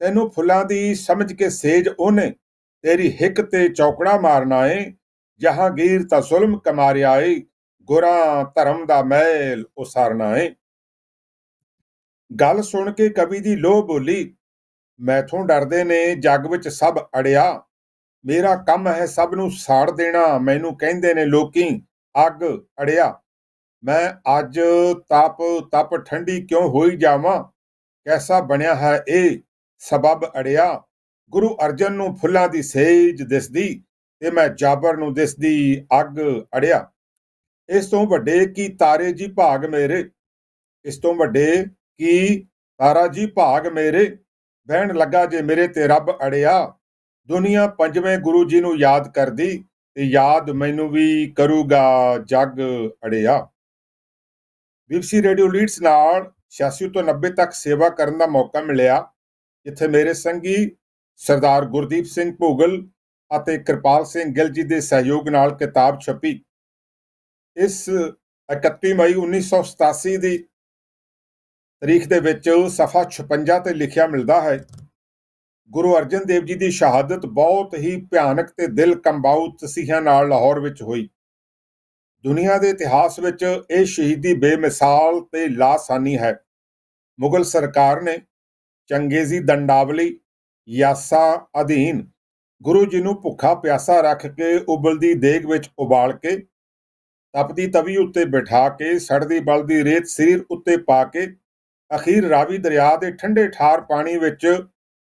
ਤੈਨੂੰ ਫੁੱਲਾਂ ਦੀ ਸਮਝ ਕੇ ਸੇਜ ਉਹਨੇ ਤੇਰੀ ਹਿੱਕ ਤੇ ਚੌਕੜਾ ਮਾਰਨਾ ਏ ਜਹਾਂਗੀਰ ਤਾਂ ਜ਼ੁਲਮ ਕਮਾਰਿਆ ਏ ਗੁਰਾਂ ਧਰਮ ਦਾ ਮਹਿਲ ਉਸਾਰਨਾ ਏ ਗੱਲ ਸੁਣ ਕੇ ਕਵੀ ਦੀ ਲੋਹ ਬੋਲੀ ਮੈਥੋਂ ਡਰਦੇ ਨੇ ਜੱਗ ਵਿੱਚ ਸਭ ਅੜਿਆ ਮੇਰਾ ਕੰਮ ਹੈ ਸਭ ਨੂੰ ਸਾੜ ਦੇਣਾ ਮੈਨੂੰ ਕਹਿੰਦੇ ਨੇ ਲੋਕੀ ਅੱਗ ਅੜਿਆ ਮੈਂ ਅੱਜ ਤਪ ਤਪ ਠੰਡੀ ਕਿਉਂ ਹੋਈ ਜਾਵਾਂ ਕੈਸਾ ਬਣਿਆ ਹੈ ਇਹ ਸਬਬ ਅੜਿਆ ਗੁਰੂ ਅਰਜਨ ਨੂੰ ਫੁੱਲਾਂ ਦੀ ਸੇਜ ਦਿਸਦੀ ਤੇ ਮੈਂ ਜਾਬਰ ਨੂੰ ਦਿਸਦੀ ਅੱਗ ਅੜਿਆ ਇਸ ਤੋਂ ਵੱਡੇ ਕੀ ਤਾਰੇ ਜੀ ਭਾਗ ਮੇਰੇ ਇਸ ਤੋਂ ਵੱਡੇ ਕੀ ਤਾਰਾ ਜੀ ਭਾਗ ਮੇਰੇ ਬਹਿਣ ਲੱਗਾ ਜੇ ਮੇਰੇ ਤੇ ਰੱਬ ਅੜਿਆ ਦੁਨੀਆ ਪੰਜਵੇਂ ਗੁਰੂ ਜੀ ਨੂੰ ਯਾਦ ਕਰਦੀ ਤੇ ਯਾਦ ਮੈਨੂੰ ਵੀ ਕਰੂਗਾ ਜੱਗ ਅੜਿਆ ਬੀਬੀਸੀ ਰੇਡੀਓ ਲੀਡਸ ਨਾਲ 86 ਤੋਂ 90 ਤੱਕ ਸੇਵਾ ਕਰਨ ਦਾ ਮੌਕਾ ਮਿਲਿਆ ਜਿੱਥੇ ਮੇਰੇ ਸੰਗੀ ਸਰਦਾਰ ਗੁਰਦੀਪ ਸਿੰਘ ਭੋਗਲ ਅਤੇ ਕਿਰਪਾਲ ਸਿੰਘ ਗਿੱਲ ਜੀ ਦੇ ਸਹਿਯੋਗ ਨਾਲ ਕਿਤਾਬ ਛਪੀ ਇਸ 31 ਮਈ 1987 ਦੀ ਤਾਰੀਖ ਦੇ ਵਿੱਚ ਸਫਾ 56 ਤੇ ਲਿਖਿਆ ਮਿਲਦਾ ਹੈ ਗੁਰੂ ਅਰਜਨ ਦੇਵ ਜੀ ਦੀ ਸ਼ਹਾਦਤ ਬਹੁਤ ਹੀ ਭਿਆਨਕ ਤੇ ਦਿਲ ਕੰਬਾਊ ਤਸੀਹਾਂ ਨਾਲ ਲਾਹੌਰ ਵਿੱਚ ਹੋਈ ਦੁਨੀਆ ਦੇ ਇਤਿਹਾਸ ਵਿੱਚ ਇਹ ਸ਼ਹੀਦੀ ਬੇਮਿਸਾਲ ਤੇ ਲਾਸਾਨੀ ਹੈ ਮੁਗਲ ਸਰਕਾਰ ਨੇ ਚੰਗੇਜ਼ੀ ਦੰਡਾਵਲੀ ਯਾਸਾ ਅਧੀਨ ਗੁਰੂ ਜੀ ਨੂੰ ਭੁੱਖਾ ਪਿਆਸਾ ਰੱਖ ਕੇ ਉਬਲਦੀ ਦੇਗ ਵਿੱਚ ਉਬਾਲ ਕੇ ਤਪਦੀ ਤਵੀ ਉੱਤੇ ਬਿਠਾ ਕੇ ਸੜਦੀ ਬਲਦੀ ਰੇਤ ਸਰੀਰ ਉੱਤੇ ਪਾ ਕੇ ਅਖੀਰ ਰਾਵੀ ਦਰਿਆ ਦੇ ਠੰਡੇ ਠਾਰ ਪਾਣੀ ਵਿੱਚ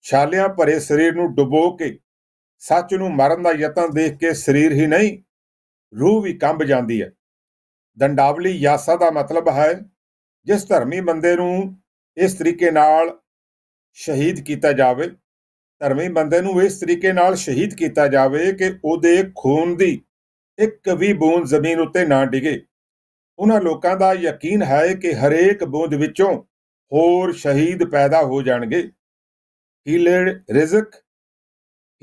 ਛਾਲਿਆਂ ਭਰੇ ਸਰੀਰ ਨੂੰ ਡੁਬੋ ਕੇ ਸੱਚ ਨੂੰ ਮਰਨ ਦਾ ਯਤਨ ਦੇਖ ਕੇ ਸਰੀਰ ਹੀ ਨਹੀਂ ਰੂਹ ਵੀ ਕੰਬ ਜਾਂਦੀ ਹੈ ਦੰਡਾਵਲੀ ਯਾਸਾ ਦਾ ਮਤਲਬ ਹੈ ਜਿਸ ਧਰਮੀ ਬੰਦੇ ਨੂੰ ਇਸ ਤਰੀਕੇ ਨਾਲ ਸ਼ਹੀਦ ਕੀਤਾ ਜਾਵੇ ਧਰਮੀ ਬੰਦੇ ਨੂੰ ਇਸ ਤਰੀਕੇ ਨਾਲ ਸ਼ਹੀਦ ਕੀਤਾ ਜਾਵੇ ਕਿ ਉਹਦੇ ਖੂਨ ਦੀ ਇੱਕ ਵੀ ਬੂੰਦ ਜ਼ਮੀਨ ਉੱਤੇ ਨਾ ਡਿਗੇ ਉਹਨਾਂ ਲੋਕਾਂ ਦਾ ਯਕੀਨ ਹੈ ਕਿ ਹਰੇਕ ਬੂੰਦ ਵਿੱਚੋਂ ਹੋਰ ਸ਼ਹੀਦ ਪੈਦਾ ਹੋ ਜਾਣਗੇ ਹੀਲੇ ਰਿਜ਼ਕ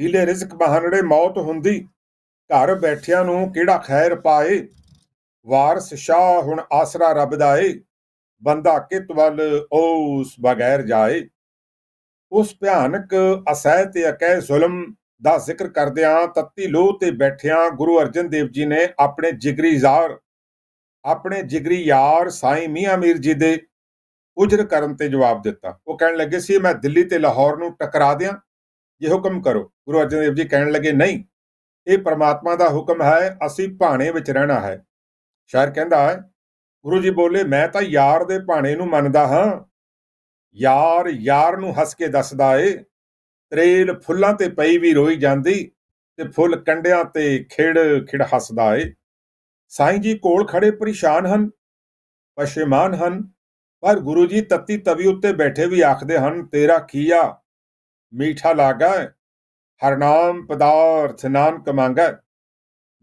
ਹੀਲੇ ਰਿਜ਼ਕ ਬਹਾਨੜੇ ਮੌਤ ਹੁੰਦੀ ਘਰ ਬੈਠਿਆਂ ਨੂੰ ਕਿਹੜਾ ਖੈਰ ਪਾਏ ਵਾਰਸ ਸ਼ਾਹ ਹੁਣ ਆਸਰਾ ਰੱਬ ਦਾ ਏ ਬੰਦਾ ਕਿਤ ਵੱਲ ਉਸ ਬਗੈਰ ਜਾਏ ਉਸ ਭਿਆਨਕ ਅਸਹਿ ਤੇ ਅਕਹਿ ਜ਼ੁਲਮ ਦਾ ਜ਼ਿਕਰ ਕਰਦਿਆਂ ਤੱਤੀ ਲੋਹ ਤੇ ਬੈਠਿਆਂ ਗੁਰੂ ਅਰਜਨ ਦੇਵ ਜੀ ਨੇ ਆਪਣੇ ਜਿਗਰੀ ਜ਼ਾਰ ਆਪਣੇ ਜਿਗਰੀ ਯਾਰ ਸਾਈ ਮੀਆਂ ਮੀਰ ਜੀ ਦੇ ਉਜਰ ਕਰਨ ਤੇ ਜਵਾਬ ਦਿੱਤਾ ਉਹ ਕਹਿਣ ਲੱਗੇ ਸੀ ਮੈਂ ਦਿੱਲੀ ਤੇ ਲਾਹੌਰ ਨੂੰ ਟਕਰਾ ਦਿਆਂ ਇਹ ਹੁਕਮ ਕਰੋ ਗੁਰੂ ਅਰਜਨ ਦੇਵ ਜੀ ਕਹਿਣ ਲੱਗੇ ਨਹੀਂ ਇਹ ਪਰਮਾਤਮਾ ਦਾ ਹੁਕਮ ਹੈ ਅਸੀਂ ਭਾਣੇ ਵਿੱਚ ਰਹਿਣਾ ਹੈ ਸ਼ਾਇਰ ਕਹਿੰਦਾ ਹੈ ਗੁਰੂ ਜੀ ਬੋਲੇ ਮੈਂ ਤਾਂ ਯਾਰ ਦੇ ਭਾਣੇ ਨੂੰ ਮੰਨਦਾ ਹਾਂ ਯਾਰ ਯਾਰ ਨੂੰ ਹੱਸ ਕੇ ਦੱਸਦਾ ਏ ਤਰੇਲ ਫੁੱਲਾਂ ਤੇ ਪਈ ਵੀ ਰੋਈ ਜਾਂਦੀ ਤੇ ਫੁੱਲ ਕੰਡਿਆਂ ਤੇ ਖਿੜ ਖਿੜ ਹੱਸਦਾ ਏ ਸਾਈਂ ਜੀ ਕੋਲ ਖੜੇ ਪਰੇਸ਼ਾਨ ਹਨ ਪਸ਼ਮਾਨ ਹਨ ਪਰ ਗੁਰੂ ਜੀ ਤੱਤੀ ਤਵੀ ਉੱਤੇ ਬੈਠੇ ਵੀ ਆਖਦੇ ਹਨ ਤੇਰਾ ਕੀਆ ਮੀਠਾ ਲਾਗਾ ਹਰਨਾਮ ਪਦਾਰਥ ਨਾਮ ਕਮਾਂਗਾ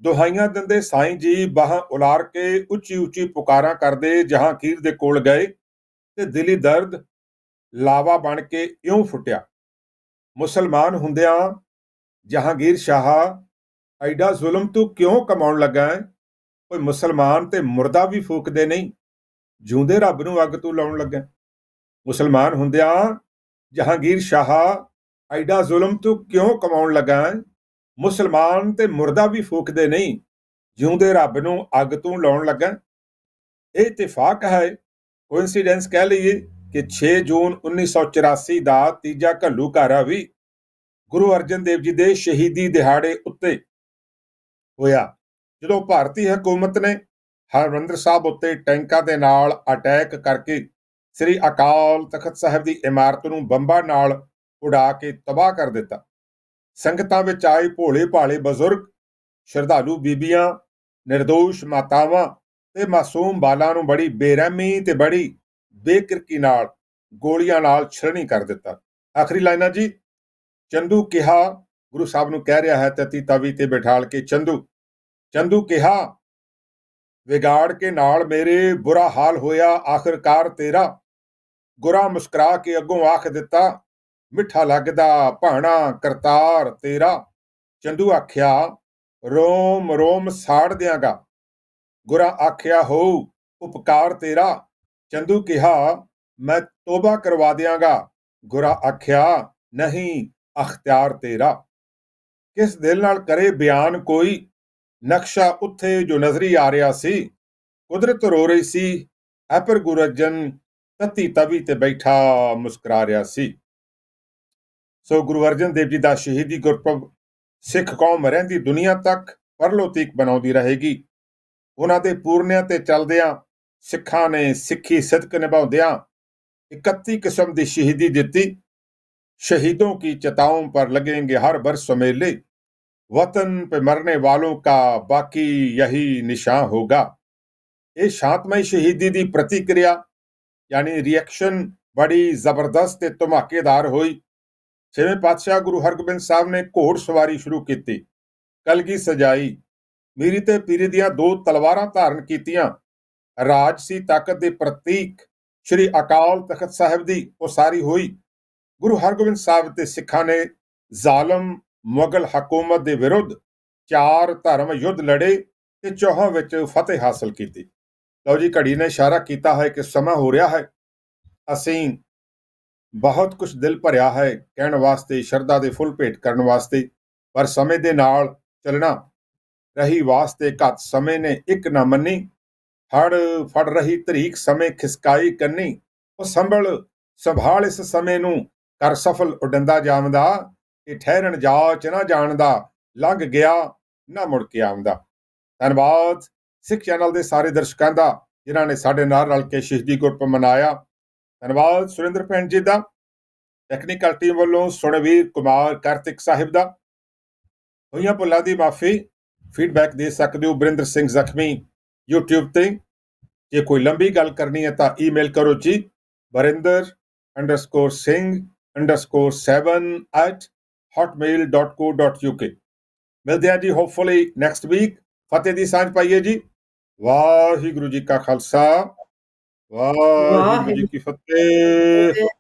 ਦੁਹਾਈਆਂ ਦਿੰਦੇ ਸਾਈਂ ਜੀ ਬਾਹਾਂ ਉਲਾਰ ਕੇ ਉੱਚੀ ਉੱਚੀ ਪੁਕਾਰਾਂ ਕਰਦੇ ਜਹਾਂ ਕੀਰ ਦੇ ਕੋਲ ਗਏ ਤੇ ਦਿਲੀ ਦਰਦ ਲਾਵਾ ਬਣ ਕੇ ਇਉਂ ਫੁੱਟਿਆ ਮੁਸਲਮਾਨ ਹੁੰਦਿਆਂ ਜਹਾਂਗੀਰ ਸ਼ਾਹ ਐਡਾ ਜ਼ੁਲਮ ਤੂੰ ਕਿਉਂ ਕਮਾਉਣ ਲੱਗਾ ਹੈ ਕੋਈ ਮੁਸਲਮਾਨ ਤੇ ਮਰਦਾ ਵੀ ਫੂਕਦੇ ਨਹੀਂ ਜਿਉਂਦੇ ਰੱਬ ਨੂੰ ਅੱਗ ਤੋਂ ਲਾਉਣ ਲੱਗਾ ਮੁਸਲਮਾਨ ਹੁੰਦਿਆਂ ਜਹਾਂਗੀਰ ਸ਼ਾਹ ਐਡਾ ਜ਼ੁਲਮ ਤੂੰ ਕਿਉਂ ਕਮਾਉਣ ਲੱਗਾ ਮੁਸਲਮਾਨ ਤੇ ਮਰਦਾ ਵੀ ਫੂਕਦੇ ਨਹੀਂ ਜਿਉਂਦੇ ਰੱਬ ਨੂੰ ਅੱਗ ਤੋਂ ਲਾਉਣ ਲੱਗਾ ਇਹ ਇਤਫਾਕ ਹੈ ਕੋਇਨਸੀਡੈਂਸ ਕਹਿ ਲਈਏ ਕਿ 6 ਜੂਨ 1984 ਦਾ ਤੀਜਾ ਘੱਲੂ ਘਾਰਾ ਵੀ ਗੁਰੂ ਅਰਜਨ ਦੇਵ ਜੀ ਦੇ ਸ਼ਹੀਦੀ ਦਿਹਾੜੇ ਉੱਤੇ ਹੋਇਆ ਜਦੋਂ ਭਾਰਤੀ ਹਕੂਮਤ ਨੇ ਹਰਵੰਦਰ ਸਾਹਿਬ ਉੱਤੇ ਟੈਂਕਾਂ ਦੇ ਨਾਲ ਅਟੈਕ ਕਰਕੇ ਸ੍ਰੀ ਅਕਾਲ ਤਖਤ ਸਾਹਿਬ ਦੀ ਇਮਾਰਤ ਨੂੰ ਬੰਬਾਂ ਨਾਲ ਉਡਾ ਕੇ ਤਬਾਹ ਕਰ ਦਿੱਤਾ ਸੰਗਤਾਂ ਵਿੱਚ ਆਏ ਭੋਲੇ ਭਾਲੇ ਬਜ਼ੁਰਗ ਸ਼ਰਧਾਲੂ ਬੀਬੀਆਂ નિર્ਦੋਸ਼ ਮਾਤਾਵਾਂ ਤੇ ਮਾਸੂਮ ਬਾਲਾਂ ਨੂੰ ਬੜੀ ਬੇਰਹਿਮੀ ਤੇ ਬੜੀ ਬੇਕਿਰਕੀ ਨਾਲ ਗੋਲੀਆਂ ਨਾਲ ਛਰਣੀ ਕਰ ਦਿੱਤਾ ਆਖਰੀ ਲਾਈਨਾਂ ਜੀ ਚੰਦੂ ਕਿਹਾ ਗੁਰੂ ਸਾਹਿਬ ਨੂੰ ਕਹਿ ਰਿਹਾ ਹੈ ਤਤੀ ਤਵੀ ਤੇ ਬਿਠਾਲ ਕੇ ਚੰਦੂ ਚੰਦੂ ਕਿਹਾ ਵਿਗਾੜ ਕੇ ਨਾਲ ਮੇਰੇ ਬੁਰਾ ਹਾਲ ਹੋਇਆ ਆਖਰਕਾਰ ਤੇਰਾ ਗੁਰਾ ਮੁਸਕਰਾ ਕੇ ਅੱਗੋਂ ਆਖ ਦਿੱਤਾ ਮਿੱਠਾ ਲੱਗਦਾ ਭਾਣਾ ਕਰਤਾਰ ਤੇਰਾ ਚੰਦੂ ਆਖਿਆ ਰੋਮ ਰੋਮ ਸਾੜ ਦਿਆਂਗਾ ਗੁਰਾ ਆਖਿਆ ਹੋ ਉਪਕਾਰ ਤੇਰਾ ਚੰਦੂ ਕਿਹਾ ਮੈਂ ਤੋਬਾ ਕਰਵਾ ਦਿਆਂਗਾ ਗੁਰਾ ਆਖਿਆ ਨਹੀਂ ਅਖਤਿਆਰ ਤੇਰਾ ਕਿਸ ਦਿਲ ਨਾਲ ਕਰੇ ਬਿਆਨ ਕੋਈ ਨਕਸ਼ਾ ਉੱਥੇ ਜੋ ਨਜ਼ਰੀ ਆ ਰਿਹਾ ਸੀ ਕੁਦਰਤ ਰੋ ਰਹੀ ਸੀ ਐਪਰ ਗੁਰਜਨ ਤਤੀ ਤਵੀ ਤੇ ਬੈਠਾ ਮੁਸਕਰਾ ਰਿਹਾ ਸੀ ਸੋ ਗੁਰੂ ਅਰਜਨ ਦੇਵ ਜੀ ਦਾ ਸ਼ਹੀਦੀ ਗੁਰਪੁਰਬ ਸਿੱਖ ਕੌਮ ਰਹਿੰਦੀ ਦੁਨੀਆ ਤੱਕ ਪਰਲੋਤੀਕ ਬਣਾਉਂਦੀ ਰਹੇਗੀ ਉਹਨਾਂ ਦੇ ਪੂਰਨਿਆਂ ਤੇ ਚੱਲਦਿਆਂ ਸਿੱਖਾਂ ਨੇ ਸਿੱਖੀ ਸਿੱਧਕ ਨਿਭਾਉਂਦਿਆਂ 31 ਕਿਸਮ ਦੀ ਸ਼ਹੀਦੀ ਦਿੱਤੀ ਸ਼ਹੀਦੋਂ ਕੀ ਚਤਾਉਂ ਪਰ ਲੱਗेंगे ਹਰ ਬਰਸ ਸਮੇਲੇ ਵਤਨ पे ਮਰਨੇ ਵਾਲੋਂ ਕਾ ਬਾਕੀ ਯਹੀ निशां ਹੋਗਾ ਇਹ शांतमय ਸ਼ਹੀਦੀ ਦੀ ਪ੍ਰਤੀਕਿਰਿਆ ਯਾਨੀ ਰਿਐਕਸ਼ਨ ਬੜੀ ਜ਼ਬਰਦਸਤ ਤੇ ਧਮਾਕੇਦਾਰ ਹੋਈ ਛੇਵੇਂ ਪਾਤਸ਼ਾਹ ਗੁਰੂ ਹਰਗੋਬਿੰਦ ਸਾਹਿਬ ਨੇ ਘੋੜ ਸਵਾਰੀ ਸ਼ੁਰੂ ਕੀਤੀ ਕਲਗੀ ਸਜਾਈ ਮੀਰੀ ਤੇ ਪੀਰੀ ਦੀਆਂ ਦੋ ਤਲਵਾਰਾਂ ਧਾਰਨ ਕੀਤੀਆਂ ਰਾਜਸੀ ਤਾਕਤ ਦੇ ਪ੍ਰਤੀਕ ਸ੍ਰੀ ਅਕਾਲ ਤਖਤ ਸਾਹਿਬ ਦੀ ਉਸਾਰੀ ਹੋਈ ਗੁਰੂ ਹਰਗੋਬਿੰਦ ਸਾਹਿਬ ਤੇ ਸਿੱਖਾਂ ਨੇ ਜ਼ਾਲਮ ਮੁਗਲ ਹਕੂਮਤ ਦੇ ਵਿਰੁੱਧ ਚਾਰ ਧਰਮ ਯੁੱਧ ਲੜੇ ਤੇ ਚੌਹਾਂ ਵਿੱਚ ਫਤਿਹ ਹਾਸਲ ਕੀਤੀ ਲਓ ਜੀ ਘੜੀ ਨੇ ਇਸ਼ਾਰਾ ਕੀਤਾ ਹੈ ਕਿ ਸਮਾਂ ਹੋ ਰਿਹਾ ਹੈ ਅਸੀਂ ਬਹੁਤ ਕੁਝ ਦਿਲ ਭਰਿਆ ਹੈ ਕਹਿਣ ਵਾਸਤੇ ਸ਼ਰਧਾ ਦੇ ਫੁੱਲ ਭੇਟ ਕਰਨ ਵਾਸਤੇ ਪਰ ਸਮੇਂ ਦੇ ਨਾਲ ਚੱਲਣਾ ਰਹੀ ਵਾਸਤੇ ਘੱਟ ਸਮੇਂ ਨੇ ਇੱਕ ਨਾ ਮੰਨੀ ਹੜ ਫੜ ਰਹੀ ਤਰੀਕ ਸਮੇਂ ਖਿਸਕਾਈ ਕੰਨੀ ਉਹ ਸੰਭਲ ਸੰਭਾਲ ਇਸ ਸਮੇਂ ਨੂੰ ਕਰ ਸਫਲ ਉਡੰਦਾ ਜਾਮਦਾ ਕਿ ਠਹਿਰਣ ਜਾਚ ਨਾ ਜਾਣਦਾ ਲੱਗ ਗਿਆ ਨਾ ਮੁੜ ਕੇ ਆਉਂਦਾ ਧੰਨਵਾਦ ਸਿੱਖ ਚੈਨਲ ਦੇ ਸਾਰੇ ਦਰਸ਼ਕਾਂ ਦਾ ਜਿਨ੍ਹਾਂ ਨੇ ਸਾਡੇ ਨਾਲ ਰਲ ਕੇ ਸ਼ਹੀਦੀ ਗੁਰਪੁਰਬ ਮਨਾਇਆ ਧੰਨਵਾਦ ਸੁਰਿੰਦਰ ਭੈਣ ਜੀ ਦਾ ਟੈਕਨੀਕਲ ਟੀਮ ਵੱਲੋਂ ਸੁਣਵੀਰ ਕੁਮਾਰ ਕਾਰਤਿਕ ਸਾਹਿਬ ਦਾ ਹੋਈਆਂ ਭੁੱਲਾਂ ਦੀ ਮਾਫੀ ਫੀਡਬੈਕ ਦੇ ਸਕਦੇ ਹੋ ਬ੍ਰਿੰਦਰ ਸਿੰਘ ਜ਼ਖਮੀ YouTube ਤੇ ਜੇ ਕੋਈ ਲੰਬੀ ਗੱਲ ਕਰਨੀ ਹੈ ਤਾਂ ਈਮੇਲ ਕਰੋ ਜੀ ਬਰਿੰਦਰ_ਸਿੰਘ_7@ hotmail.co.uk ਮਿਲਦੇ ਆ ਜੀ ਹੋਪਫੁਲੀ ਨੈਕਸਟ ਵੀਕ ਫਤਿਹ ਦੀ ਸਾਂਝ ਪਾਈਏ ਜੀ ਵਾਹਿਗੁਰੂ ਜੀ ਕਾ ਖਾਲਸਾ ਵਾਹਿਗੁਰੂ ਜੀ ਕੀ ਫਤਿਹ